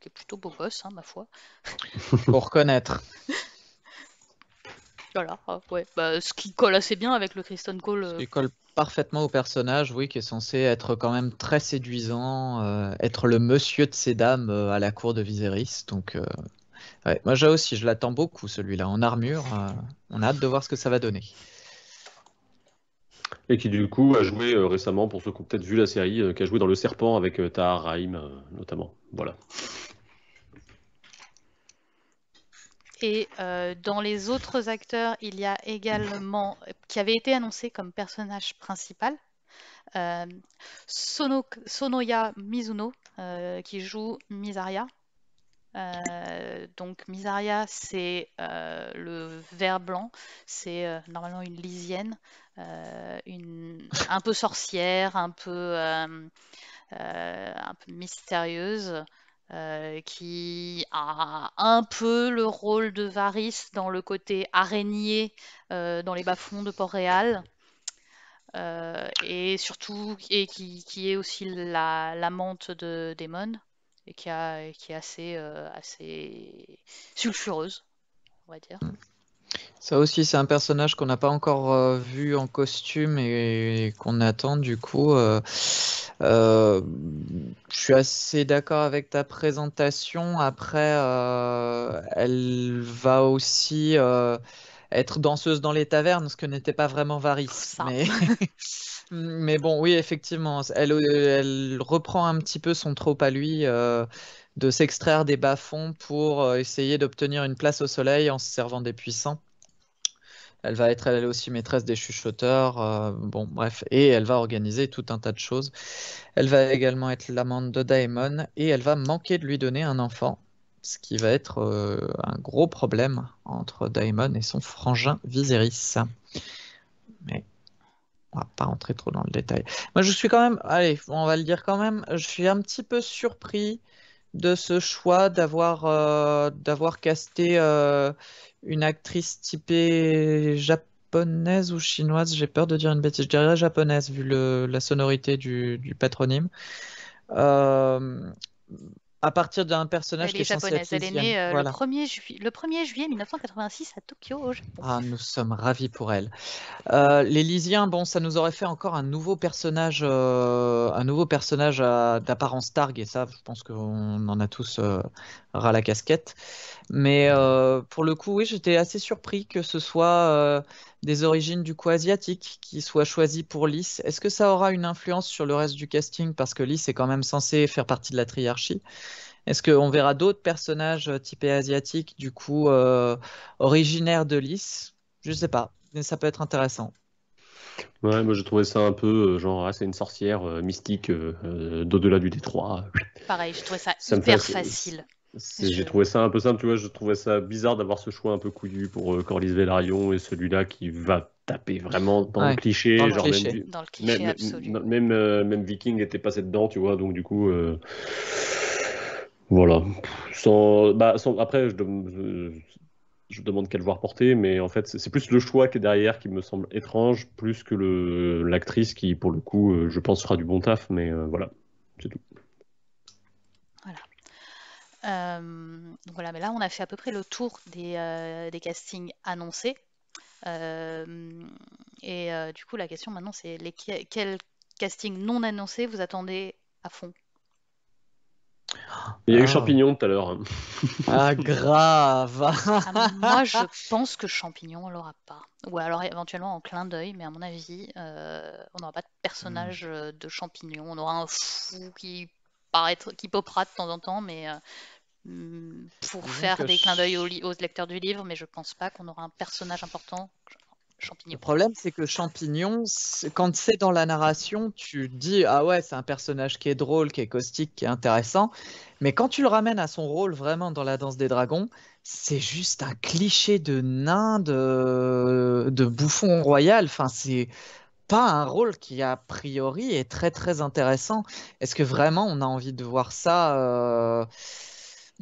qui est plutôt beau gosse, hein, ma foi. Pour reconnaître. voilà, ah, ouais. Bah, ce qui colle assez bien avec le Kristen Cole. Il Ce qui euh, colle parfaitement au personnage, oui, qui est censé être quand même très séduisant, euh, être le monsieur de ces dames euh, à la cour de Viserys. Donc, moi, aussi, je l'attends beaucoup, celui-là, en armure. on a hâte de voir ce que ça va donner. Et qui du coup a joué euh, récemment, pour ceux qui ont peut-être vu la série, euh, qui a joué dans Le Serpent avec euh, Tahar Rahim notamment. Voilà. Et dans les autres acteurs, il y a également, qui avait été annoncé comme personnage principal, Sonoya Mizuno, qui joue Misaria, euh, donc Misaria, c'est euh, le vert blanc, c'est euh, normalement une lysienne, un peu sorcière, un peu, mystérieuse, qui a un peu le rôle de Varys dans le côté araignée dans les bas-fonds de Port-Réal. et surtout, et qui, est aussi l'amante de Daemon qui, est assez, euh, assez sulfureuse, on va dire. Ça aussi, c'est un personnage qu'on n'a pas encore euh, vu en costume et, qu'on attend du coup. Euh, je suis assez d'accord avec ta présentation. Après, elle va aussi être danseuse dans les tavernes, ce que n'était pas vraiment Varys. Mais... Mais bon, oui, effectivement, euh, elle, reprend un petit peu son trop à lui euh, de s'extraire des bas-fonds pour euh, essayer d'obtenir une place au soleil en se servant des puissants. Elle va être elle aussi maîtresse des chuchoteurs, bon bref, et elle va organiser tout un tas de choses. Elle va également être l'amante de Daemon et elle va manquer de lui donner un enfant, ce qui va être un gros problème entre Daemon et son frangin Viserys. Mais on va pas entrer trop dans le détail. Moi, je suis quand même, allez, on va le dire quand même, je suis un petit peu surpris de ce choix d'avoir euh, d'avoir casté euh, une actrice typée japonaise ou chinoise. J'ai peur de dire une bêtise. Je dirais japonaise vu le, la sonorité du, du patronyme. Euh, à partir d'un personnage qui est, japonaise. elle est née euh, le, 1er juillet 1986 à Tokyo, Ah, nous sommes ravis pour elle. Euh, bon, ça nous aurait fait encore un nouveau personnage, euh, un nouveau personnage euh, d'apparence targue, et ça, je pense qu'on en a tous ras la casquette. Mais pour le coup, oui, j'étais assez surpris que ce soit des origines du coup asiatiques qui soient choisies pour Lys. Est-ce que ça aura une influence sur le reste du casting parce que Lys est quand même censé faire partie de la triarchie Est-ce qu'on verra d'autres personnages euh, typés asiatiques du coup euh, originaires de Lys Je ne sais pas, mais ça peut être intéressant. Ouais, moi j'ai trouvé ça un peu euh, genre, ah, c'est une sorcière mystique d'au-delà du détroit. Pareil, je trouvais ça, ça hyper facile. J'ai trouvé ça un peu simple, tu vois. Je trouvais ça bizarre d'avoir ce choix un peu couillu pour euh, Corliss Velaryon et celui-là qui va taper vraiment dans le cliché. Dans Même, dans le cliché euh, même, Viking n'était passé dedans, tu vois. Donc, du coup. Euh, voilà. Sans, bah, après, je, je, demande quelle voir porter, mais en fait, c'est plus le choix qui est derrière qui me semble étrange, plus que l'actrice qui, pour le coup, je pense, fera du bon taf, mais voilà, c'est tout donc euh, voilà, mais là, on a fait à peu près le tour des, euh, castings annoncés. Euh, et du coup, la question maintenant, c'est quels castings non annoncés vous attendez à fond il y a eu ah. champignon tout à l'heure. Hein. Ah grave. Ah, moi je pense que champignon on l'aura pas. Ou alors éventuellement en clin d'œil, mais à mon avis on n'aura pas de hmm. personnage de champignon. On aura un fou qui paraître, qui popera de temps en temps, mais euh, mm, pour faire des clins d'œil aux, lecteurs du livre, mais je pense pas qu'on aura un personnage important. Champignon. Le problème, c'est que Champignon, quand c'est dans la narration, tu dis Ah ouais, c'est un personnage qui est drôle, qui est caustique, qui est intéressant. Mais quand tu le ramènes à son rôle vraiment dans la danse des dragons, c'est juste un cliché de nain, de, de bouffon royal. Enfin, c'est pas un rôle qui a priori est très très intéressant. Est-ce que vraiment on a envie de voir ça euh...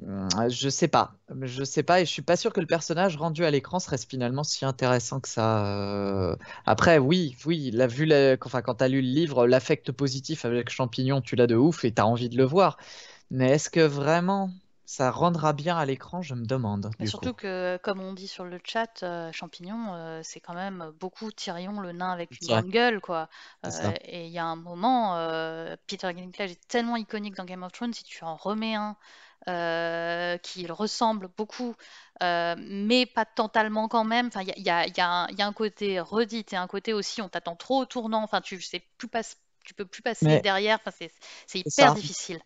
Mm, je sais pas, je sais pas et je suis pas sûr que le personnage rendu à l'écran serait finalement si intéressant que ça. Euh. Après oui, oui, la vue, enfin quand t'as lu le livre, l'affect positif avec champignon, tu l'as de ouf et t'as envie de le voir. Mais est-ce que vraiment ça rendra bien à l'écran, je me demande. surtout que, comme on dit sur le chat, euh, Champignon, euh, c'est quand même beaucoup Tyrion, le nain avec une gueule, quoi. Euh, et il y a un moment, Peter Dinklage est tellement iconique dans Game of Thrones, si tu en remets un qui ressemble beaucoup, mais pas totalement quand même. Enfin, il y, a, un côté redite et un côté aussi, on t'attend trop au tournant. Enfin, tu sais plus tu peux plus passer derrière. c'est hyper difficile.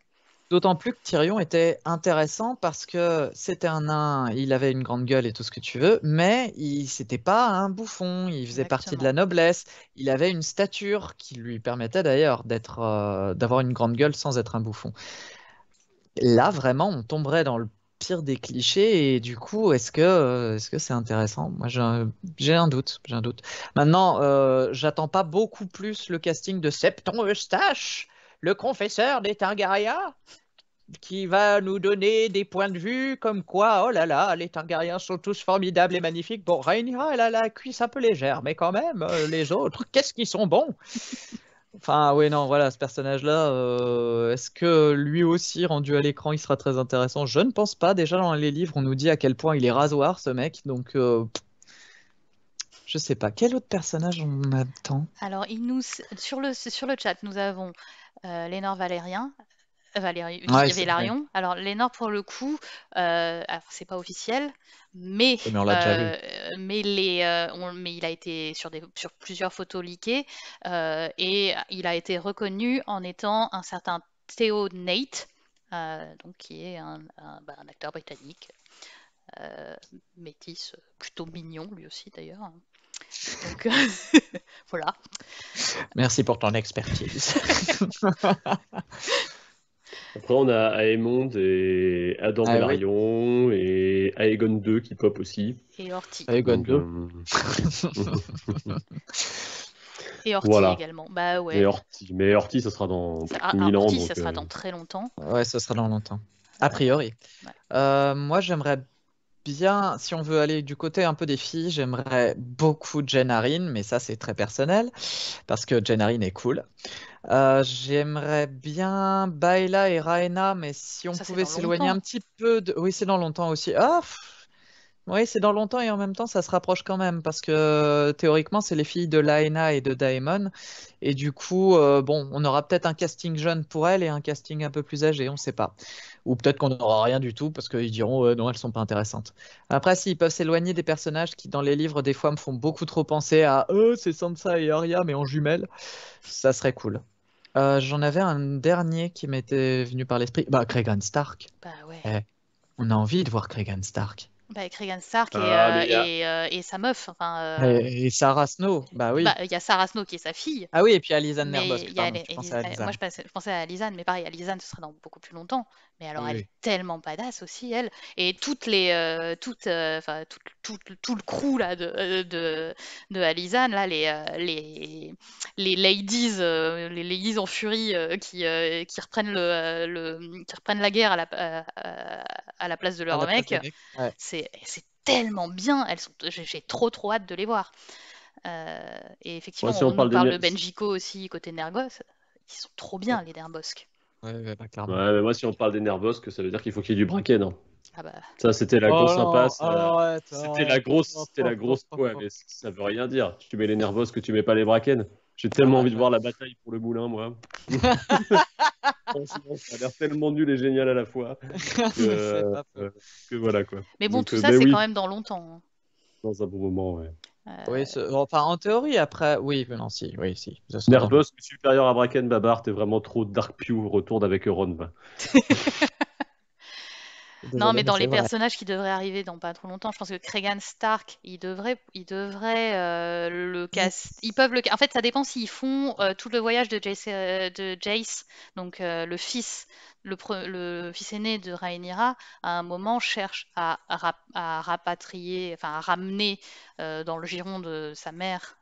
D'autant plus que Tyrion était intéressant parce que c'était un nain, il avait une grande gueule et tout ce que tu veux, mais il n'était pas un bouffon, il faisait partie de la noblesse, il avait une stature qui lui permettait d'ailleurs euh, d'avoir une grande gueule sans être un bouffon. Là, vraiment, on tomberait dans le pire des clichés et du coup, est-ce que euh, ce c'est intéressant Moi, j'ai un, doute, doute. Maintenant, euh, j'attends pas beaucoup plus le casting de Septon Eustache le confesseur des Targaryens qui va nous donner des points de vue comme quoi, oh là là, les Targaryens sont tous formidables et magnifiques. Bon, Rhaenyra, elle a la cuisse un peu légère, mais quand même, euh, les autres, qu'est-ce qu'ils sont bons Enfin, oui, non, voilà, ce personnage-là, euh, est-ce que lui aussi, rendu à l'écran, il sera très intéressant Je ne pense pas. Déjà, dans les livres, on nous dit à quel point il est rasoir, ce mec, donc... je euh, je sais pas, quel autre personnage on attend Alors, il nous, sur, le, sur le chat, nous avons euh, Lénore Valérien, Valérie Vélarion. Alors Lénore pour le coup, euh, c'est pas officiel, euh, euh, mais il a été sur plusieurs photos leakées et il a été reconnu en étant un certain Theo Nate, donc qui est un, bah, acteur britannique métis, plutôt mignon lui aussi d'ailleurs. Hein. voilà. Merci pour ton expertise. Après, on a Aemond et Adam ah, Marion et Aegon 2 qui pop aussi. Et Orti. Aegon 2. et Orti également. Bah ouais. Et Mais Orti, ça sera dans 1000 ah, ans. Orti, ça sera euh, dans très longtemps. Ouais, ça sera dans longtemps. A priori. Euh, moi, j'aimerais bien, si on veut aller du côté un peu des filles, j'aimerais beaucoup Jen Harin, mais ça c'est très personnel, parce que Jen Harin est cool. Euh, j'aimerais bien Baila et Raina mais si on pouvait s'éloigner un petit peu de... Oui, c'est dans longtemps aussi. Ah, oui, c'est dans longtemps et en même temps, ça se rapproche quand même parce que euh, théoriquement, c'est les filles de Laena et de Daemon. Et du coup, euh, bon, on aura peut-être un casting jeune pour elles et un casting un peu plus âgé, on ne sait pas. Ou peut-être qu'on n'aura rien du tout parce qu'ils diront non, elles sont pas intéressantes. Après, s'ils peuvent s'éloigner des personnages qui, dans les livres, des fois me font beaucoup trop penser à eux, c'est Sansa et Arya, mais en jumelles, ça serait cool. Euh, j'en avais un dernier qui m'était venu par l'esprit. Bah, Cregan Stark. Bah ouais. Eh, on a envie de voir Cregan Stark. Bah, avec Regan Stark et, ah, euh, euh, et, sa meuf. Euh. et, Sarah Snow, bah oui. Bah, il y a Sarah Snow qui est sa fille. Ah oui, et puis Alizane Nervos Moi, je, pensais, je pensais à Alizane, mais pareil, Alizane, ce sera dans beaucoup plus longtemps. Mais alors, elle est tellement badass aussi, elle. Et toutes les, toutes, tout, tout, le crew là, de, de, Alizane, là, les, les, les ladies, les ladies en furie qui, qui, reprennent le, le, qui reprennent la guerre à la, à, la place de leur mec. C'est c'est tellement bien. Elles sont, j'ai trop trop hâte de les voir. Euh, et effectivement, on, parle, de Benjico aussi côté Nergos. Ils sont trop bien les Nerbosk. Ouais, bah, ouais, mais moi, si on parle des que ça veut dire qu'il faut qu'il y ait du braquet, non ah bah. Ça, c'était la oh grosse impasse. Euh, c'était la grosse, c'était la oh, grosse. Oh, ouais, mais ça veut rien dire. Tu mets les que tu mets pas les Braken. J'ai tellement envie de voir la bataille pour le moulin, moi. ça a l'air tellement nul et génial à la fois. Euh, voilà quoi. Mais bon, tout euh, ça, ben c'est quand même dans longtemps. Hein. Dans un bon moment, euh, Oui, enfin en théorie après, oui, mais non, si, oui, si. Nervous, supérieur à Bracken Babar, t'es vraiment trop Dark Pew retourne avec Euron. non, mais dans les personnages qui devraient arriver dans pas trop longtemps, je pense que Cregan Stark, ils devraient, ils devraient euh, le casse. Ils peuvent le. En fait, ça dépend s'ils font euh, tout le voyage de Jace, euh, donc le fils, le, fils aîné de Rhaenyra, à un moment cherche à, à rapatrier, enfin à ramener dans le giron de sa mère.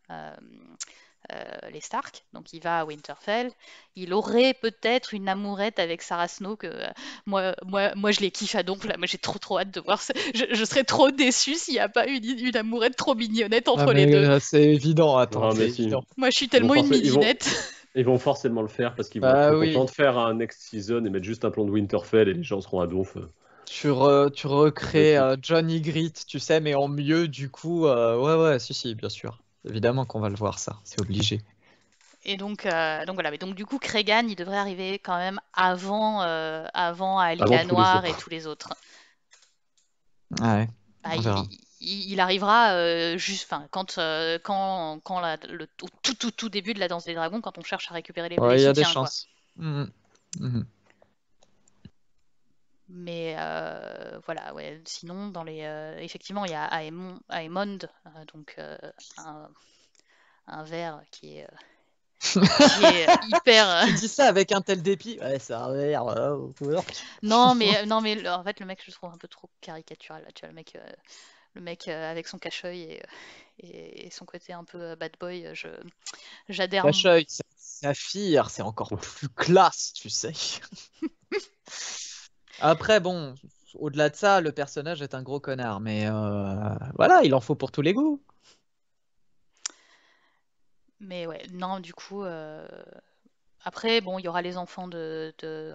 Euh, les Stark, donc il va à Winterfell. Il aurait peut-être une amourette avec Sarah Snow que euh, moi, moi, moi je les kiffe à donc là. Moi j'ai trop trop hâte de voir. Je, serais trop déçue s'il n'y a pas une, une, amourette trop mignonnette entre ah, les deux. Euh, c'est évident, attends. Moi je suis tellement une mignonnette. Ils vont forcément le faire parce qu'ils vont bah, de faire un next season et mettre juste un plan de Winterfell et les gens seront à donf. Tu, tu recrées bah, Johnny Grit, tu sais, mais en mieux du coup. ouais, ouais, si, si, bien sûr. Évidemment qu'on va le voir, ça, c'est obligé. Et donc, euh, donc voilà, mais donc du coup, Cregan, il devrait arriver quand même avant, euh, avant la Noir et tous les autres. Ah ouais, ah, Il, arrivera euh, juste, euh, quand, quand, quand le tout, tout, tout, début de la danse des dragons, quand on cherche à récupérer les. Ouais, il y a des chances. Mmh. Mais euh, voilà, ouais, sinon, dans les, euh, effectivement, il y a Aemon, Aemond, euh, donc un, un, verre qui est, qui est hyper. Tu dis ça avec un tel dépit Ouais, c'est un verre. Oh, oh, oh. non, mais, non, mais en fait, le mec, je le trouve un peu trop caricatural. Tu vois, le mec, le mec avec son cache-œil et, et, son côté un peu bad boy, j'adhère. Cache-œil, fille c'est encore plus classe, tu sais. Après, bon, au-delà de ça, le personnage est un gros connard, mais euh, voilà, il en faut pour tous les goûts. Mais ouais, non, du coup, euh, après, bon, il y aura les enfants de, de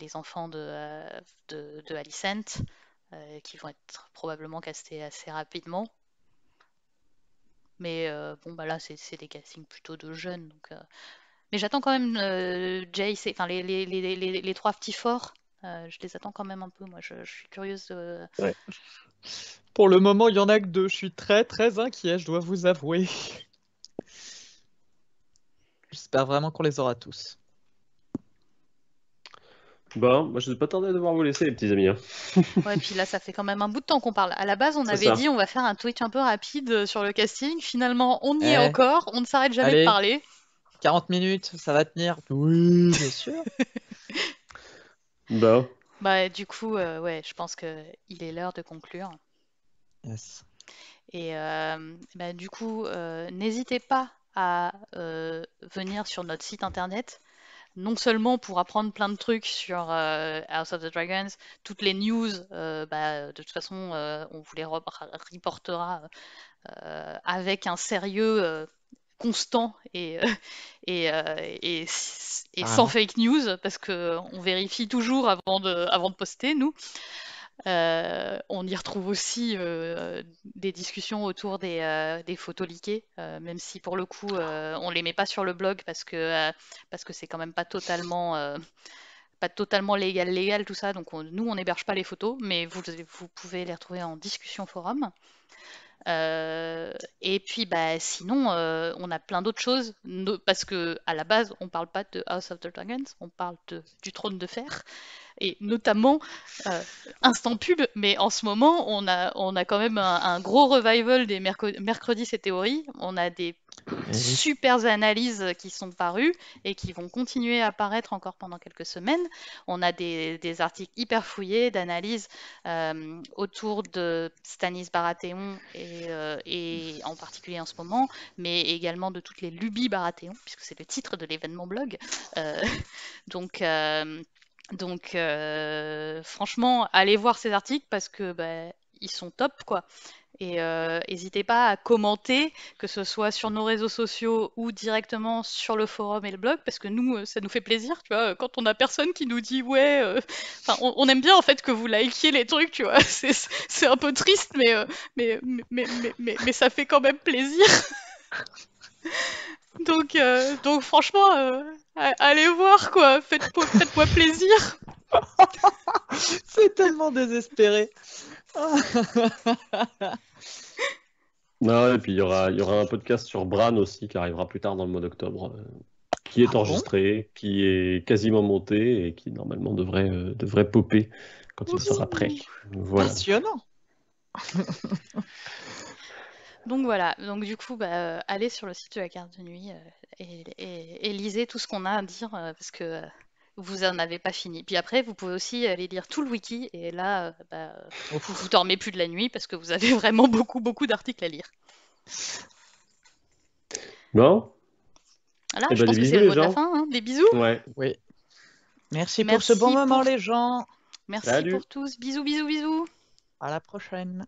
les enfants de, euh, de, Alicent, qui vont être probablement castés assez rapidement. Mais bon, bah là, c'est des castings plutôt de jeunes, Mais j'attends quand même Jay, enfin les, trois petits forts euh, je les attends quand même un peu, moi je, suis curieuse. Pour le moment, il y en a que deux. Je suis très très inquiet, je dois vous avouer. J'espère vraiment qu'on les aura tous. Bon, bah, moi je ne vais pas tarder à devoir vous laisser, les petits amis. Hein. ouais, et puis là, ça fait quand même un bout de temps qu'on parle. À la base, on avait dit on va faire un tweet un peu rapide euh, sur le casting. Finalement, on y est eh. encore. On ne s'arrête jamais de parler. 40 minutes, ça va tenir. Oui, bien sûr. Bah. bah. du coup, euh, ouais, je pense qu'il est l'heure de conclure. Yes. Et euh, bah, du coup, euh, n'hésitez pas à venir sur notre site internet, non seulement pour apprendre plein de trucs sur House of the Dragons, toutes les news, bah, de toute façon, on vous les reportera avec un sérieux constant et, euh, et, euh, et, sans fake news, parce qu'on vérifie toujours avant de, avant de poster, nous. Euh, on y retrouve aussi des discussions autour des, des photos liquées, même si pour le coup on les met pas sur le blog parce que parce que c'est quand même pas totalement pas totalement légal légal tout ça. Donc nous on n'héberge pas les photos, mais vous, vous pouvez les retrouver en discussion forum. Euh, et puis bah, sinon, euh, on a plein d'autres choses, parce que à la base, on parle pas de House of the Dragons, on parle du trône de fer et notamment euh, instant pub, mais en ce moment, on a, on a quand même un, gros revival des mercredis et théories. On a des eh super analyses qui sont parues et qui vont continuer à apparaître encore pendant quelques semaines. On a des, des articles hyper fouillés d'analyses euh, autour de Stanis Baratheon et, euh, et, en particulier en ce moment, mais également de toutes les lubies Baratheon, puisque c'est le titre de l'événement blog. donc donc, euh, franchement, allez voir ces articles parce que bah, ils sont top, quoi. Et euh, n'hésitez pas à commenter, que ce soit sur nos réseaux sociaux ou directement sur le forum et le blog, parce que nous, euh, ça nous fait plaisir, tu vois, quand on a personne qui nous dit ouais, on, aime bien en fait que vous likiez les trucs, tu vois, c'est un peu triste, mais, mais, mais, mais, mais ça fait quand même plaisir. Donc, euh, donc franchement, euh, allez voir quoi, faites-moi plaisir. c'est tellement désespéré. non, et puis il y aura, y aura un podcast sur Bran aussi qui arrivera plus tard dans le mois d'octobre, euh, qui est ah enregistré, qui est quasiment monté et qui normalement devrait, devrait popper quand il sera prêt. Voilà. Passionnant. Donc voilà, donc du coup, bah, euh, allez sur le site de la carte de nuit euh, et, lisez tout ce qu'on a à dire euh, parce que vous en avez pas fini. Puis après, vous pouvez aussi aller lire tout le wiki et là, vous, bah, vous dormez plus de la nuit parce que vous avez vraiment beaucoup, beaucoup d'articles à lire. Bon. Eh je ben, pense que c'est la fin. Hein. Des bisous. Merci, pour ce bon moment, les gens. Merci pour tous. Bisous, bisous, bisous. À la prochaine.